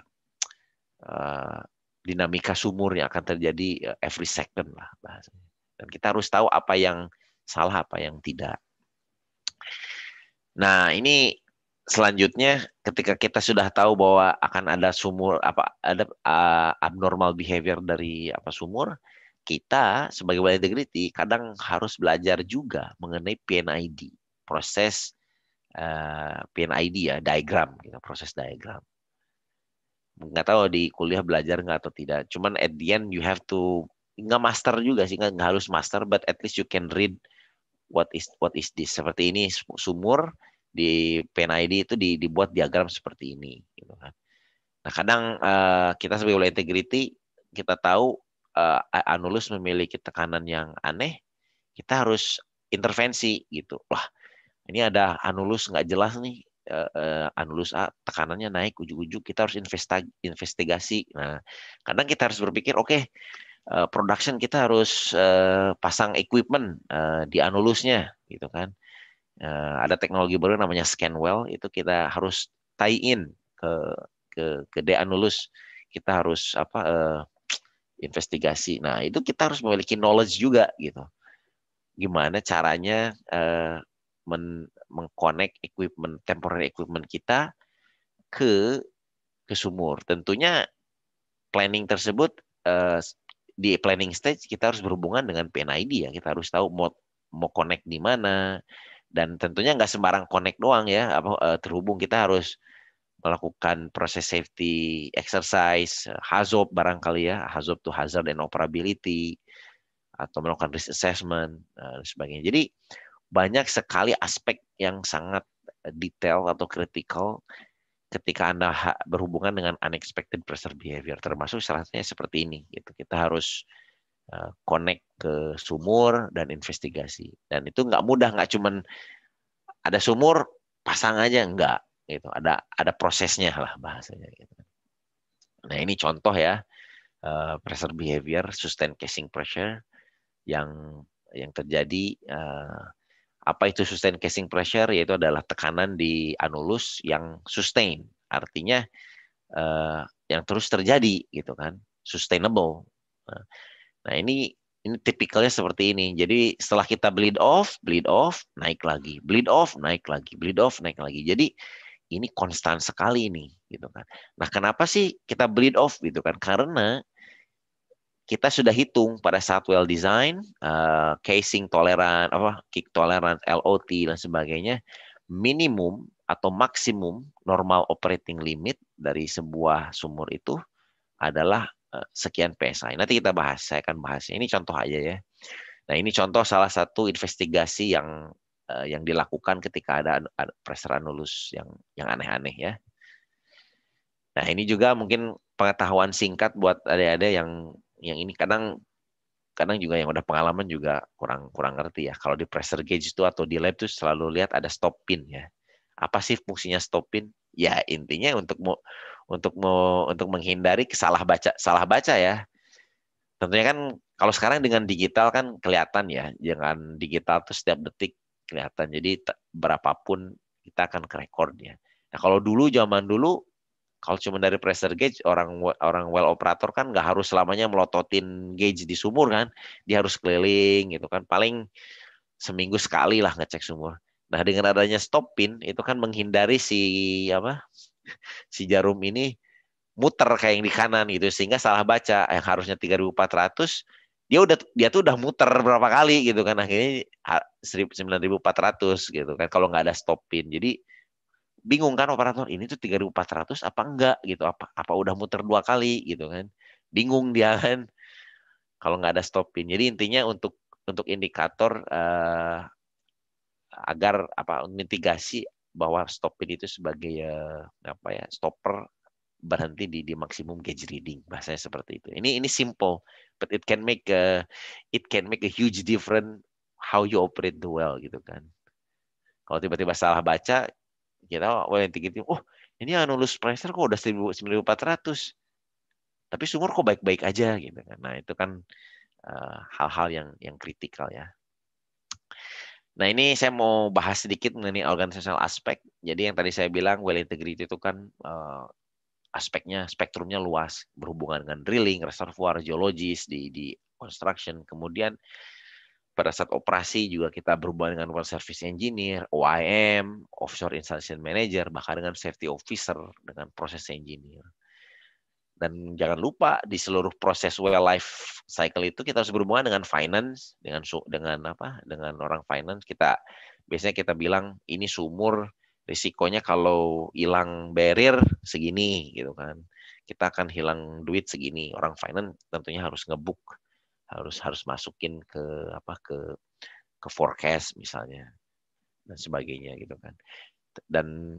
uh, dinamika sumur yang akan terjadi every second lah bahasanya. Dan kita harus tahu apa yang salah apa yang tidak. Nah, ini selanjutnya ketika kita sudah tahu bahwa akan ada sumur apa ada uh, abnormal behavior dari apa sumur kita sebagai wali integrity kadang harus belajar juga mengenai PNID proses uh, eh, PNID ya diagram gitu, proses diagram nggak tahu di kuliah belajar nggak atau tidak cuman at the end you have to nggak master juga sih nggak harus master but at least you can read what is what is this seperti ini sumur di pen id itu dibuat diagram seperti ini gitu kan. Nah, kadang eh, kita sebagai oleh integrity kita tahu eh, anulus memiliki tekanan yang aneh, kita harus intervensi gitu. Wah, ini ada anulus nggak jelas nih eh, anulus A tekanannya naik ujung-ujung kita harus investigasi. Nah, kadang kita harus berpikir oke okay, production kita harus pasang equipment di anulusnya gitu kan uh, ada teknologi baru namanya Scanwell itu kita harus tie in ke ke ke Nulus kita harus apa uh, investigasi. Nah, itu kita harus memiliki knowledge juga gitu. Gimana caranya uh, men equipment temporary equipment kita ke ke sumur. Tentunya planning tersebut uh, di planning stage kita harus berhubungan dengan PNID ya. Kita harus tahu mau mau connect di mana, dan tentunya nggak sembarang connect doang ya apa eh, terhubung kita harus melakukan proses safety exercise hazop barangkali ya hazop to hazard and operability atau melakukan risk assessment eh, dan sebagainya jadi banyak sekali aspek yang sangat detail atau kritikal ketika anda berhubungan dengan unexpected pressure behavior termasuk salah satunya seperti ini gitu kita harus Eh, connect ke sumur dan investigasi. Dan itu nggak mudah, nggak cuman ada sumur pasang aja nggak gitu. Ada ada prosesnya lah bahasanya gitu. Nah, ini contoh ya eh, pressure behavior sustained casing pressure yang yang terjadi eh, apa itu sustain casing pressure yaitu adalah tekanan di anulus yang sustain. Artinya yang terus terjadi gitu kan, sustainable. Nah, Nah ini ini tipikalnya seperti ini. Jadi setelah kita bleed off, bleed off, naik lagi, bleed off, naik lagi, bleed off, naik lagi. Jadi ini konstan sekali ini, gitu kan. Nah kenapa sih kita bleed off gitu kan? Karena kita sudah hitung pada saat well design, uh, casing toleran, apa kick toleran, LOT dan sebagainya, minimum atau maksimum normal operating limit dari sebuah sumur itu adalah Eh, sekian PSI. Nanti kita bahas, saya akan bahas. Ini contoh aja ya. Nah, ini contoh salah satu investigasi yang eh, yang dilakukan ketika ada pressure anulus yang yang aneh-aneh ya. Nah, ini juga mungkin pengetahuan singkat buat ada-ada yang yang ini kadang kadang juga yang udah pengalaman juga kurang kurang ngerti ya. Kalau di pressure gauge itu atau di lab itu selalu lihat ada stop pin ya. Apa sih fungsinya stop pin? Ya intinya untuk untuk mau untuk menghindari salah baca salah baca ya. Tentunya kan kalau sekarang dengan digital kan kelihatan ya, jangan digital tuh setiap detik kelihatan. Jadi berapapun kita akan ke ya Nah kalau dulu zaman dulu kalau cuma dari pressure gauge orang orang well operator kan nggak harus selamanya melototin gauge di sumur kan dia harus keliling gitu kan paling seminggu sekali lah ngecek sumur nah dengan adanya stop pin itu kan menghindari si apa si jarum ini muter kayak yang di kanan gitu sehingga salah baca yang eh, harusnya 3400 dia udah dia tuh udah muter berapa kali gitu kan akhirnya 9400 gitu kan kalau nggak ada stopin jadi bingung kan operator ini tuh 3400 apa enggak gitu apa apa udah muter dua kali gitu kan bingung dia kan kalau nggak ada stopin jadi intinya untuk untuk indikator eh, agar apa mitigasi bahwa stopin itu sebagai uh, apa ya stopper berhenti di, di maksimum gauge reading bahasanya seperti itu ini ini simple but it can make a it can make a huge difference how you operate the well gitu kan kalau tiba-tiba salah baca kita well yang tinggi oh ini anulus pressure kok udah 1400 tapi sumur kok baik-baik aja gitu kan nah itu kan eh, hal-hal uh, yang yang kritikal ya Nah ini saya mau bahas sedikit mengenai organisational aspek. Jadi yang tadi saya bilang well integrity itu kan uh, aspeknya spektrumnya luas berhubungan dengan drilling, reservoir, geologis di di construction. Kemudian pada saat operasi juga kita berhubungan dengan well service engineer, OIM, offshore installation manager, bahkan dengan safety officer, dengan proses engineer. Dan jangan lupa di seluruh proses well life cycle itu kita harus berhubungan dengan finance, dengan dengan apa? Dengan orang finance kita biasanya kita bilang ini sumur risikonya kalau hilang barrier segini gitu kan. Kita akan hilang duit segini. Orang finance tentunya harus ngebuk, harus harus masukin ke apa ke ke forecast misalnya dan sebagainya gitu kan. Dan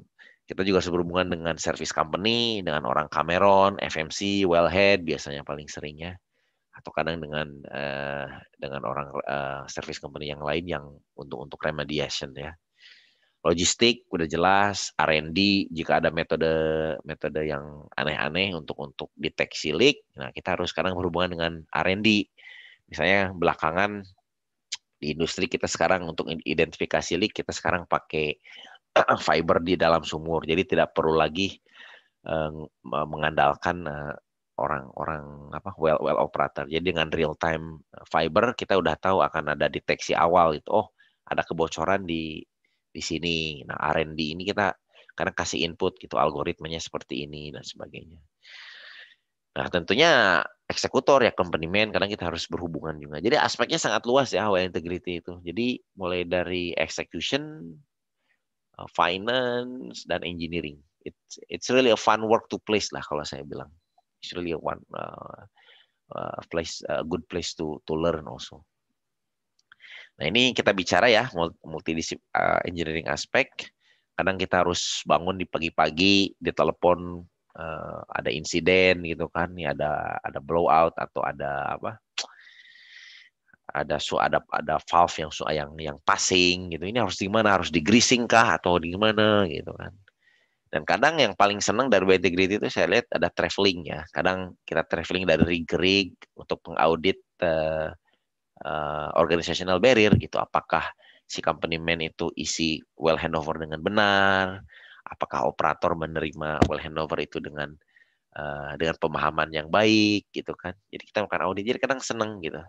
kita juga harus berhubungan dengan service company, dengan orang Cameron, FMC, wellhead biasanya paling seringnya atau kadang dengan uh, dengan orang uh, service company yang lain yang untuk untuk remediation ya. Logistik udah jelas, R&D jika ada metode metode yang aneh-aneh untuk untuk deteksi leak, nah kita harus sekarang berhubungan dengan R&D. Misalnya belakangan di industri kita sekarang untuk identifikasi leak kita sekarang pakai fiber di dalam sumur. Jadi tidak perlu lagi uh, mengandalkan orang eh, orang-orang apa well well operator. Jadi dengan real time fiber kita udah tahu akan ada deteksi awal itu. Oh, ada kebocoran di di sini. Nah, R&D ini kita karena kasih input gitu algoritmenya seperti ini dan sebagainya. Nah, tentunya eksekutor ya company man karena kita harus berhubungan juga. Jadi aspeknya sangat luas ya well integrity itu. Jadi mulai dari execution Uh, finance dan engineering. It's it's really a fun work to place lah kalau saya bilang. It's really a one uh, uh, place a uh, good place to to learn also. Nah ini kita bicara ya multidisip uh, engineering aspek. Kadang kita harus bangun di pagi-pagi, ditelepon uh, ada insiden gitu kan, ya ada ada blowout atau ada apa ada su ada ada valve yang su yang yang passing gitu ini harus di mana harus greasing kah atau mana gitu kan dan kadang yang paling senang dari BT Grid itu saya lihat ada traveling ya kadang kita traveling dari rig-rig untuk pengaudit uh, eh, uh, eh, organizational barrier gitu apakah si company man itu isi well handover dengan benar apakah operator menerima well handover itu dengan uh, dengan pemahaman yang baik gitu kan jadi kita bukan audit jadi kadang seneng gitu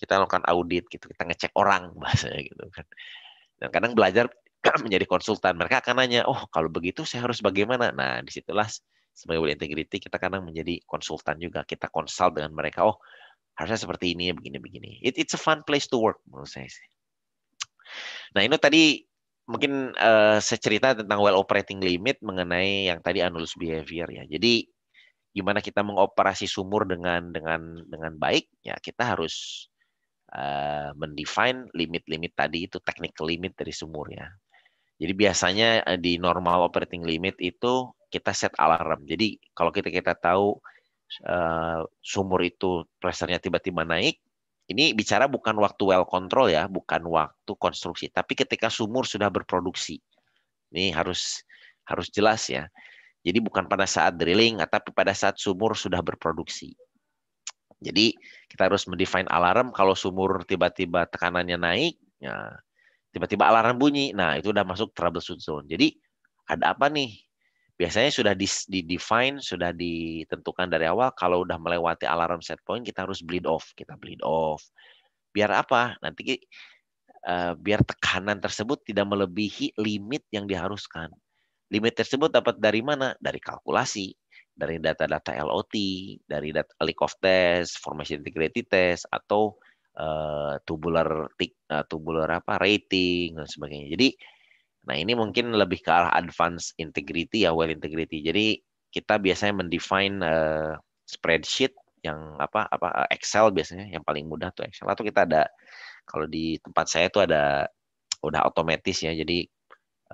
kita lakukan audit gitu kita ngecek orang bahasanya gitu kan dan kadang belajar menjadi konsultan mereka akan nanya oh kalau begitu saya harus bagaimana nah disitulah sebagai wheel integrity kita kadang menjadi konsultan juga kita konsult dengan mereka oh harusnya seperti ini begini begini It, it's a fun place to work menurut saya sih nah ini tadi mungkin uh, saya cerita tentang well operating limit mengenai yang tadi anulus behavior ya jadi gimana kita mengoperasi sumur dengan dengan dengan baik ya kita harus Eh, mendefine limit-limit tadi itu teknik limit dari sumur ya. Jadi biasanya eh, di normal operating limit itu kita set alarm. Jadi kalau kita kita tahu eh, sumur itu pressernya tiba-tiba naik, ini bicara bukan waktu well control ya, bukan waktu konstruksi, tapi ketika sumur sudah berproduksi. Ini harus harus jelas ya. Jadi bukan pada saat drilling, tapi pada saat sumur sudah berproduksi. Jadi kita harus mendefine alarm kalau sumur tiba-tiba tekanannya naik, ya tiba-tiba alarm bunyi. Nah, itu udah masuk troubleshoot zone. Jadi ada apa nih? Biasanya sudah di, define, sudah ditentukan dari awal kalau udah melewati alarm set point kita harus bleed off, kita bleed off. Biar apa? Nanti uh, biar tekanan tersebut tidak melebihi limit yang diharuskan. Limit tersebut dapat dari mana? Dari kalkulasi, dari data-data LOT, dari data leak of test, formation integrity test, atau uh, tubular uh, tubular apa rating dan sebagainya. Jadi, nah ini mungkin lebih ke arah advanced integrity ya well integrity. Jadi kita biasanya mendefine uh, spreadsheet yang apa apa Excel biasanya yang paling mudah tuh Excel atau kita ada kalau di tempat saya itu ada udah otomatis ya jadi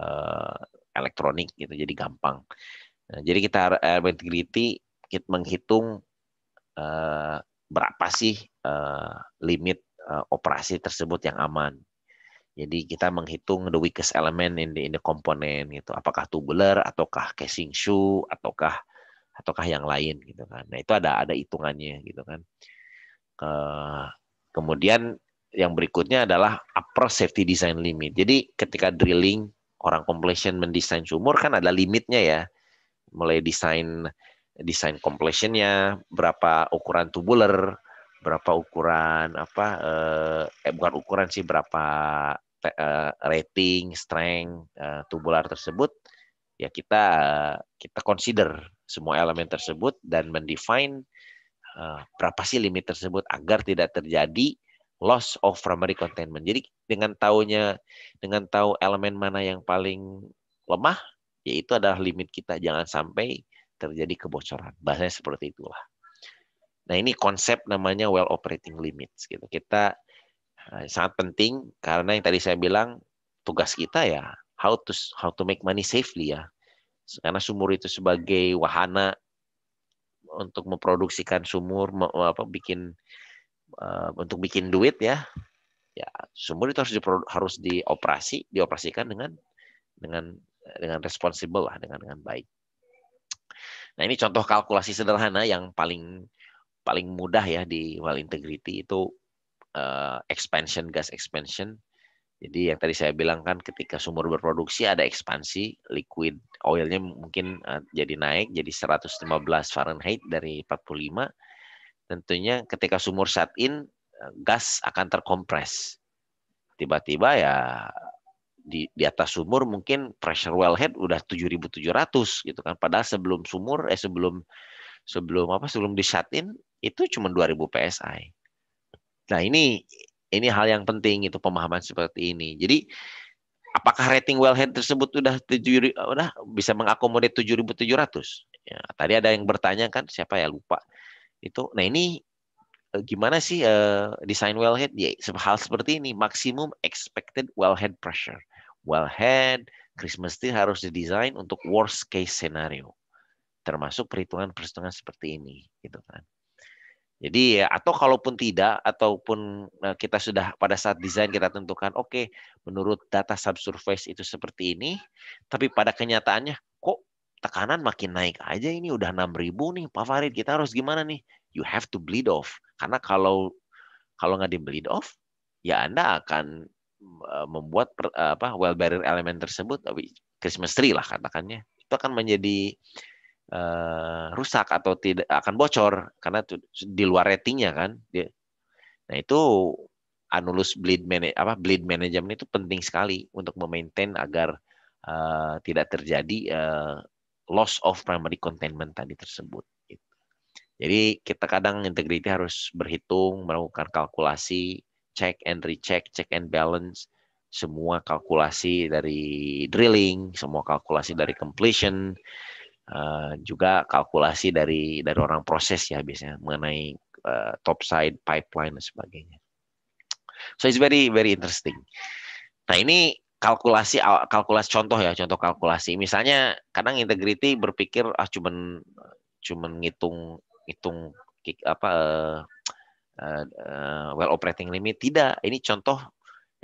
uh, elektronik gitu jadi gampang. Nah, jadi kita airborne integrity kita menghitung uh, berapa sih uh, limit uh, operasi tersebut yang aman. Jadi kita menghitung the weakest element in the, in the component gitu. Apakah tubular ataukah casing shoe ataukah ataukah yang lain gitu kan. Nah, itu ada ada hitungannya gitu kan. Uh, kemudian yang berikutnya adalah upper safety design limit. Jadi ketika drilling orang completion mendesain sumur kan ada limitnya ya mulai desain desain completionnya, berapa ukuran tubular, berapa ukuran apa eh, eh bukan ukuran sih berapa eh, rating, strength eh, tubular tersebut ya kita kita consider semua elemen tersebut dan mendefine eh, berapa sih limit tersebut agar tidak terjadi loss of primary containment. Jadi dengan tahunya dengan tahu elemen mana yang paling lemah yaitu adalah limit kita jangan sampai terjadi kebocoran bahasanya seperti itulah nah ini konsep namanya well operating limits gitu kita eh, sangat penting karena yang tadi saya bilang tugas kita ya how to how to make money safely ya karena sumur itu sebagai wahana untuk memproduksikan sumur apa bikin eh, untuk bikin duit ya ya sumur itu harus di harus dioperasi dioperasikan dengan dengan dengan responsibel lah dengan dengan baik. Nah ini contoh kalkulasi sederhana yang paling paling mudah ya di well integrity itu uh, expansion gas expansion. Jadi yang tadi saya bilang kan ketika sumur berproduksi ada ekspansi liquid oilnya mungkin eh, jadi naik jadi 115 Fahrenheit dari 45. Tentunya ketika sumur shut in eh, gas akan terkompres. Tiba-tiba ya di, di atas sumur mungkin pressure wellhead udah 7.700 gitu kan. Padahal sebelum sumur eh sebelum sebelum apa sebelum di shut in itu cuma 2000 PSI. Nah, ini ini hal yang penting itu pemahaman seperti ini. Jadi apakah rating wellhead tersebut udah 7 udah bisa mengakomodir 7.700? Ya, tadi ada yang bertanya kan siapa ya lupa. Itu nah ini eh, gimana sih uh, desain wellhead? Ya, hal seperti ini, maksimum expected wellhead pressure well head, Christmas tree harus didesain untuk worst case scenario. Termasuk perhitungan-perhitungan seperti ini gitu kan. Jadi ya atau kalaupun tidak ataupun eh, kita sudah pada saat desain kita tentukan oke okay, menurut data subsurface itu seperti ini tapi pada kenyataannya kok tekanan makin naik aja ini udah ribu nih Pak Farid kita harus gimana nih you have to bleed off karena kalau kalau nggak di bleed off ya Anda akan Eh, membuat per, eh, apa well barrier elemen tersebut eh, Christmas tree lah katakannya itu akan menjadi uh, rusak atau tidak akan bocor karena itu di luar ratingnya kan dia nah itu anulus bleed manage apa bleed management itu penting sekali untuk memaintain agar uh, tidak terjadi uh, loss of primary containment tadi tersebut jadi kita kadang integriti harus berhitung melakukan kalkulasi check and recheck, check and balance, semua kalkulasi dari drilling, semua kalkulasi dari completion, uh, juga kalkulasi dari dari orang proses ya biasanya mengenai uh, eh, topside, pipeline dan sebagainya. So it's very very interesting. Nah ini kalkulasi kalkulasi contoh ya contoh kalkulasi. Misalnya kadang integrity berpikir ah cuman cuman ngitung ngitung apa uh, uh, well operating limit tidak ini contoh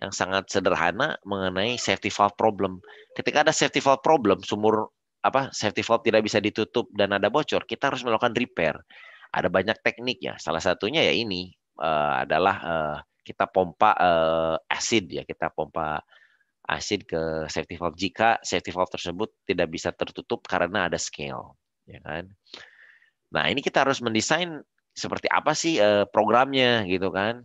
yang sangat sederhana mengenai safety valve problem ketika ada safety valve problem sumur apa safety valve tidak bisa ditutup dan ada bocor kita harus melakukan repair ada banyak teknik ya salah satunya ya ini uh, adalah uh, kita pompa uh, asid ya kita pompa asid ke safety valve jika safety valve tersebut tidak bisa tertutup karena ada scale ya kan nah ini kita harus mendesain seperti apa sih uh, programnya gitu kan.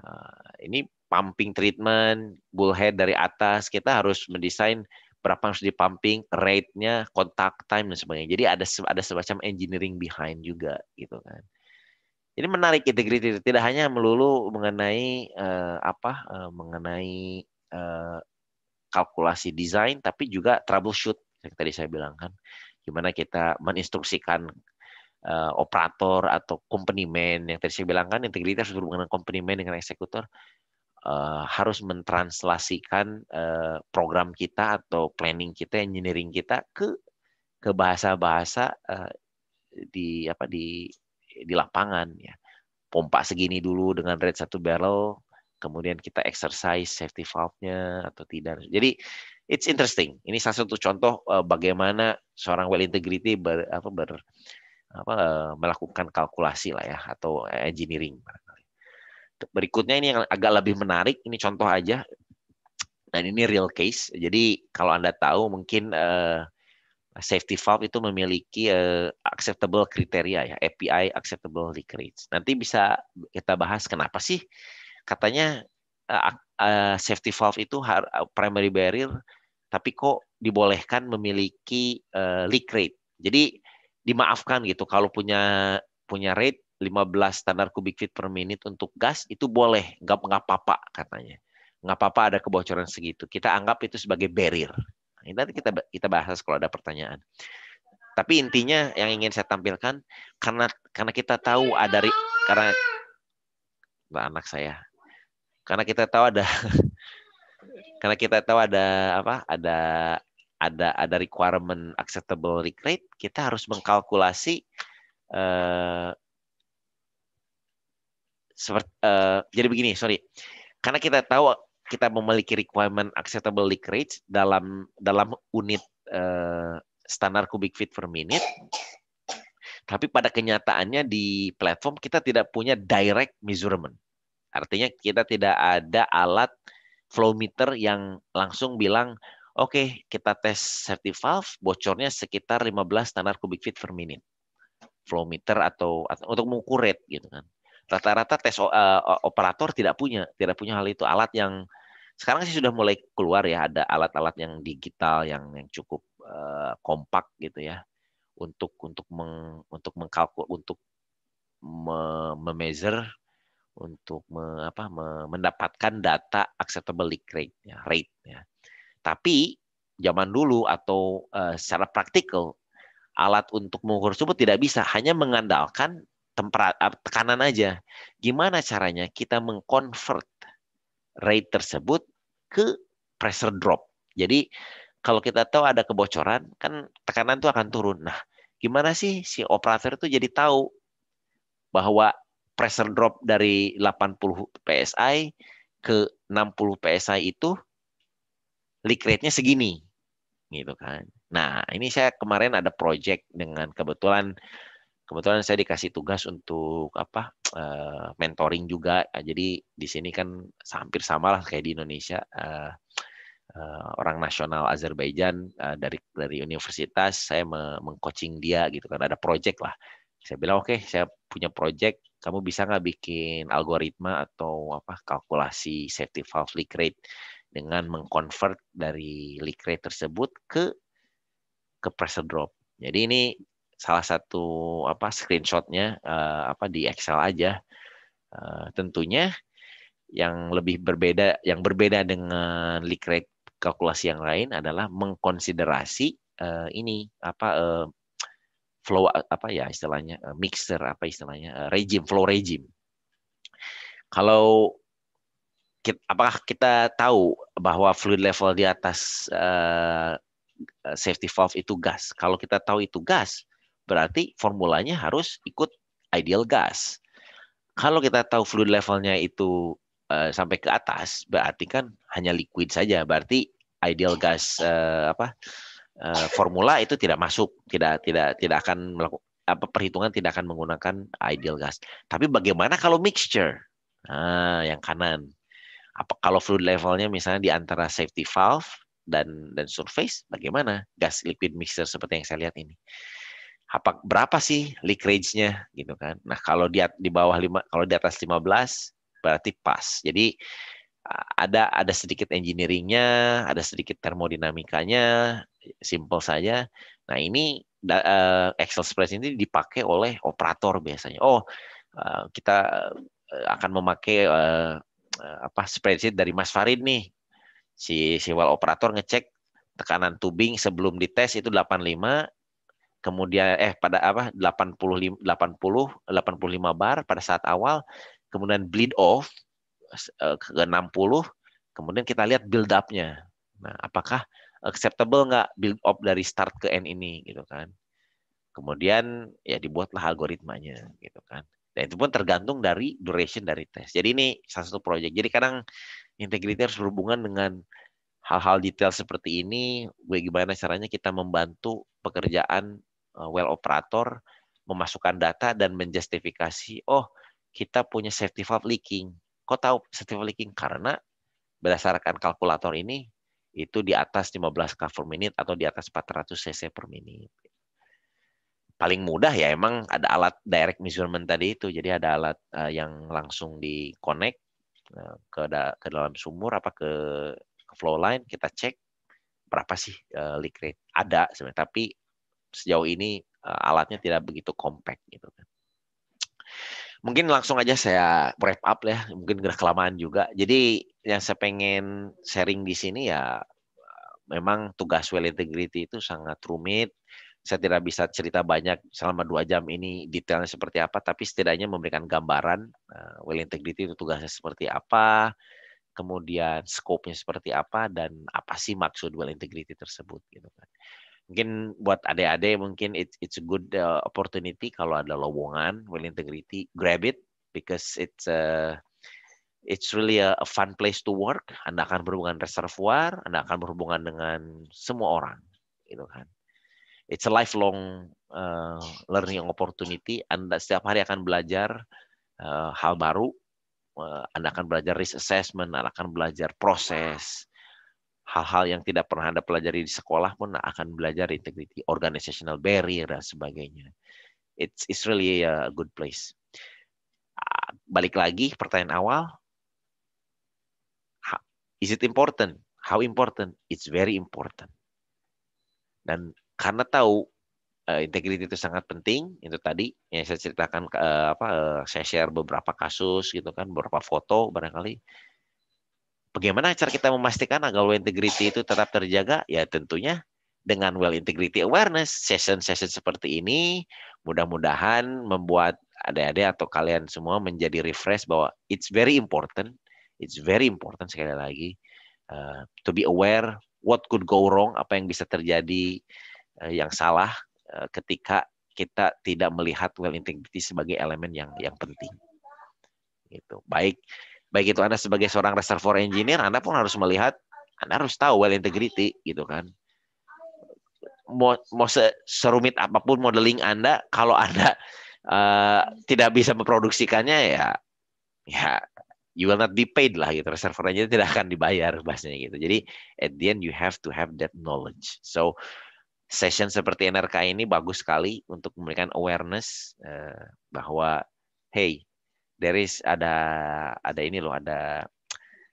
Uh, ini pumping treatment, bullhead dari atas, kita harus mendesain berapa harus pumping, rate-nya, kontak time dan sebagainya. Jadi ada ada semacam engineering behind juga gitu kan. Jadi menarik integrity tidak hanya melulu mengenai uh, apa uh, mengenai uh, kalkulasi desain tapi juga troubleshoot yang tadi saya bilang kan gimana kita menginstruksikan uh, operator atau company man yang tadi saya bilang kan integritas berhubungan dengan company man dengan eksekutor uh, harus mentranslasikan uh, program kita atau planning kita engineering kita ke ke bahasa-bahasa uh, di apa di di lapangan ya pompa segini dulu dengan rate satu barrel kemudian kita exercise safety valve-nya atau tidak jadi it's interesting ini salah satu contoh bagaimana seorang well integrity ber, apa ber, apa melakukan kalkulasi lah ya atau engineering Berikutnya ini yang agak lebih menarik, ini contoh aja. Dan ini real case. Jadi kalau Anda tahu mungkin uh, safety valve itu memiliki uh, acceptable kriteria ya, API acceptable leak rates. Nanti bisa kita bahas kenapa sih katanya uh, uh, safety valve itu primary barrier tapi kok dibolehkan memiliki uh, leak rate. Jadi dimaafkan gitu kalau punya punya rate 15 standar kubik feet per menit untuk gas itu boleh nggak nggak apa-apa katanya nggak apa-apa ada kebocoran segitu kita anggap itu sebagai barrier nah, nanti kita kita bahas kalau ada pertanyaan tapi intinya yang ingin saya tampilkan karena karena kita tahu ada karena nah anak saya karena kita tahu ada karena kita tahu ada apa ada ada ada requirement acceptable rig rate, kita harus mengkalkulasi uh, seperti uh, jadi begini, sorry. Karena kita tahu kita memiliki requirement acceptable leak rate dalam dalam unit uh, standar cubic feet per minute. Tapi pada kenyataannya di platform kita tidak punya direct measurement. Artinya kita tidak ada alat flow meter yang langsung bilang Oke, kita tes safety valve, bocornya sekitar 15 standar kubik feet per menit, Flow meter atau, atau untuk mengukur rate gitu kan. Rata-rata tes uh, operator tidak punya, tidak punya hal itu. Alat yang sekarang sih sudah mulai keluar ya, ada alat-alat yang digital yang yang cukup uh, kompak gitu ya untuk untuk meng, untuk mengkalkul untuk memeasure untuk me, apa, me, mendapatkan data acceptable leak rate ya, rate ya. Tapi zaman dulu atau uh, secara praktikal alat untuk mengukur suhu tidak bisa hanya mengandalkan temperat eh, tekanan aja. Gimana caranya kita mengkonvert rate tersebut ke pressure drop. Jadi kalau kita tahu ada kebocoran kan tekanan itu akan turun. Nah, gimana sih si operator itu jadi tahu bahwa pressure drop dari 80 PSI ke 60 PSI itu leak rate-nya segini gitu kan. Nah, ini saya kemarin ada project dengan kebetulan kebetulan saya dikasih tugas untuk apa? Eh, mentoring juga. jadi di sini kan hampir sama lah kayak di Indonesia eh, eh, orang nasional Azerbaijan dari dari universitas saya mengcoaching dia gitu kan. Ada project lah. Saya bilang oke, okay, saya punya project kamu bisa nggak bikin algoritma atau apa kalkulasi safety valve leak rate dengan mengkonvert dari leak tersebut ke ke pressure drop. Jadi ini salah satu apa screenshotnya uh, apa di Excel aja. Uh, tentunya yang lebih berbeda yang berbeda dengan leak kalkulasi yang lain adalah mengkonsiderasi uh, ini apa uh, flow apa ya istilahnya uh, mixer apa istilahnya uh, regime flow regime. Kalau kita, apakah kita tahu bahwa fluid level di atas uh, safety valve itu gas. Kalau kita tahu itu gas, berarti formulanya harus ikut ideal gas. Kalau kita tahu fluid levelnya itu uh, sampai ke atas, berarti kan hanya liquid saja. Berarti ideal gas uh, apa uh, formula itu tidak masuk, tidak tidak tidak akan melakukan apa perhitungan tidak akan menggunakan ideal gas. Tapi bagaimana kalau mixture? Nah, yang kanan apa kalau fluid levelnya misalnya di antara safety valve dan dan surface bagaimana gas liquid mixer seperti yang saya lihat ini apa berapa sih leakage-nya gitu kan nah kalau di di bawah 5 kalau di atas 15 berarti pas jadi ada ada sedikit engineeringnya ada sedikit termodinamikanya simple saja nah ini e, Excel Express ini dipakai oleh operator biasanya oh e, kita e, akan memakai Eh, apa spreadsheet dari Mas Farid nih. Si siwal operator ngecek tekanan tubing sebelum dites itu 85 kemudian eh pada apa 80 80 85 bar pada saat awal kemudian bleed off eh, ke 60 kemudian kita lihat build upnya Nah, apakah acceptable nggak build up dari start ke end ini gitu kan. Kemudian ya dibuatlah algoritmanya gitu kan. Dan itu pun tergantung dari duration dari tes. Jadi ini salah satu proyek. Jadi kadang integrity harus berhubungan dengan hal-hal detail seperti ini, bagaimana caranya kita membantu pekerjaan eh, well operator memasukkan data dan menjustifikasi, oh kita punya safety valve leaking. Kok tahu safety valve leaking? Karena berdasarkan kalkulator ini, itu di atas 15 k per menit atau di atas 400 cc per menit paling mudah ya emang ada alat direct measurement tadi itu. Jadi ada alat uh, yang langsung di connect uh, eh, ke da ke dalam sumur apa ke, ke flow line kita cek berapa sih uh, leak rate. Ada sebenarnya tapi sejauh ini uh, alatnya tidak begitu compact gitu kan. Mungkin langsung aja saya wrap up ya, mungkin gerak kelamaan juga. Jadi yang saya pengen sharing di sini ya memang tugas well integrity itu sangat rumit, saya tidak bisa cerita banyak selama dua jam ini detailnya seperti apa, tapi setidaknya memberikan gambaran uh, eh, well integrity itu tugasnya seperti apa, kemudian scope-nya seperti apa, dan apa sih maksud well integrity tersebut gitu kan. Mungkin buat adik-adik mungkin it, it's a good uh, opportunity kalau ada lowongan well integrity, grab it because it's a eh, It's really a, a fun place to work. Anda akan berhubungan reservoir, Anda akan berhubungan dengan semua orang, gitu kan it's a lifelong uh, learning opportunity. Anda setiap hari akan belajar uh, hal baru. Uh, Anda akan belajar risk assessment, Anda akan belajar proses. Hal-hal yang tidak pernah Anda pelajari di sekolah pun akan belajar integrity, organizational barrier dan sebagainya. It's it's really a good place. Uh, balik lagi pertanyaan awal. is it important? How important? It's very important. Dan karena tahu uh, itu sangat penting itu tadi yang saya ceritakan uh, apa uh, saya share beberapa kasus gitu kan beberapa foto barangkali bagaimana cara kita memastikan agar well integrity itu tetap terjaga ya tentunya dengan well integrity awareness session-session seperti ini mudah-mudahan membuat adik-adik atau kalian semua menjadi refresh bahwa it's very important it's very important sekali lagi uh, to be aware what could go wrong apa yang bisa terjadi Eh, yang salah eh, ketika kita tidak melihat well integrity sebagai elemen yang yang penting. Gitu. Baik baik itu Anda sebagai seorang reservoir engineer, Anda pun harus melihat, Anda harus tahu well integrity gitu kan. Mau, mau serumit apapun modeling Anda, kalau Anda uh, tidak bisa memproduksikannya ya ya you will not be paid lah gitu. Reservoir engineer tidak akan dibayar bahasanya gitu. Jadi at the end you have to have that knowledge. So session seperti NRK ini bagus sekali untuk memberikan awareness eh, bahwa hey there is ada ada ini loh ada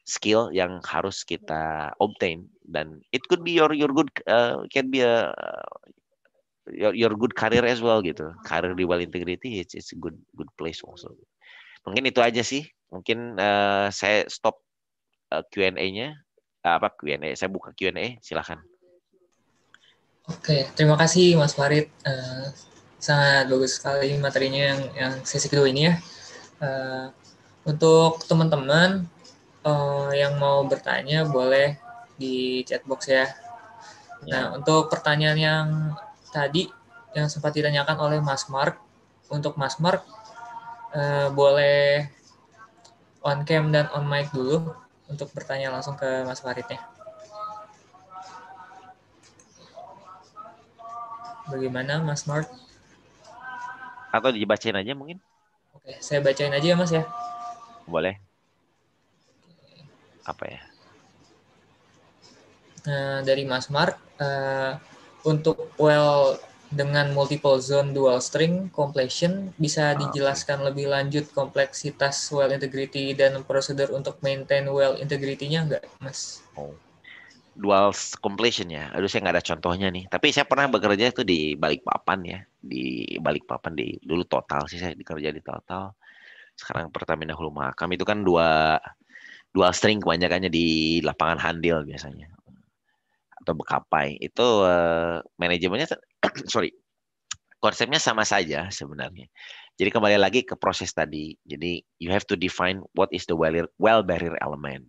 skill yang harus kita obtain dan it could be your your good uh, can be a eh, your, your good career as well gitu career di well integrity it's, it's a good good place also mungkin itu aja sih mungkin uh, saya stop uh, Q&A-nya uh, apa Q&A saya buka Q&A silahkan Oke, terima kasih Mas Farid. Uh, sangat bagus sekali materinya yang, yang sesi kedua ini ya. Uh, untuk teman-teman uh, yang mau bertanya boleh di chat box ya. ya. Nah, untuk pertanyaan yang tadi yang sempat ditanyakan oleh Mas Mark, untuk Mas Mark uh, boleh on cam dan on mic dulu untuk bertanya langsung ke Mas Faridnya. Bagaimana Mas Mart? Atau dibacain aja mungkin? Oke, saya bacain aja ya Mas ya. Boleh. Apa ya? Nah, dari Mas Mark, uh, untuk well dengan multiple zone dual string completion bisa ah, dijelaskan okay. lebih lanjut kompleksitas well integrity dan prosedur untuk maintain well integrity-nya enggak, Mas? Oh dual completion ya. Aduh saya nggak ada contohnya nih. Tapi saya pernah bekerja itu di balik papan ya, di balik papan di dulu total sih saya dikerja di total. Sekarang Pertamina Hulu Mahakam itu kan dua dual string kebanyakannya di lapangan handil biasanya atau bekapai itu uh, manajemennya sorry konsepnya sama saja sebenarnya. Jadi kembali lagi ke proses tadi. Jadi you have to define what is the well barrier element.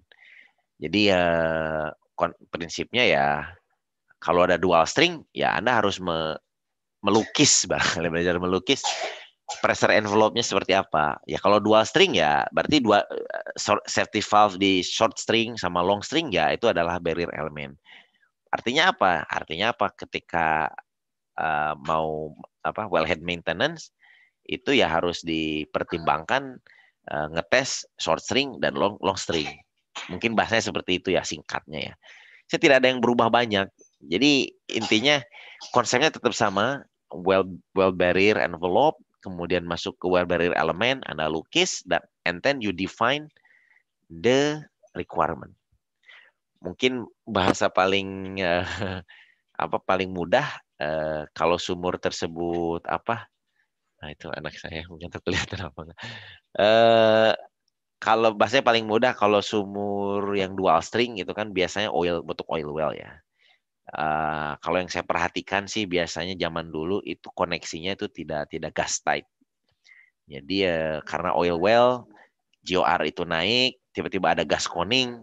Jadi uh, prinsipnya ya kalau ada dual string ya Anda harus me, melukis barangkali belajar melukis pressure envelope-nya seperti apa. Ya kalau dual string ya berarti dua eh, safety valve di short string sama long string ya itu adalah barrier element. Artinya apa? Artinya apa ketika uh, mau apa wellhead maintenance itu ya harus dipertimbangkan uh, ngetes short string dan long long string. Mungkin bahasanya seperti itu ya singkatnya ya. Saya tidak ada yang berubah banyak. Jadi intinya konsepnya tetap sama, well well barrier envelope, kemudian masuk ke well barrier element, Anda lukis dan and then you define the requirement. Mungkin bahasa paling uh, apa paling mudah uh, kalau sumur tersebut apa Nah itu anak saya mungkin terlihat apa enggak. Eh, kalau bahasanya paling mudah kalau sumur yang dual string itu kan biasanya oil bentuk oil well ya. Uh, kalau yang saya perhatikan sih biasanya zaman dulu itu koneksinya itu tidak tidak gas tight. Jadi uh, karena oil well GOR itu naik, tiba-tiba ada gas koning,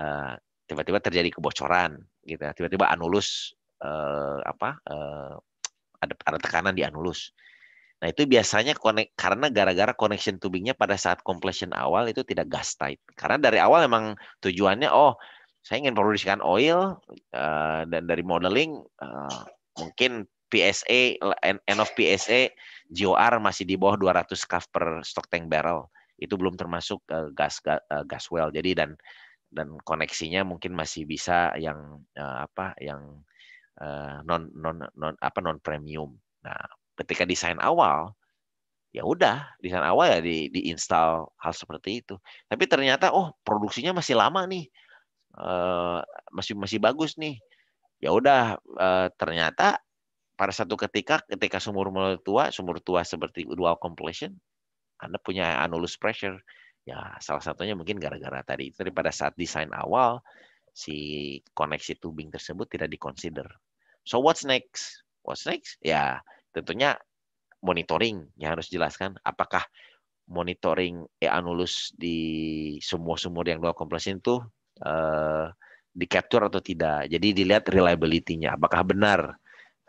uh, eh, tiba-tiba terjadi kebocoran gitu. Ya. Tiba-tiba anulus uh, eh, apa uh, ada ada tekanan di anulus. Nah itu biasanya konek, karena gara-gara connection tubingnya pada saat completion awal itu tidak gas tight. Karena dari awal memang tujuannya oh saya ingin produksikan oil uh, dan dari modeling uh, mungkin PSA end of PSA GOR masih di bawah 200 scuff per stock tank barrel. Itu belum termasuk uh, gas gas, uh, gas well. Jadi dan dan koneksinya mungkin masih bisa yang uh, apa yang uh, non non non apa non premium. Nah, ketika desain awal ya udah desain awal ya di diinstal hal seperti itu tapi ternyata oh produksinya masih lama nih e, masih masih bagus nih ya udah e, ternyata pada satu ketika ketika sumur mulai tua sumur tua seperti dual completion anda punya annulus pressure ya salah satunya mungkin gara-gara tadi itu pada saat desain awal si koneksi tubing tersebut tidak dikonsider so what's next what's next ya yeah Tentunya monitoring yang harus dijelaskan apakah monitoring e-anulus di semua sumur yang dua kompleks itu eh, di capture atau tidak. Jadi dilihat reliability-nya apakah benar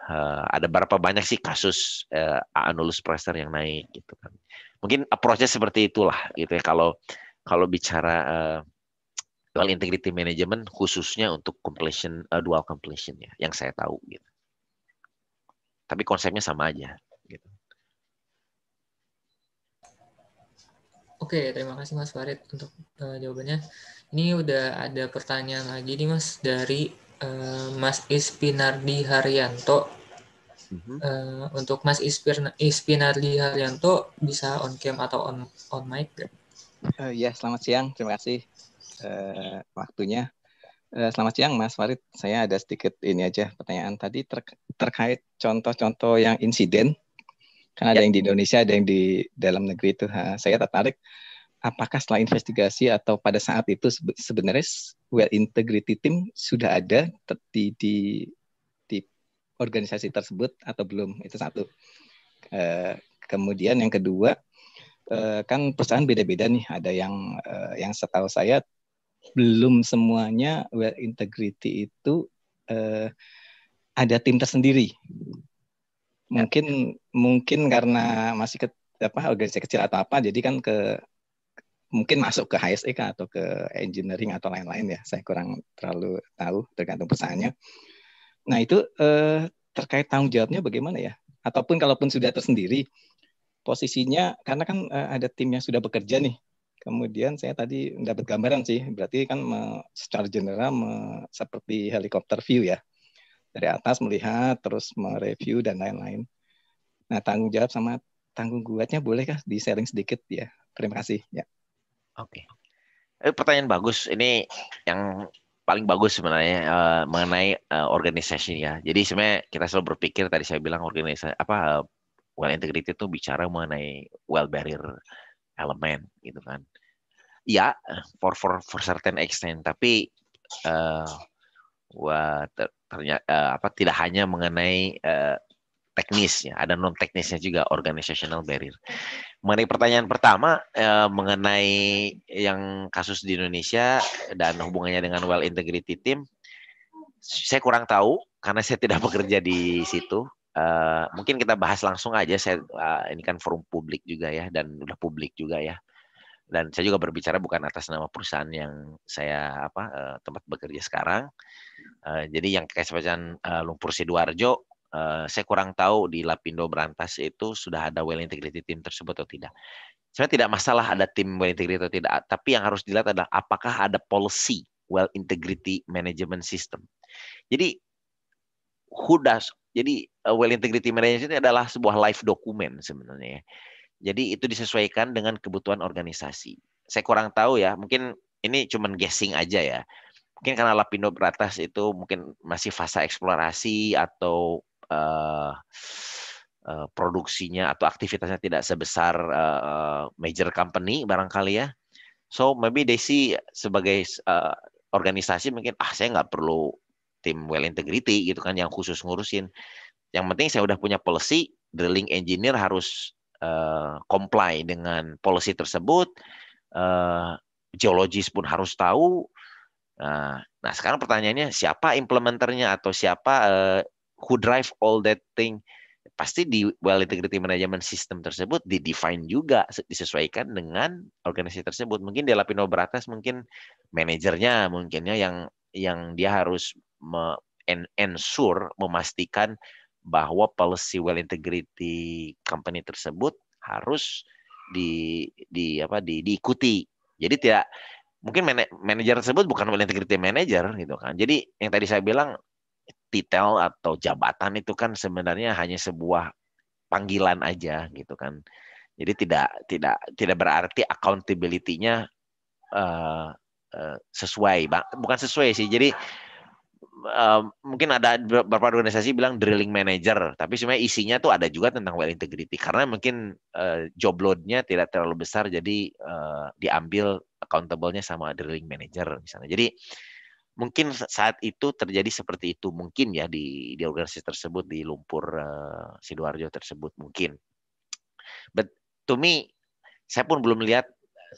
eh, ada berapa banyak sih kasus eh, anulus pressure yang naik gitu kan. Mungkin approach seperti itulah gitu ya kalau kalau bicara eh, dual integrity management khususnya untuk completion uh, dual completion ya yang saya tahu gitu tapi konsepnya sama aja gitu. Oke, terima kasih Mas Farid untuk uh, jawabannya. Ini udah ada pertanyaan lagi nih Mas dari uh, Mas Ispinardi Haryanto. Uh, untuk Mas Ispinardi Haryanto bisa on cam atau on on mic? Uh, ya, selamat siang. Terima kasih uh, waktunya. selamat siang Mas Farid. Saya ada sedikit ini aja pertanyaan tadi ter- terkait contoh-contoh yang insiden kan ada ya. yang di Indonesia ada yang di dalam negeri itu ha, saya tertarik apakah setelah investigasi atau pada saat itu sebenarnya well integrity team sudah ada di di, di organisasi tersebut atau belum itu satu e, kemudian yang kedua e, kan perusahaan beda-beda nih ada yang e, yang setahu saya belum semuanya well integrity itu e, ada tim tersendiri. Ya. Mungkin ya. mungkin karena masih ke, apa organisasi kecil atau apa, jadi kan ke mungkin masuk ke HSE kan, atau ke engineering atau lain-lain ya. Saya kurang terlalu tahu tergantung perusahaannya. Nah itu eh, terkait tanggung jawabnya bagaimana ya? Ataupun kalaupun sudah tersendiri, posisinya karena kan eh, ada tim yang sudah bekerja nih. Kemudian saya tadi dapat gambaran sih, berarti kan secara general seperti helikopter view ya, dari atas melihat terus mereview dan lain-lain. Nah tanggung jawab sama tanggung buatnya bolehkah di sharing sedikit ya? Terima kasih ya. Oke. Okay. Eh, pertanyaan bagus. Ini yang paling bagus sebenarnya uh, mengenai uh, organisasi ya. Jadi sebenarnya kita selalu berpikir tadi saya bilang organisasi apa uh, well integrity itu bicara mengenai well barrier element gitu kan. Ya, for for for certain extent tapi uh, what ternyata uh, eh, apa tidak hanya mengenai uh, teknisnya, ada non teknisnya juga organizational barrier. Mengenai pertanyaan pertama uh, mengenai yang kasus di Indonesia dan hubungannya dengan well integrity team, saya kurang tahu karena saya tidak bekerja di situ. Uh, mungkin kita bahas langsung aja. Saya uh, ini kan forum publik juga ya dan udah publik juga ya. Dan saya juga berbicara bukan atas nama perusahaan yang saya apa tempat bekerja sekarang. Eh, jadi yang kayak seperti uh, lumpur sidoarjo, uh, saya kurang tahu di Lapindo Berantas itu sudah ada well integrity team tersebut atau tidak. Sebenarnya tidak masalah ada tim well integrity atau tidak, tapi yang harus dilihat adalah apakah ada policy well integrity management system. Jadi who does, jadi uh, well integrity management ini adalah sebuah live document sebenarnya ya. Jadi itu disesuaikan dengan kebutuhan organisasi. Saya kurang tahu ya, mungkin ini cuman guessing aja ya mungkin karena Lapindo beratas itu mungkin masih fase eksplorasi atau uh, uh, produksinya atau aktivitasnya tidak sebesar uh, major company barangkali ya. So maybe they see sebagai uh, organisasi mungkin ah saya nggak perlu tim well integrity gitu kan yang khusus ngurusin. Yang penting saya udah punya policy, drilling engineer harus uh, comply dengan policy tersebut. Uh, geologis pun harus tahu, Nah, nah, sekarang pertanyaannya siapa implementernya atau siapa uh, who drive all that thing? Pasti di well integrity management system tersebut di define juga disesuaikan dengan organisasi tersebut. Mungkin di Lapino Beratas mungkin manajernya mungkinnya yang yang dia harus me ensure memastikan bahwa policy well integrity company tersebut harus di di apa di diikuti. Jadi tidak mungkin manajer tersebut bukan integrity manager gitu kan. Jadi yang tadi saya bilang titel atau jabatan itu kan sebenarnya hanya sebuah panggilan aja gitu kan. Jadi tidak tidak tidak berarti accountability-nya uh, uh, sesuai, bukan sesuai sih. Jadi uh, mungkin ada beberapa organisasi bilang drilling manager, tapi sebenarnya isinya tuh ada juga tentang well integrity karena mungkin uh, job load-nya tidak terlalu besar jadi uh, diambil accountable-nya sama drilling manager misalnya. Jadi mungkin saat itu terjadi seperti itu mungkin ya di di organisasi tersebut di lumpur uh, sidoarjo tersebut mungkin. But to me, saya pun belum lihat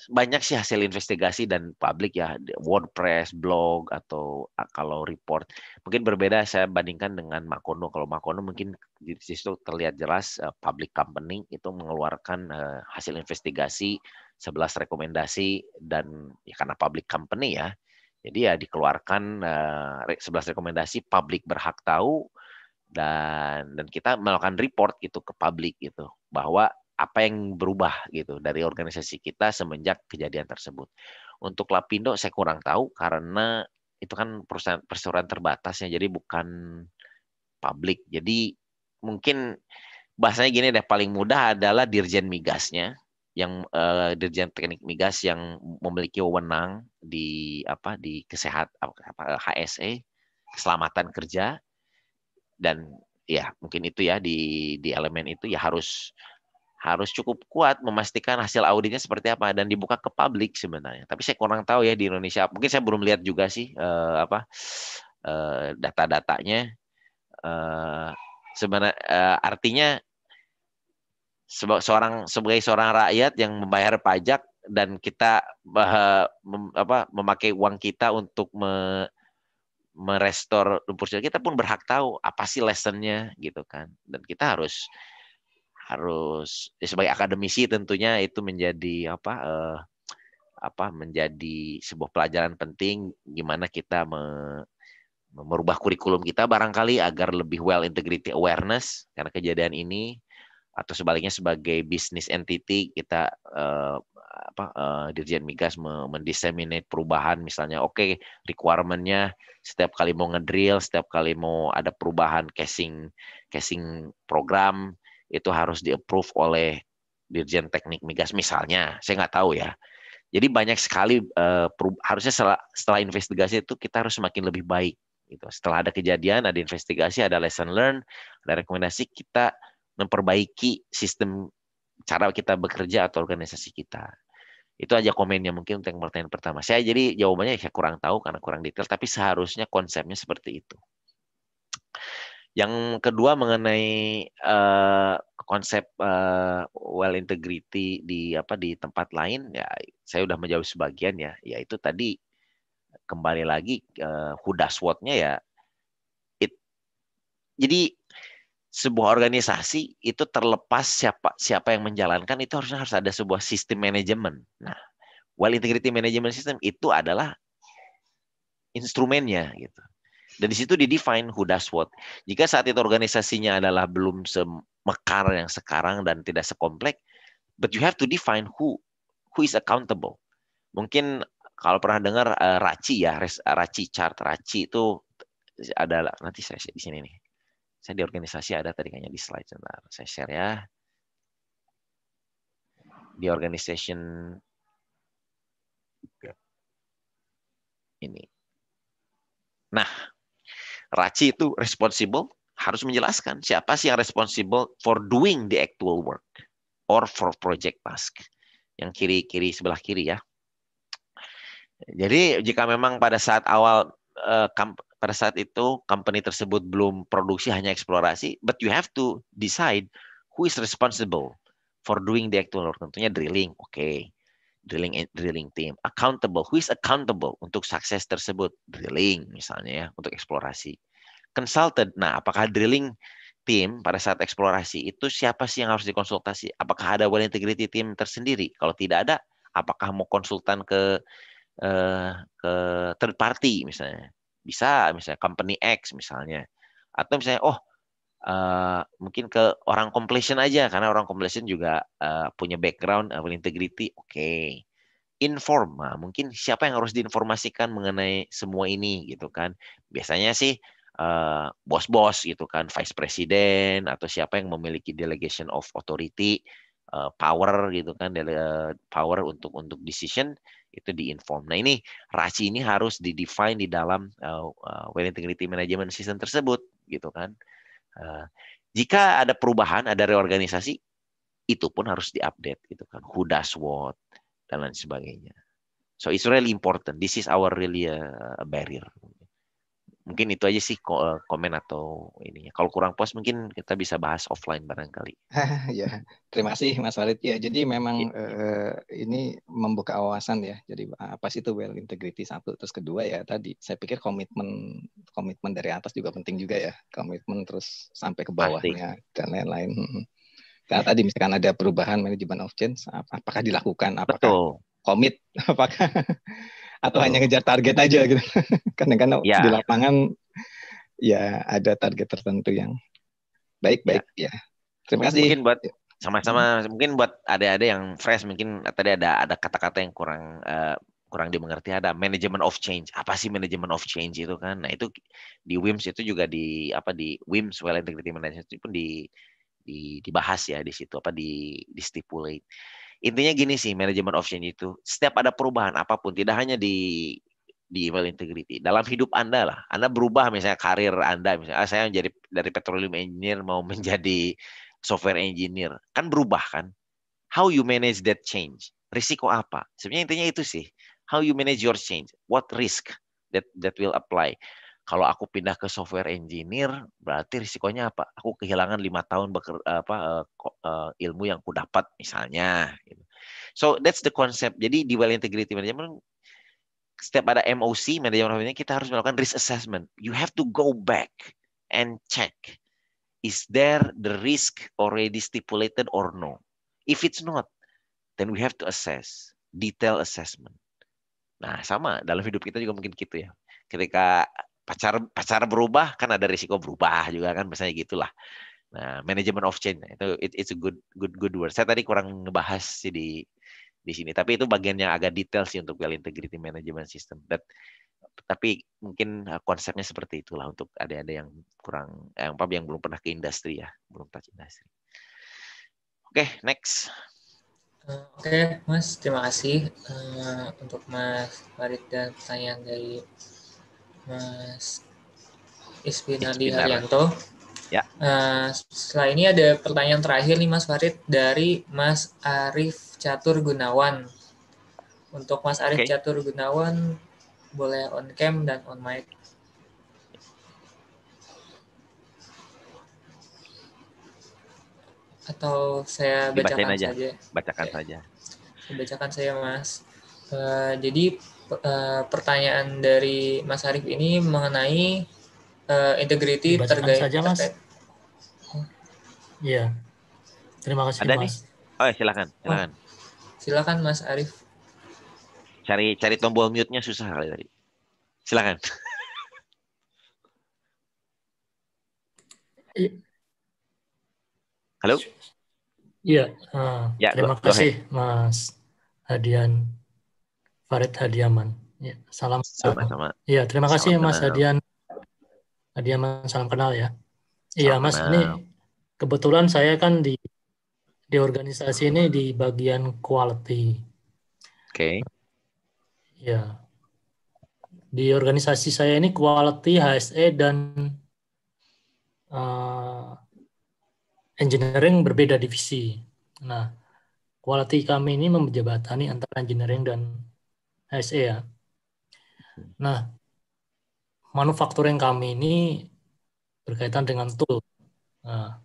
banyak sih hasil investigasi dan publik ya WordPress, blog atau ah, kalau report mungkin berbeda saya bandingkan dengan Makono. Kalau Makono mungkin di situ terlihat jelas uh, public company itu mengeluarkan eh, hasil investigasi 11 rekomendasi dan ya karena public company ya. Jadi ya dikeluarkan uh, eh, 11 rekomendasi publik berhak tahu dan dan kita melakukan report gitu ke publik gitu bahwa apa yang berubah gitu dari organisasi kita semenjak kejadian tersebut. Untuk Lapindo saya kurang tahu karena itu kan perusahaan perseroan terbatasnya jadi bukan publik. Jadi mungkin bahasanya gini deh paling mudah adalah dirjen migasnya yang uh, Dirjen Teknik Migas yang memiliki wewenang di apa di kesehat apa HSE eh, keselamatan kerja dan ya mungkin itu ya di di elemen itu ya harus harus cukup kuat memastikan hasil auditnya seperti apa dan dibuka ke publik sebenarnya. Tapi saya kurang tahu ya di Indonesia. Mungkin saya belum lihat juga sih uh, apa uh, data-datanya. Uh, sebenarnya uh, artinya sebagai seorang sebagai seorang rakyat yang membayar pajak dan kita uh, mem, apa memakai uang kita untuk me, merestor lumpur sisa kita pun berhak tahu apa sih lessonnya gitu kan dan kita harus harus ya sebagai akademisi tentunya itu menjadi apa uh, apa menjadi sebuah pelajaran penting gimana kita me, merubah kurikulum kita barangkali agar lebih well integrity awareness karena kejadian ini atau sebaliknya sebagai bisnis entity kita uh, apa uh, dirjen migas mendiseminate perubahan misalnya oke okay, requirementnya setiap kali mau ngedrill setiap kali mau ada perubahan casing casing program itu harus di approve oleh dirjen teknik migas misalnya saya nggak tahu ya jadi banyak sekali uh, harusnya setelah, setelah investigasi itu kita harus semakin lebih baik gitu setelah ada kejadian ada investigasi ada lesson learn ada rekomendasi kita memperbaiki sistem cara kita bekerja atau organisasi kita. Itu aja komennya mungkin untuk yang pertanyaan pertama. Saya jadi jawabannya saya kurang tahu karena kurang detail, tapi seharusnya konsepnya seperti itu. Yang kedua mengenai uh, konsep uh, well integrity di apa di tempat lain ya saya sudah menjawab sebagian ya, yaitu tadi kembali lagi uh, who does what-nya ya it jadi sebuah organisasi itu terlepas siapa siapa yang menjalankan itu harusnya harus ada sebuah sistem manajemen. Nah, well integrity management system itu adalah instrumennya gitu. Dan di situ didefine who does what. Jika saat itu organisasinya adalah belum semekar yang sekarang dan tidak sekomplek, but you have to define who who is accountable. Mungkin kalau pernah dengar uh, eh, Raci ya, Raci chart Raci itu adalah nanti saya di sini nih saya di organisasi ada tadi kayaknya di slide. Sebentar. Saya share ya. Di organization ini. Nah, Raci itu responsible harus menjelaskan siapa sih yang responsible for doing the actual work or for project task. Yang kiri-kiri sebelah kiri ya. Jadi jika memang pada saat awal eh, pada saat itu company tersebut belum produksi hanya eksplorasi, but you have to decide who is responsible for doing the actual work. Tentunya drilling, oke. Okay. Drilling eh, drilling team accountable, who is accountable untuk sukses tersebut? Drilling misalnya ya, untuk eksplorasi. Consulted. Nah, apakah drilling team pada saat eksplorasi itu siapa sih yang harus dikonsultasi? Apakah ada well integrity team tersendiri? Kalau tidak ada, apakah mau konsultan ke eh, ke third party misalnya? Bisa misalnya company X misalnya. Atau misalnya oh uh, mungkin ke orang completion aja karena orang completion juga uh, punya background uh, integrity oke okay. inform nah, mungkin siapa yang harus diinformasikan mengenai semua ini gitu kan biasanya sih bos bos-bos gitu kan vice president atau siapa yang memiliki delegation of authority Eh, power gitu kan eh, power untuk untuk decision itu di inform. Nah ini RACI ini harus di define di dalam uh, eh, well integrity management system tersebut gitu kan. Uh, jika ada perubahan, ada reorganisasi, itu pun harus diupdate gitu kan. Who does what dan lain sebagainya. So it's really important. This is our really a, a barrier mungkin itu aja sih eh, komen atau ininya. Kalau kurang puas mungkin kita bisa bahas offline barangkali. ya, terima kasih Mas Farid Ya, jadi memang ya. Uh, ini membuka wawasan ya. Jadi eh, apa sih itu well integrity satu, terus kedua ya tadi saya pikir komitmen komitmen dari atas juga penting juga ya. Komitmen terus sampai ke bawahnya Pasti. dan lain-lain. Hmm. Karena tadi misalkan ada perubahan manajemen of change, apakah dilakukan? Apakah Betul. komit? Apakah atau oh. hanya ngejar target aja gitu. karena kan ya. di lapangan ya ada target tertentu yang baik-baik ya. ya. Terima kasih. Mungkin buat ya. sama-sama mungkin buat ada-ada yang fresh mungkin tadi ada ada kata-kata yang kurang uh, kurang dimengerti ada management of change. Apa sih management of change itu kan? Nah, itu di WIMS itu juga di apa di WIMS Well Integrity Management itu pun di, di dibahas ya di situ apa di di stipulate. Intinya gini sih manajemen option itu, setiap ada perubahan apapun, tidak hanya di di email integrity. Dalam hidup Anda lah, Anda berubah misalnya karir Anda, misalnya ah, saya menjadi dari petroleum engineer mau menjadi software engineer, kan berubah kan? How you manage that change? Risiko apa? Sebenarnya intinya itu sih. How you manage your change? What risk that that will apply? Kalau aku pindah ke software engineer, berarti risikonya apa? Aku kehilangan lima tahun beker, apa, eh, eh, ilmu yang aku dapat misalnya. Gitu. So that's the concept. Jadi di well integrity management setiap ada MOC, manajemen kita harus melakukan risk assessment. You have to go back and check is there the risk already stipulated or no. If it's not, then we have to assess detail assessment. Nah, sama dalam hidup kita juga mungkin gitu ya. Ketika pacar pacar berubah kan ada risiko berubah juga kan misalnya gitulah nah management of change itu it, it's a good good good word saya tadi kurang ngebahas sih di di sini tapi itu bagian yang agak detail sih untuk well integrity management system That, tapi mungkin uh, konsepnya seperti itulah untuk ada-ada yang kurang yang eh, yang belum pernah ke industri ya belum touch industri oke okay, next eh, Oke, okay, Mas. Terima kasih uh, untuk Mas Farid dan pertanyaan dari Mas Ispina Haryanto. Ya. Uh, setelah ini ada pertanyaan terakhir nih Mas Farid dari Mas Arif Catur Gunawan. Untuk Mas Arif okay. Catur Gunawan boleh on cam dan on mic. Atau saya bacakan aja. saja. Bacakan okay. saja. Saya bacakan saya Mas. Uh, jadi uh, pertanyaan dari Mas Arif ini mengenai uh, integriti terkait saja Mas. Iya. Terima kasih Ada Mas. Nih? Oh, silakan, oh. silakan. Oh. Silakan Mas Arif. Cari cari tombol mute-nya susah kali tadi. Silakan. Halo? Iya. Uh, ya, terima kasih Mas Hadian. Farid Hadiaman. Ya, salam. Iya, terima salam kasih kenal. Mas Hadian. Hadiaman, salam kenal ya. Iya, Mas, kenal. ini kebetulan saya kan di di organisasi ini di bagian quality. Oke. Okay. Ya. Di organisasi saya ini quality, HSE dan uh, engineering berbeda divisi. Nah, quality kami ini menjabatani antara engineering dan HSE ya. Nah, manufacturing kami ini berkaitan dengan tool. Nah,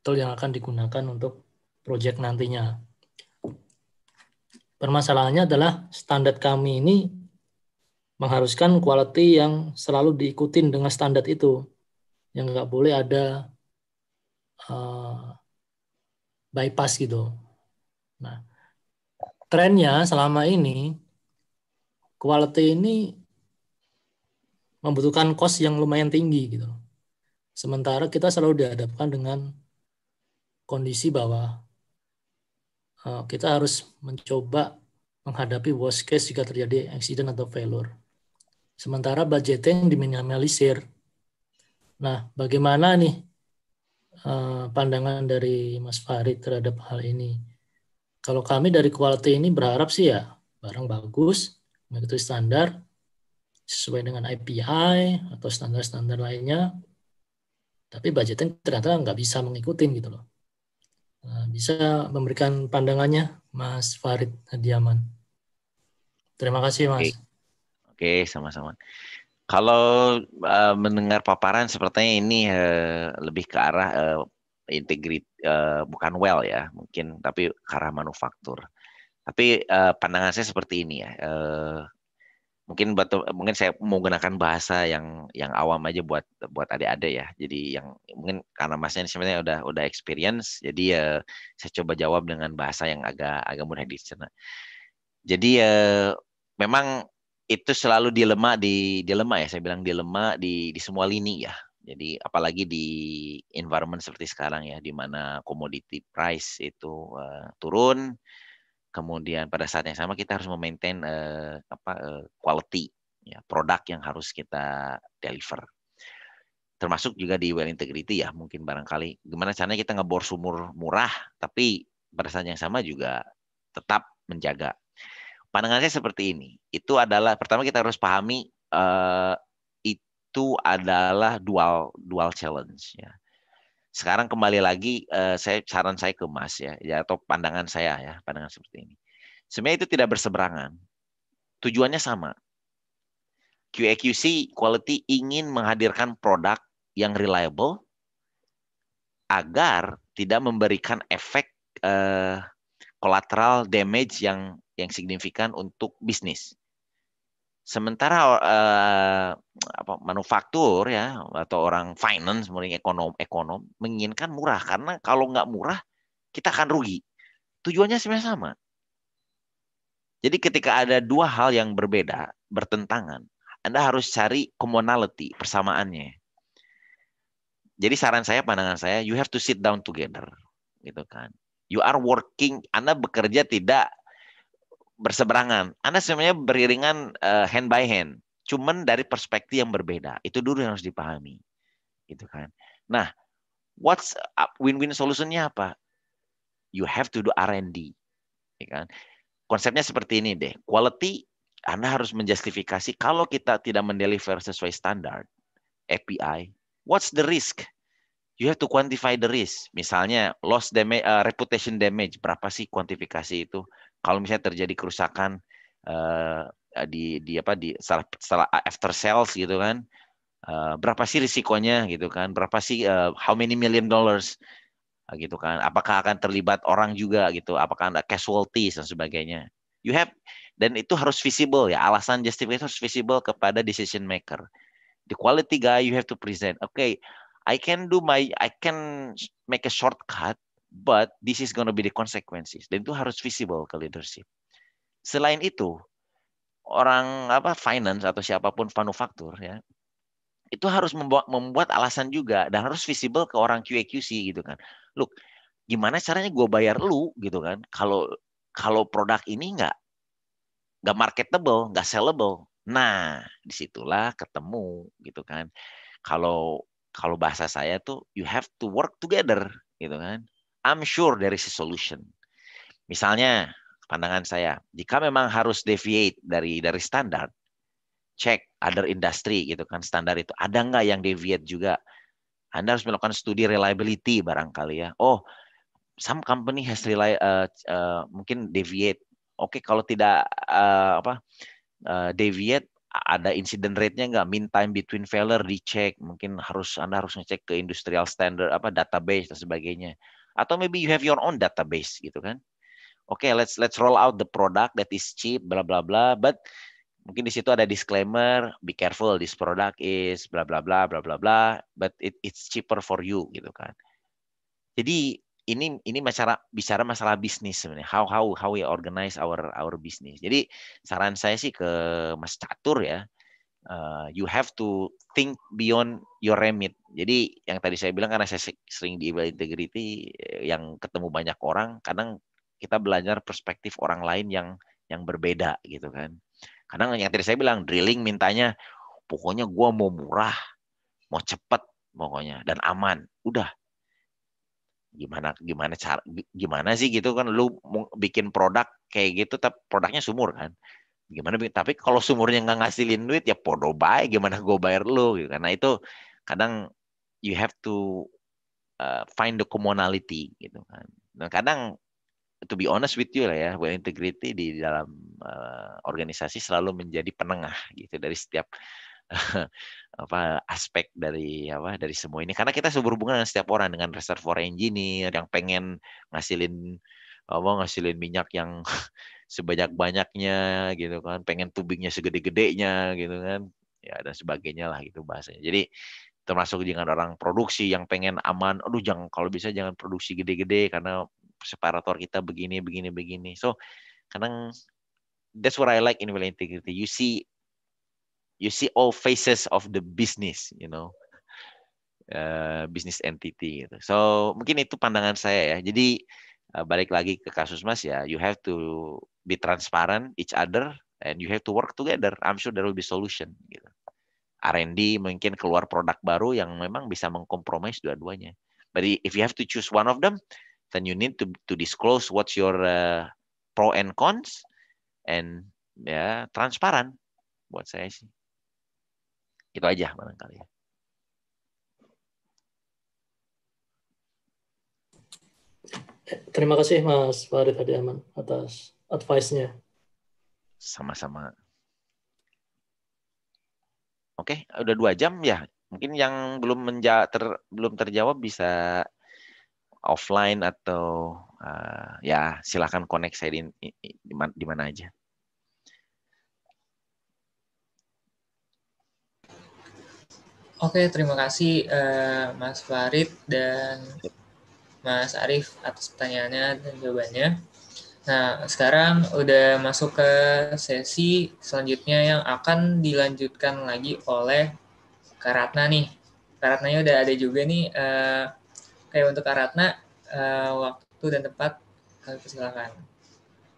tool yang akan digunakan untuk proyek nantinya. Permasalahannya adalah standar kami ini mengharuskan quality yang selalu diikutin dengan standar itu. Yang nggak boleh ada uh, bypass gitu. Nah, trennya selama ini quality ini membutuhkan cost yang lumayan tinggi gitu. Sementara kita selalu dihadapkan dengan kondisi bahwa eh, kita harus mencoba menghadapi worst case jika terjadi accident atau failure. Sementara budgeting diminimalisir. Nah, bagaimana nih eh, pandangan dari Mas Farid terhadap hal ini? Kalau kami dari quality ini berharap sih ya barang bagus, mengikuti standar sesuai dengan API atau standar-standar lainnya. Tapi budgeting ternyata nggak bisa mengikuti gitu loh. Nah, bisa memberikan pandangannya Mas Farid Hadiaman. Terima kasih Mas. Oke, Oke sama-sama. Kalau uh, mendengar paparan sepertinya ini uh, lebih ke arah uh, integrit uh, bukan well ya mungkin tapi ke arah manufaktur. Tapi uh, pandangan saya seperti ini ya. Uh, mungkin buat mungkin saya menggunakan bahasa yang yang awam aja buat buat adik-adik ya. Jadi yang mungkin karena masnya sebenarnya udah udah experience, jadi ya uh, saya coba jawab dengan bahasa yang agak agak mudah dicerna. Jadi ya uh, memang itu selalu dilema di dilema ya saya bilang dilema di di semua lini ya. Jadi apalagi di environment seperti sekarang ya di mana commodity price itu uh, turun, kemudian pada saat yang sama kita harus memaintain uh, apa uh, quality ya produk yang harus kita deliver termasuk juga di well integrity ya mungkin barangkali gimana caranya kita ngebor sumur murah tapi pada saat yang sama juga tetap menjaga pandangan saya seperti ini itu adalah pertama kita harus pahami uh, itu adalah dual dual challenge ya sekarang kembali lagi eh, saya saran saya ke Mas ya, ya atau pandangan saya ya, pandangan seperti ini. Sebenarnya itu tidak berseberangan. Tujuannya sama. QAQC quality ingin menghadirkan produk yang reliable agar tidak memberikan efek eh, kolateral damage yang yang signifikan untuk bisnis. Sementara uh, apa, manufaktur ya atau orang finance, mungkin ekonom, ekonom menginginkan murah karena kalau nggak murah kita akan rugi. Tujuannya sebenarnya sama. Jadi ketika ada dua hal yang berbeda, bertentangan, Anda harus cari commonality, persamaannya. Jadi saran saya, pandangan saya, you have to sit down together, gitu kan. You are working, Anda bekerja tidak berseberangan. Anda sebenarnya beriringan uh, hand by hand, cuman dari perspektif yang berbeda. Itu dulu yang harus dipahami, gitu kan. Nah, what's win-win solutionnya apa? You have to do R&D, ya kan? Konsepnya seperti ini deh. Quality Anda harus menjustifikasi kalau kita tidak mendeliver sesuai standar API, what's the risk? You have to quantify the risk. Misalnya loss damage, uh, reputation damage, berapa sih kuantifikasi itu? kalau misalnya terjadi kerusakan uh, di di apa di setelah, setelah after sales gitu kan uh, berapa sih risikonya gitu kan berapa sih uh, how many million dollars uh, gitu kan apakah akan terlibat orang juga gitu apakah ada casualties dan sebagainya you have dan itu harus visible ya alasan justifikasi harus visible kepada decision maker the quality guy you have to present okay I can do my I can make a shortcut But this is gonna be the consequences. Dan itu harus visible ke leadership. Selain itu, orang apa finance atau siapapun manufaktur ya itu harus membuat membuat alasan juga dan harus visible ke orang qa gitu kan. Look, gimana caranya gue bayar lu gitu kan? Kalau kalau produk ini nggak nggak marketable, nggak sellable. Nah, disitulah ketemu gitu kan. Kalau kalau bahasa saya tuh you have to work together gitu kan. I'm sure there is a solution. Misalnya, pandangan saya, jika memang harus deviate dari dari standar, cek other industry gitu kan standar itu ada nggak yang deviate juga. Anda harus melakukan studi reliability barangkali ya. Oh, some company has rely, uh, uh, mungkin deviate. Oke, okay, kalau tidak uh, apa uh, deviate ada incident rate-nya nggak? Mean time between failure dicek. Mungkin harus Anda harus ngecek ke industrial standard apa database dan sebagainya atau maybe you have your own database gitu kan oke okay, let's let's roll out the product that is cheap bla bla bla but mungkin di situ ada disclaimer be careful this product is bla bla bla bla bla bla but it, it's cheaper for you gitu kan jadi ini ini masalah bicara masalah bisnis sebenarnya how how how we organize our our business jadi saran saya sih ke Mas Catur ya Eh, you have to think beyond your remit. Jadi yang tadi saya bilang karena saya sering di email integrity eh, yang ketemu banyak orang, kadang kita belajar perspektif orang lain yang yang berbeda gitu kan. Kadang yang tadi saya bilang drilling mintanya pokoknya gua mau murah, mau cepat, pokoknya dan aman. Udah gimana gimana cara gimana sih gitu kan lu bikin produk kayak gitu tapi produknya sumur kan gimana tapi kalau sumurnya nggak ngasilin duit ya podo baik gimana gue bayar lu gitu. karena itu kadang you have to uh, find the commonality gitu kan nah kadang to be honest with you lah ya well integrity di dalam uh, organisasi selalu menjadi penengah gitu dari setiap apa aspek dari apa dari semua ini karena kita berhubungan dengan setiap orang dengan reservoir engineer yang pengen ngasilin apa ngasilin minyak yang sebanyak-banyaknya gitu kan, pengen tubingnya segede-gedenya gitu kan, ya dan sebagainya lah gitu bahasanya. Jadi termasuk dengan orang produksi yang pengen aman, aduh jangan kalau bisa jangan produksi gede-gede karena separator kita begini begini begini. So kadang that's what I like in value integrity. You see you see all faces of the business, you know. Uh, business entity gitu. So mungkin itu pandangan saya ya. Jadi Eh, balik lagi ke kasus Mas ya, you have to be transparent each other and you have to work together. I'm sure there will be solution gitu. R&D mungkin keluar produk baru yang memang bisa mengkompromis dua-duanya. But if you have to choose one of them, then you need to to disclose what's your uh, pro and cons and ya transparan buat saya sih. Itu aja barangkali ya. Terima kasih Mas Farid Hadi atas advice-nya. Sama-sama. Oke, udah dua jam ya. Mungkin yang belum menja ter belum terjawab bisa offline atau uh, ya silahkan connect saya di, di, di mana aja. Oke, terima kasih uh, Mas Farid dan ya. Mas Arief atas pertanyaannya dan jawabannya. Nah, sekarang udah masuk ke sesi selanjutnya yang akan dilanjutkan lagi oleh Karatna nih. Karatnanya udah ada juga nih. Uh, kayak untuk Karatna, uh, waktu dan tempat kami persilakan.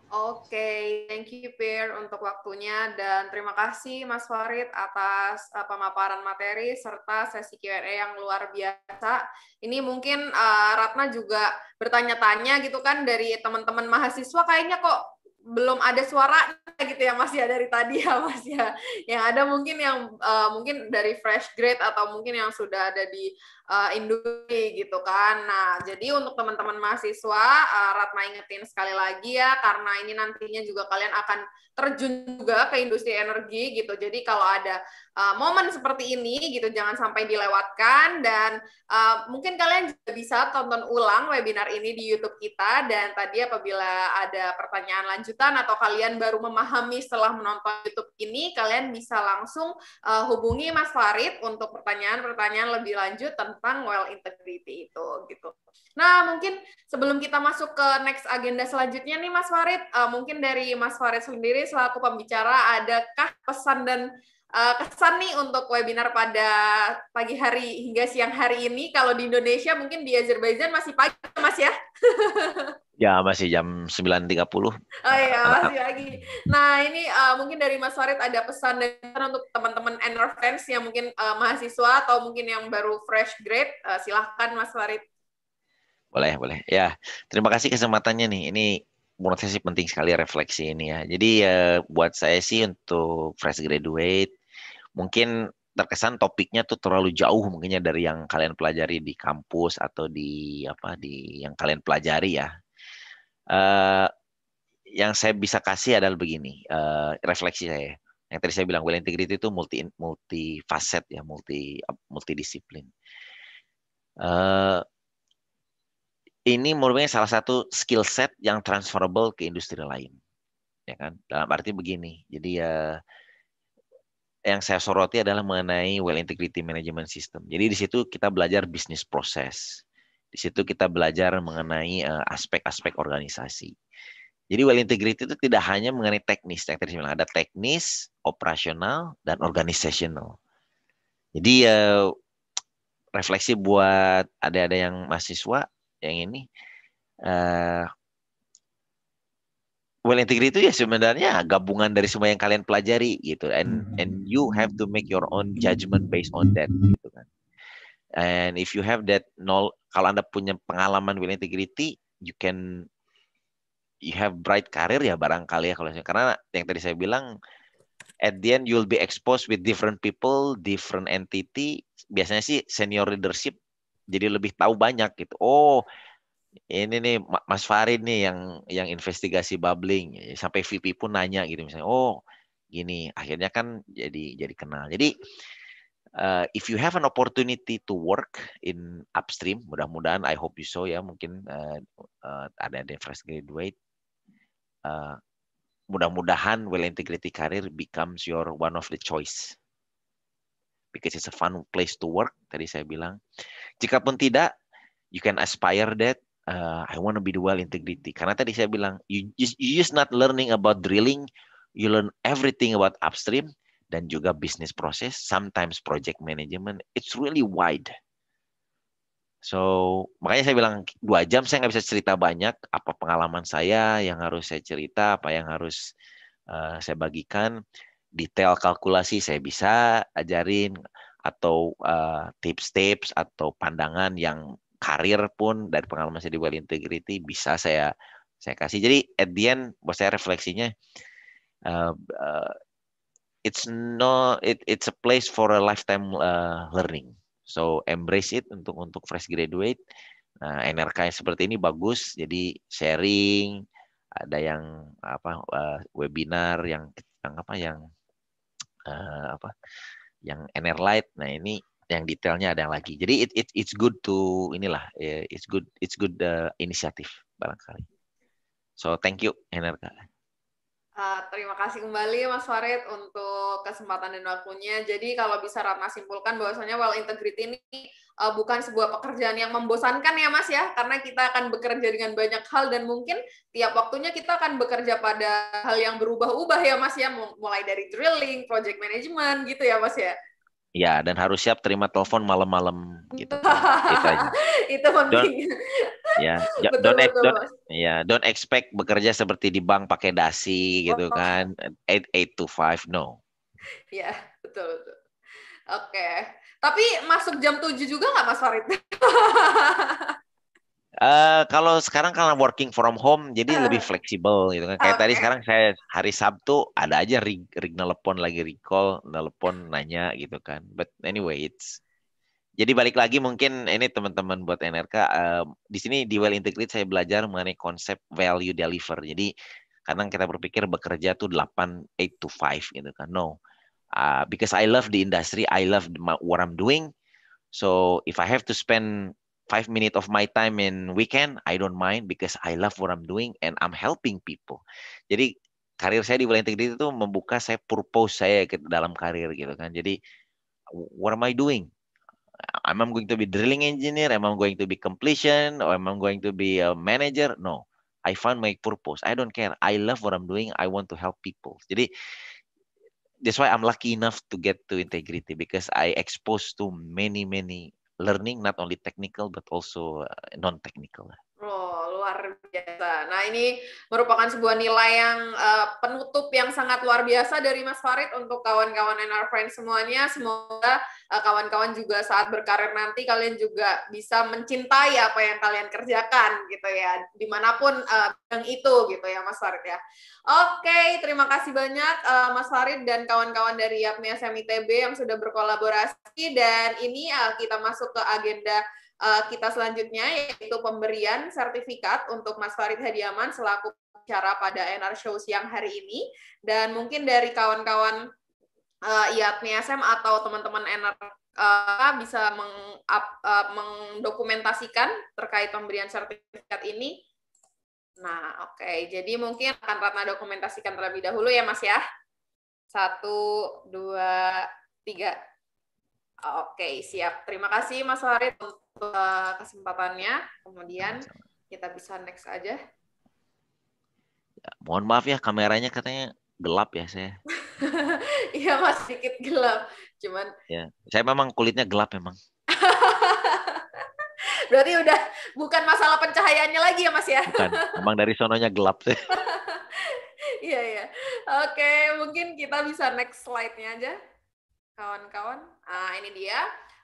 Oke, okay, thank you Pierre untuk waktunya dan terima kasih Mas Farid atas uh, pemaparan materi serta sesi Q&A yang luar biasa. Ini mungkin uh, Ratna juga bertanya-tanya gitu kan dari teman-teman mahasiswa kayaknya kok belum ada suara gitu ya Mas ya dari tadi ya Mas ya. Yang ada mungkin yang uh, mungkin dari fresh grade atau mungkin yang sudah ada di uh, eh, industri gitu kan. Nah, jadi untuk teman-teman mahasiswa uh, Ratna ingetin sekali lagi ya karena ini nantinya juga kalian akan terjun juga ke industri energi gitu. Jadi kalau ada uh, momen seperti ini gitu jangan sampai dilewatkan dan uh, mungkin kalian juga bisa tonton ulang webinar ini di YouTube kita dan tadi apabila ada pertanyaan lanjutan atau kalian baru memahami setelah menonton YouTube ini kalian bisa langsung uh, hubungi Mas Farid untuk pertanyaan-pertanyaan lebih lanjut tentang well integrity itu gitu. Nah, mungkin sebelum kita masuk ke next agenda selanjutnya nih Mas Farid, uh, mungkin dari Mas Farid sendiri selaku pembicara adakah pesan dan uh, kesan nih untuk webinar pada pagi hari hingga siang hari ini. Kalau di Indonesia mungkin di Azerbaijan masih pagi, Mas ya? ya, masih jam 9.30. Oh iya, masih pagi. Nah, ini uh, mungkin dari Mas Farid ada pesan dan untuk teman-teman Enorfans yang mungkin uh, mahasiswa atau mungkin yang baru fresh grade, uh, silahkan Mas Farid. Boleh, boleh. Ya, terima kasih kesempatannya nih. Ini menurut saya sih penting sekali refleksi ini ya. Jadi ya buat saya sih untuk fresh graduate mungkin terkesan topiknya tuh terlalu jauh mungkinnya dari yang kalian pelajari di kampus atau di apa di yang kalian pelajari ya. Uh, yang saya bisa kasih adalah begini uh, refleksi saya. Yang tadi saya bilang well integrity itu multi multi facet ya, multi multidisiplin. Uh, ini merupakan salah satu skill set yang transferable ke industri lain, ya kan? Dalam arti begini, jadi ya uh, yang saya soroti adalah mengenai well integrity management system. Jadi di situ kita belajar bisnis proses. Di situ kita belajar mengenai eh, aspek-aspek uh, organisasi. Jadi well integrity itu tidak hanya mengenai teknis, yang tadi ada teknis, operasional, dan organisational. Jadi uh, refleksi buat ada-ada yang mahasiswa yang ini uh, well integrity itu ya sebenarnya gabungan dari semua yang kalian pelajari gitu and hmm. and you have to make your own judgment based on that gitu kan and if you have that nol kalau anda punya pengalaman well integrity you can you have bright career ya barangkali ya kalau saya karena yang tadi saya bilang at the end you'll be exposed with different people different entity biasanya sih senior leadership jadi lebih tahu banyak gitu oh ini nih Mas Farid nih yang yang investigasi bubbling sampai VP pun nanya gitu misalnya oh gini akhirnya kan jadi jadi kenal jadi uh, if you have an opportunity to work in upstream mudah-mudahan I hope you so ya mungkin uh, uh, ada ada fresh graduate uh, mudah-mudahan well integrity career becomes your one of the choice because it's a fun place to work tadi saya bilang jikapun tidak you can aspire that uh, I want to be the well integrity. Karena tadi saya bilang you, just, you just not learning about drilling, you learn everything about upstream dan juga business process. sometimes project management. It's really wide. So makanya saya bilang dua jam saya nggak bisa cerita banyak apa pengalaman saya yang harus saya cerita apa yang harus uh, saya bagikan detail kalkulasi saya bisa ajarin atau eh, tips-tips uh, tips -tips atau pandangan yang karir pun dari pengalaman saya di Well Integrity bisa saya saya kasih. Jadi at the end buat saya refleksinya uh, uh, it's no it, it's a place for a lifetime uh, learning. So embrace it untuk untuk fresh graduate. Nah, NRK yang seperti ini bagus. Jadi sharing, ada yang apa uh, webinar yang yang apa yang uh, apa yang Enerlight. Nah ini yang detailnya ada yang lagi. Jadi it, it it's good to inilah eh, it's good it's good uh, inisiatif barangkali. So thank you Energa. Uh, ah, terima kasih kembali Mas Farid untuk kesempatan dan waktunya. Jadi kalau bisa Ratna simpulkan bahwasanya well integrity ini uh, bukan sebuah pekerjaan yang membosankan ya Mas ya, karena kita akan bekerja dengan banyak hal dan mungkin tiap waktunya kita akan bekerja pada hal yang berubah-ubah ya Mas ya, mulai dari drilling, project management gitu ya Mas ya. Ya, dan harus siap terima telepon malam-malam gitu. itu aja. itu penting. Ya, yeah. betul, don't, betul. don't, ya, yeah. don't expect bekerja seperti di bank pakai dasi gitu oh. kan. eight 8 to 5 no. Ya, yeah, betul betul. Oke. Okay. Tapi masuk jam 7 juga nggak Mas Farid? Eh, kalau sekarang karena working from home jadi uh. lebih fleksibel gitu kan. Kayak okay. tadi oh, sekarang saya hari Sabtu ada aja ring, ring nelpon lagi recall, nelpon nanya gitu kan. But anyway, it's jadi balik lagi mungkin ini teman-teman buat NRK uh, eh, di sini di Well Integrate saya belajar mengenai konsep value deliver. Jadi kadang kita berpikir bekerja tuh 8 8 to 5 gitu kan. No. Uh, because I love the industry, I love what I'm doing. So if I have to spend five minutes of my time in weekend, I don't mind because I love what I'm doing and I'm helping people. Jadi karir saya di Wilayah Integrity itu membuka saya purpose saya ke dalam karir gitu kan. Jadi what am I doing? Am I going to be drilling engineer? Am I going to be completion? Or am I going to be a manager? No. I found my purpose. I don't care. I love what I'm doing. I want to help people. Jadi that's why I'm lucky enough to get to integrity because I exposed to many many learning not only technical but also uh, non-technical luar biasa. Nah, ini merupakan sebuah nilai yang uh, penutup yang sangat luar biasa dari Mas Farid untuk kawan-kawan NR Friends semuanya. Semoga kawan eh, kawan-kawan juga saat berkarir nanti kalian juga bisa mencintai apa yang kalian kerjakan gitu ya. Dimanapun uh, yang itu gitu ya Mas Farid ya. Oke, terima kasih banyak uh, Mas Farid dan kawan-kawan dari Yapmi SMITB yang sudah berkolaborasi dan ini uh, kita masuk ke agenda uh, kita selanjutnya yaitu pemberian sertifikat untuk Mas Farid Hadiaman selaku bicara pada NR Show siang hari ini dan mungkin dari kawan-kawan uh, eh, IATNI SM atau teman-teman NR uh, eh, bisa meng, up, uh, mendokumentasikan terkait pemberian sertifikat ini. Nah, oke. Okay. Jadi mungkin akan Ratna dokumentasikan terlebih dahulu ya, Mas ya. Satu, dua, tiga. Oke, okay, siap. Terima kasih Mas Farid kesempatannya. Kemudian kita bisa next aja. Ya, mohon maaf ya kameranya katanya gelap ya saya. Iya mas sedikit gelap, cuman. Ya, saya memang kulitnya gelap memang. Berarti udah bukan masalah pencahayaannya lagi ya Mas ya? Bukan, emang dari sononya gelap sih. Iya iya. Oke, mungkin kita bisa next slide-nya aja. Kawan-kawan. Ah, ini dia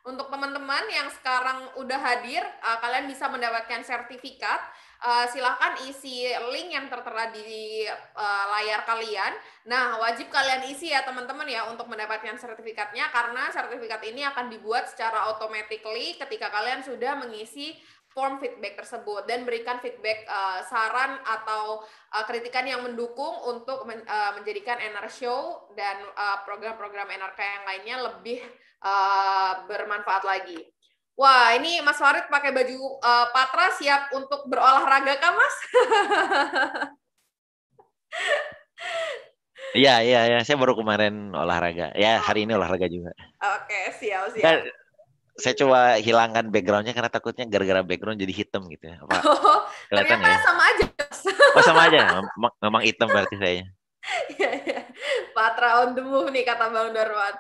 untuk teman-teman yang sekarang udah hadir, uh, kalian bisa mendapatkan sertifikat. Uh, silahkan isi link yang tertera di uh, layar kalian. Nah, wajib kalian isi ya teman-teman ya untuk mendapatkan sertifikatnya karena sertifikat ini akan dibuat secara automatically ketika kalian sudah mengisi form feedback tersebut dan berikan feedback uh, saran atau uh, kritikan yang mendukung untuk men, uh, menjadikan NR Show dan program program-program NRK yang lainnya lebih uh, bermanfaat lagi. Wah, ini Mas Farid pakai baju uh, patra siap untuk berolahraga kan Mas? Iya, iya, iya. Saya baru kemarin olahraga. Ya, hari ini olahraga juga. Oke, okay, siap, siap. Dan, saya coba hilangkan backgroundnya karena takutnya gara-gara background jadi hitam gitu ya. Apa, oh, kelihatan ya? sama aja. Oh sama aja, memang, memang hitam berarti saya. Iya, iya. Patra on the move nih kata Bang Darwan.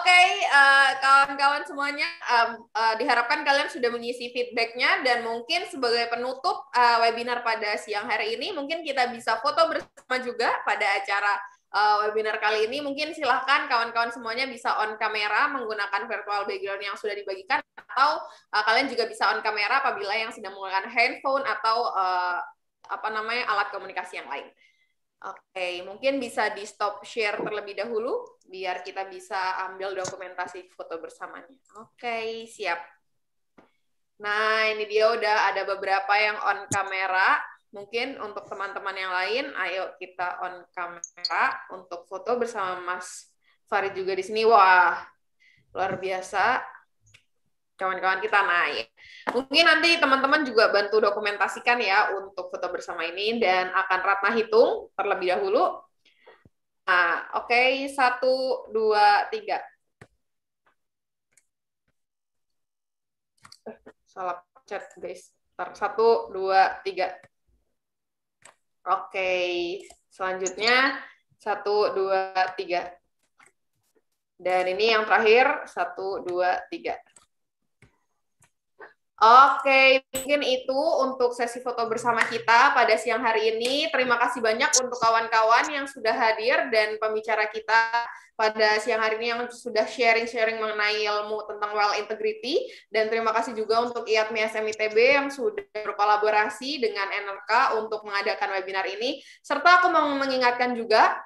Oke, okay, uh, eh, kawan-kawan semuanya, um, uh, diharapkan kalian sudah mengisi feedbacknya dan mungkin sebagai penutup uh, webinar pada siang hari ini, mungkin kita bisa foto bersama juga pada acara uh, webinar kali ini. Mungkin silahkan kawan-kawan semuanya bisa on kamera menggunakan virtual background yang sudah dibagikan atau uh, kalian juga bisa on kamera apabila yang sedang menggunakan handphone atau uh, apa namanya alat komunikasi yang lain. Oke, okay, mungkin bisa di stop share terlebih dahulu biar kita bisa ambil dokumentasi foto bersamanya. Oke, okay, siap. Nah, ini dia udah ada beberapa yang on kamera. Mungkin untuk teman-teman yang lain, ayo kita on kamera untuk foto bersama Mas Farid juga di sini. Wah, luar biasa kawan-kawan kita naik. Ya. Mungkin nanti teman-teman juga bantu dokumentasikan ya untuk foto bersama ini dan akan Ratna hitung terlebih dahulu. Nah, oke, okay. satu, dua, tiga. Eh, salah chat guys. satu, dua, tiga. Oke, selanjutnya satu, dua, tiga. Dan ini yang terakhir, satu, dua, tiga. Oke, mungkin itu untuk sesi foto bersama kita pada siang hari ini. Terima kasih banyak untuk kawan-kawan yang sudah hadir dan pembicara kita pada siang hari ini yang sudah sharing-sharing mengenai ilmu tentang well integrity. Dan terima kasih juga untuk IATMI SMITB yang sudah berkolaborasi dengan NRK untuk mengadakan webinar ini. Serta aku mau mengingatkan juga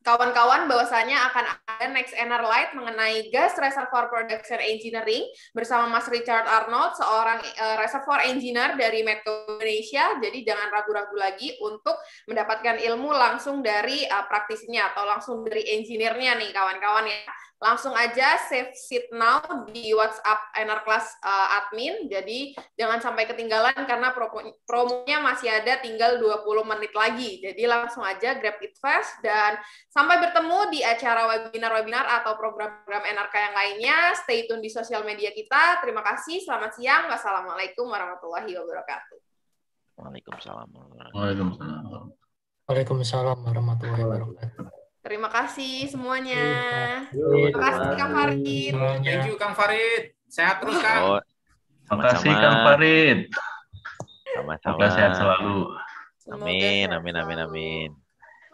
kawan-kawan bahwasanya akan ada next NR Light mengenai gas reservoir production engineering bersama Mas Richard Arnold, seorang uh, reservoir engineer dari Metro Indonesia. Jadi jangan ragu-ragu lagi untuk mendapatkan ilmu langsung dari uh, praktisinya atau langsung dari engineer-nya nih kawan-kawan ya langsung aja save seat now di WhatsApp Enar Class uh, admin. Jadi jangan sampai ketinggalan karena promonya masih ada tinggal 20 menit lagi. Jadi langsung aja grab it fast dan sampai bertemu di acara webinar-webinar atau program-program NRK yang lainnya. Stay tune di sosial media kita. Terima kasih. Selamat siang. Wassalamualaikum warahmatullahi wabarakatuh. Waalaikumsalam. Waalaikumsalam. Waalaikumsalam warahmatullahi wabarakatuh. Terima kasih semuanya. Iya, terima kasih Kang Farid. Thank you Kang Farid. Sehat terus Kang. Oh, terima kasih Kang Farid. Sama-sama. Semoga sehat selalu. Amin, amin, amin, amin.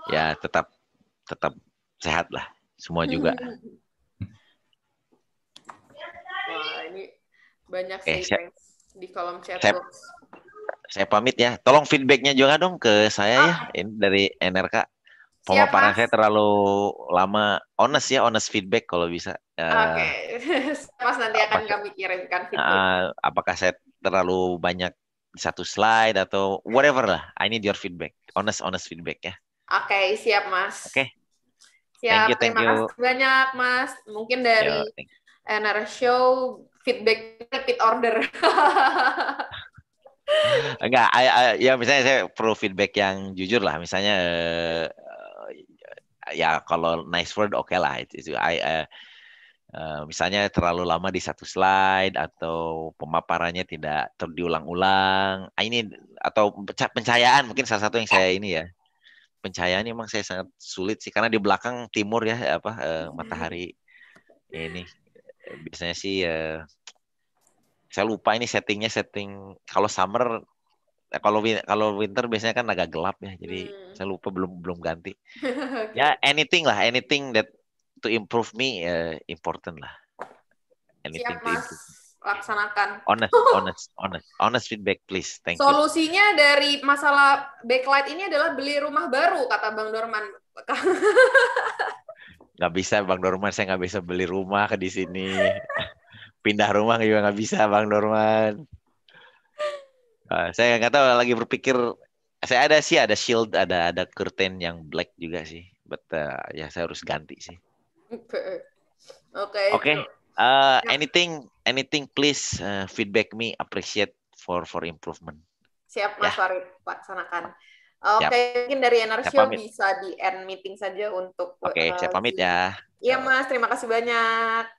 Ya tetap tetap sehat lah semua juga. Wah, ini banyak eh, sih eh, di kolom chat saya, saya pamit ya. Tolong feedbacknya juga dong ke saya ya. ah. ya. Ini dari NRK. Iya, pemaparan saya terlalu lama honest ya honest feedback kalau bisa eh, oke okay. mas nanti akan kami kirimkan uh, apakah saya terlalu banyak satu slide atau whatever lah I need your feedback honest honest feedback ya oke okay, siap mas oke okay. siap thank you, thank terima kasih banyak mas mungkin dari NR Show feedback repeat order Enggak, I, I, ya misalnya saya perlu feedback yang jujur lah. Misalnya Uh, ya kalau nice word oke okay lah itu uh, eh, uh, eh, misalnya terlalu lama di satu slide atau pemaparannya tidak terdiulang-ulang ah, ini atau pencahayaan mungkin salah satu yang saya ini ya pencahayaan memang saya sangat sulit sih karena di belakang timur ya apa uh, matahari ini biasanya sih uh, saya lupa ini settingnya setting kalau summer Eh, kalau kalau winter biasanya kan agak gelap ya jadi hmm. saya lupa belum belum ganti ya anything lah anything that to improve me uh, important lah anything Siap, to mas. improve laksanakan honest honest honest honest feedback please thank solusinya you dari masalah backlight ini adalah beli rumah baru kata bang Dorman Gak bisa bang Dorman saya nggak bisa beli rumah ke di sini pindah rumah juga nggak bisa bang Dorman Ah, saya nggak tahu lagi berpikir saya ada sih ada shield ada ada curtain yang black juga sih but uh, ya saya harus ganti sih oke okay. oke okay. uh, anything anything please uh, feedback me appreciate for for improvement siap ya. mas ya. Farid laksanakan Oke, okay, mungkin dari Enersio bisa di end meeting saja untuk Oke, okay, uh, saya eh, pamit ya. Iya, Mas, terima kasih banyak.